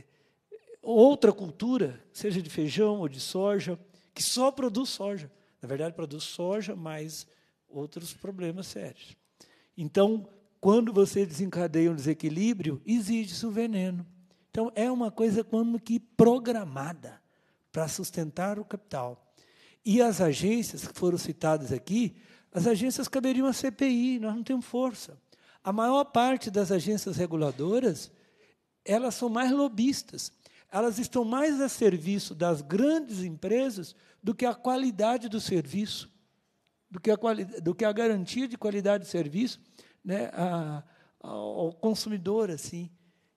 é outra cultura, seja de feijão ou de soja, que só produz soja. Na verdade, produz soja mais outros problemas sérios. Então, quando você desencadeia um desequilíbrio, exige-se o veneno. Então, é uma coisa como que programada para sustentar o capital. E as agências que foram citadas aqui, as agências caberiam a CPI, nós não temos força. A maior parte das agências reguladoras, elas são mais lobistas. Elas estão mais a serviço das grandes empresas do que a qualidade do serviço do que a, do que a garantia de qualidade de serviço né, a, ao consumidor. assim.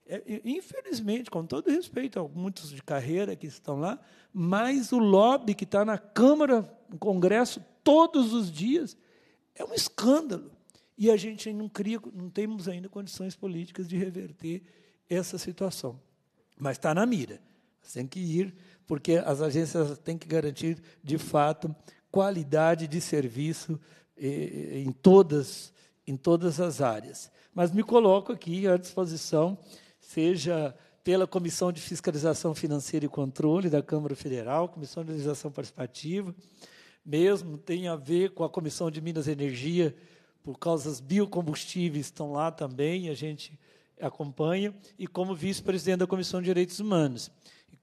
É, infelizmente, com todo respeito a muitos de carreira que estão lá, mas o lobby que está na Câmara, no Congresso, todos os dias, é um escândalo. E a gente não cria, não temos ainda condições políticas de reverter essa situação. Mas está na mira. Tem que ir, porque as agências têm que garantir, de fato, qualidade de serviço eh, eh, em todas, em todas as áreas. Mas me coloco aqui à disposição, seja pela Comissão de Fiscalização Financeira e Controle da Câmara Federal, Comissão de Legislação Participativa, mesmo tem a ver com a Comissão de Minas e Energia, por causa dos biocombustíveis estão lá também, a gente acompanha, e como vice-presidente da Comissão de Direitos Humanos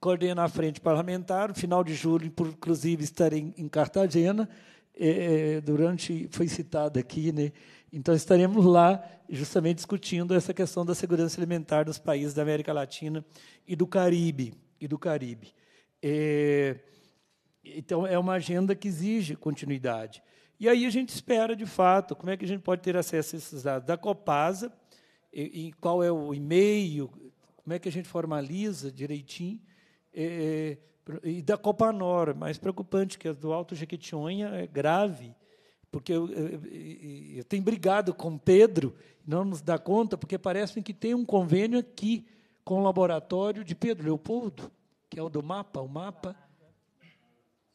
coordena a frente parlamentar. No final de julho, inclusive, estarei em Cartagena. É, é, durante foi citado aqui, né? Então estaremos lá justamente discutindo essa questão da segurança alimentar dos países da América Latina e do Caribe e do Caribe. É, então é uma agenda que exige continuidade. E aí a gente espera de fato como é que a gente pode ter acesso a esses dados da Copasa e, e qual é o e-mail, como é que a gente formaliza direitinho e, e da Nor, mais preocupante, que a do Alto Jequitinhonha é grave, porque eu, eu, eu tenho brigado com Pedro, não nos dá conta, porque parece que tem um convênio aqui com o laboratório de Pedro Leopoldo, que é o do mapa, o mapa,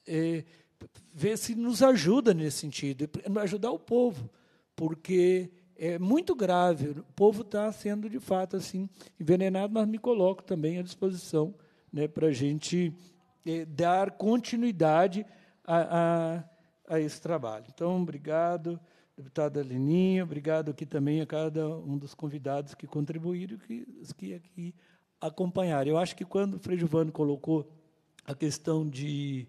é, ver se nos ajuda nesse sentido, ajudar o povo, porque é muito grave, o povo está sendo, de fato, assim envenenado, mas me coloco também à disposição né, para a gente eh, dar continuidade a, a, a, esse trabalho. Então, obrigado, deputada Leninha, obrigado aqui também a cada um dos convidados que contribuíram e que, os que aqui acompanharam. Eu acho que quando o Frei Giovanni colocou a questão de,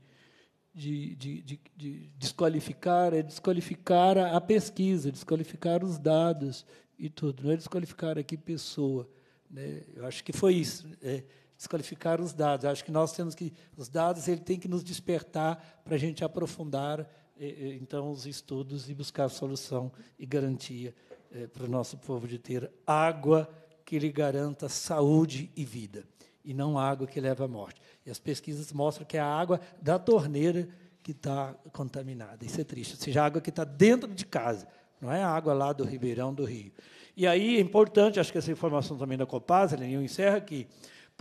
de, de, de, de desqualificar, é desqualificar a, pesquisa, desqualificar os dados e tudo, não é desqualificar aqui pessoa. Né? Eu acho que foi isso. É, desqualificar os dados. Acho que nós temos que os dados ele tem que nos despertar para a gente aprofundar então os estudos e buscar solução e garantia eh, para o nosso povo de ter água que lhe garanta saúde e vida e não água que leva à morte. E as pesquisas mostram que é a água da torneira que está contaminada. Isso é triste. Ou seja, a água que está dentro de casa, não é a água lá do Ribeirão do Rio. E aí é importante, acho que essa informação também da Copasa, eu encerro aqui,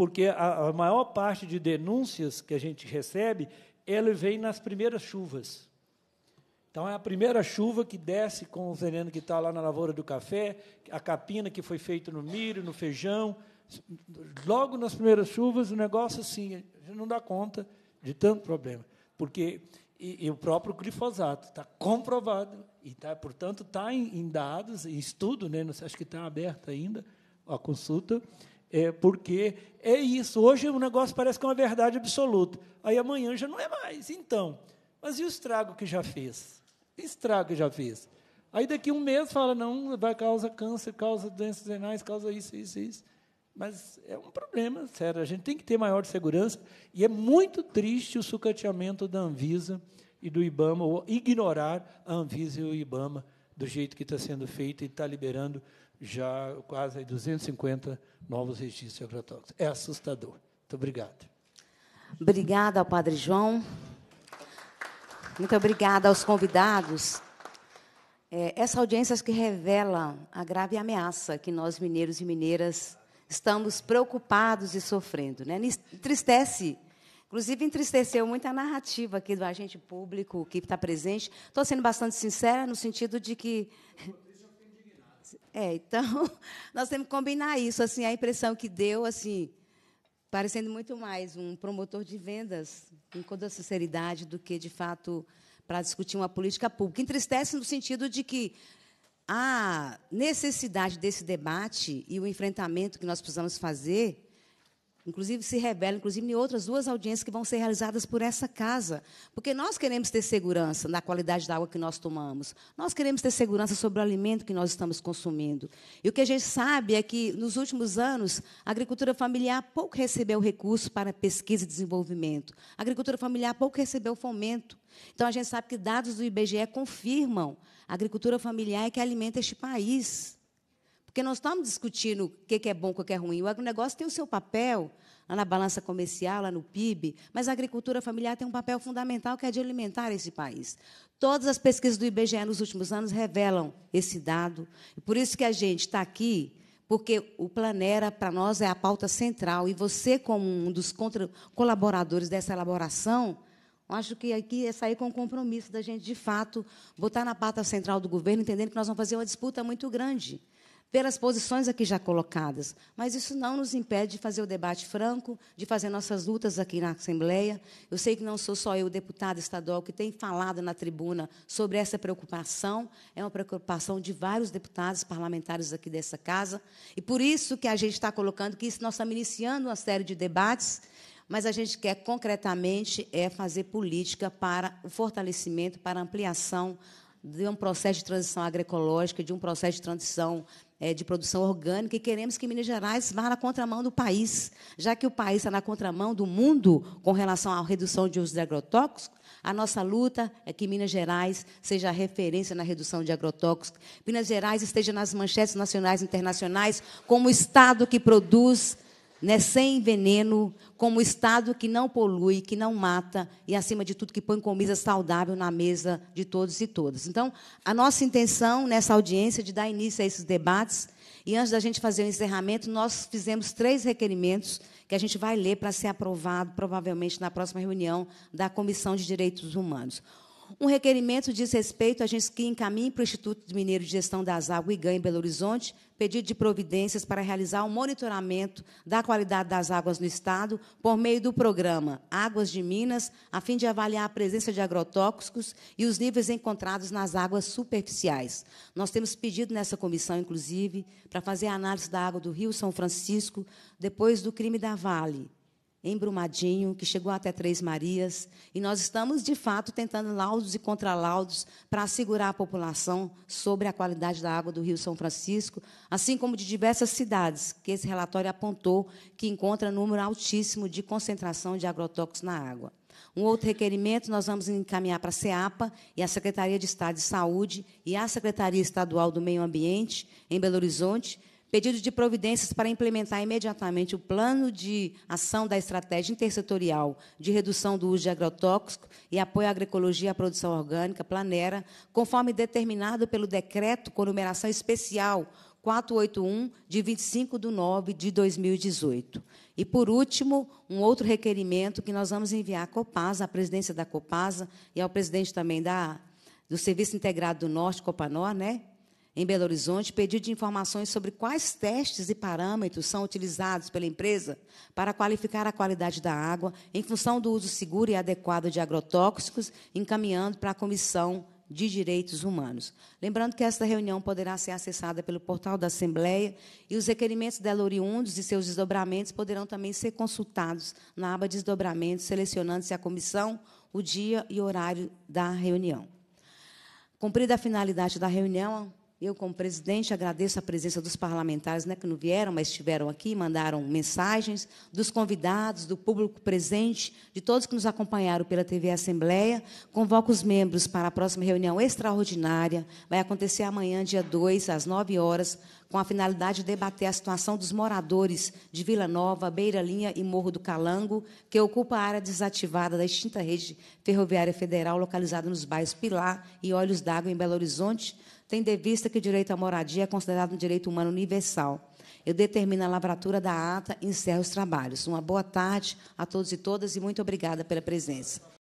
porque a, a maior parte de denúncias que a gente recebe, ele vem nas primeiras chuvas. Então, é a primeira chuva que desce com o veneno que está lá na lavoura do café, a capina que foi feita no milho, no feijão. Logo nas primeiras chuvas, o negócio assim, a gente não dá conta de tanto problema. Porque e, e o próprio glifosato está comprovado, e tá, portanto está em, em, dados, em estudo, né, acho que está aberta ainda a consulta, é, porque é isso. Hoje o negócio parece que é uma verdade absoluta. Aí amanhã já não é mais. Então, mas e o estrago que já fez? estrago que já fez? Aí daqui um mês fala, não, vai causar câncer, causa doenças renais, causa isso, isso, isso. Mas é um problema, sério. A gente tem que ter maior segurança. E é muito triste o sucateamento da Anvisa e do IBAMA, ou ignorar a Anvisa e o IBAMA do jeito que está sendo feito e está liberando já quase 250 novos registros de agrotóxicos. É assustador. Muito obrigado. Obrigada ao Padre João. Muito obrigada aos convidados. É, essa audiência que revela a grave ameaça que nós, mineiros e mineiras, estamos preocupados e sofrendo. Né? Entristece. Inclusive, entristeceu muito a narrativa aqui do agente público que está presente. Estou sendo bastante sincera, no sentido de que é, então, nós temos que combinar isso. Assim, a impressão que deu, assim, parecendo muito mais um promotor de vendas, com toda a sinceridade, do que, de fato, para discutir uma política pública. Entristece no sentido de que a necessidade desse debate e o enfrentamento que nós precisamos fazer Inclusive se revela, inclusive em outras duas audiências que vão ser realizadas por essa casa. Porque nós queremos ter segurança na qualidade da água que nós tomamos. Nós queremos ter segurança sobre o alimento que nós estamos consumindo. E o que a gente sabe é que, nos últimos anos, a agricultura familiar pouco recebeu recursos para pesquisa e desenvolvimento. A agricultura familiar pouco recebeu fomento. Então, a gente sabe que dados do IBGE confirmam a agricultura familiar é que alimenta este país. Porque nós estamos discutindo o que é bom, o que é ruim. O agronegócio tem o seu papel lá na balança comercial, lá no PIB, mas a agricultura familiar tem um papel fundamental, que é de alimentar esse país. Todas as pesquisas do IBGE nos últimos anos revelam esse dado. E por isso que a gente está aqui, porque o Planera, para nós, é a pauta central. E você, como um dos colaboradores dessa elaboração, acho que aqui é sair com o compromisso da gente, de fato, botar na pauta central do governo, entendendo que nós vamos fazer uma disputa muito grande pelas posições aqui já colocadas. Mas isso não nos impede de fazer o debate franco, de fazer nossas lutas aqui na Assembleia. Eu sei que não sou só eu, deputado estadual, que tem falado na tribuna sobre essa preocupação. É uma preocupação de vários deputados parlamentares aqui dessa casa. E por isso que a gente está colocando que isso, nós estamos iniciando uma série de debates mas a gente quer concretamente é fazer política para o fortalecimento, para a ampliação de um processo de transição agroecológica, de um processo de transição é, de produção orgânica e queremos que Minas Gerais vá na contramão do país. Já que o país está na contramão do mundo com relação à redução de uso de agrotóxicos, a nossa luta é que Minas Gerais seja a referência na redução de agrotóxicos, Minas Gerais esteja nas manchetes nacionais e internacionais como o Estado que produz né, sem veneno, como Estado que não polui, que não mata e, acima de tudo, que põe comida saudável na mesa de todos e todas. Então, a nossa intenção nessa audiência é de dar início a esses debates. E antes da gente fazer o encerramento, nós fizemos três requerimentos que a gente vai ler para ser aprovado, provavelmente, na próxima reunião da Comissão de Direitos Humanos. Um requerimento diz respeito a gente que encaminhe para o Instituto Mineiro de Gestão das Águas, IGAM, em Belo Horizonte, pedido de providências para realizar o um monitoramento da qualidade das águas no Estado por meio do programa Águas de Minas, a fim de avaliar a presença de agrotóxicos e os níveis encontrados nas águas superficiais. Nós temos pedido nessa comissão, inclusive, para fazer a análise da água do Rio São Francisco depois do crime da Vale em Brumadinho, que chegou até Três Marias, e nós estamos, de fato, tentando laudos e contralaudos para assegurar a população sobre a qualidade da água do Rio São Francisco, assim como de diversas cidades que esse relatório apontou que encontra número altíssimo de concentração de agrotóxicos na água. Um outro requerimento nós vamos encaminhar para a SEAPA e a Secretaria de Estado de Saúde e a Secretaria Estadual do Meio Ambiente em Belo Horizonte, pedido de providências para implementar imediatamente o plano de ação da estratégia intersetorial de redução do uso de agrotóxico e apoio à agroecologia e à produção orgânica planera, conforme determinado pelo decreto com numeração especial 481, de 25 de 9 de 2018. E, por último, um outro requerimento que nós vamos enviar à Copasa, à presidência da Copasa e ao presidente também da, do Serviço Integrado do Norte, Copanor, né? em Belo Horizonte, pedido de informações sobre quais testes e parâmetros são utilizados pela empresa para qualificar a qualidade da água em função do uso seguro e adequado de agrotóxicos, encaminhando para a Comissão de Direitos Humanos. Lembrando que esta reunião poderá ser acessada pelo portal da Assembleia e os requerimentos dela oriundos e seus desdobramentos poderão também ser consultados na aba Desdobramentos, selecionando-se a comissão, o dia e horário da reunião. Cumprida a finalidade da reunião, eu, como presidente, agradeço a presença dos parlamentares né, que não vieram, mas estiveram aqui, mandaram mensagens, dos convidados, do público presente, de todos que nos acompanharam pela TV Assembleia. Convoco os membros para a próxima reunião extraordinária. Vai acontecer amanhã, dia 2, às 9 horas, com a finalidade de debater a situação dos moradores de Vila Nova, Beira Linha e Morro do Calango, que ocupa a área desativada da extinta rede ferroviária federal localizada nos bairros Pilar e Olhos d'Água, em Belo Horizonte tendo em vista que o direito à moradia é considerado um direito humano universal. Eu determino a lavratura da ata e encerro os trabalhos. Uma boa tarde a todos e todas e muito obrigada pela presença.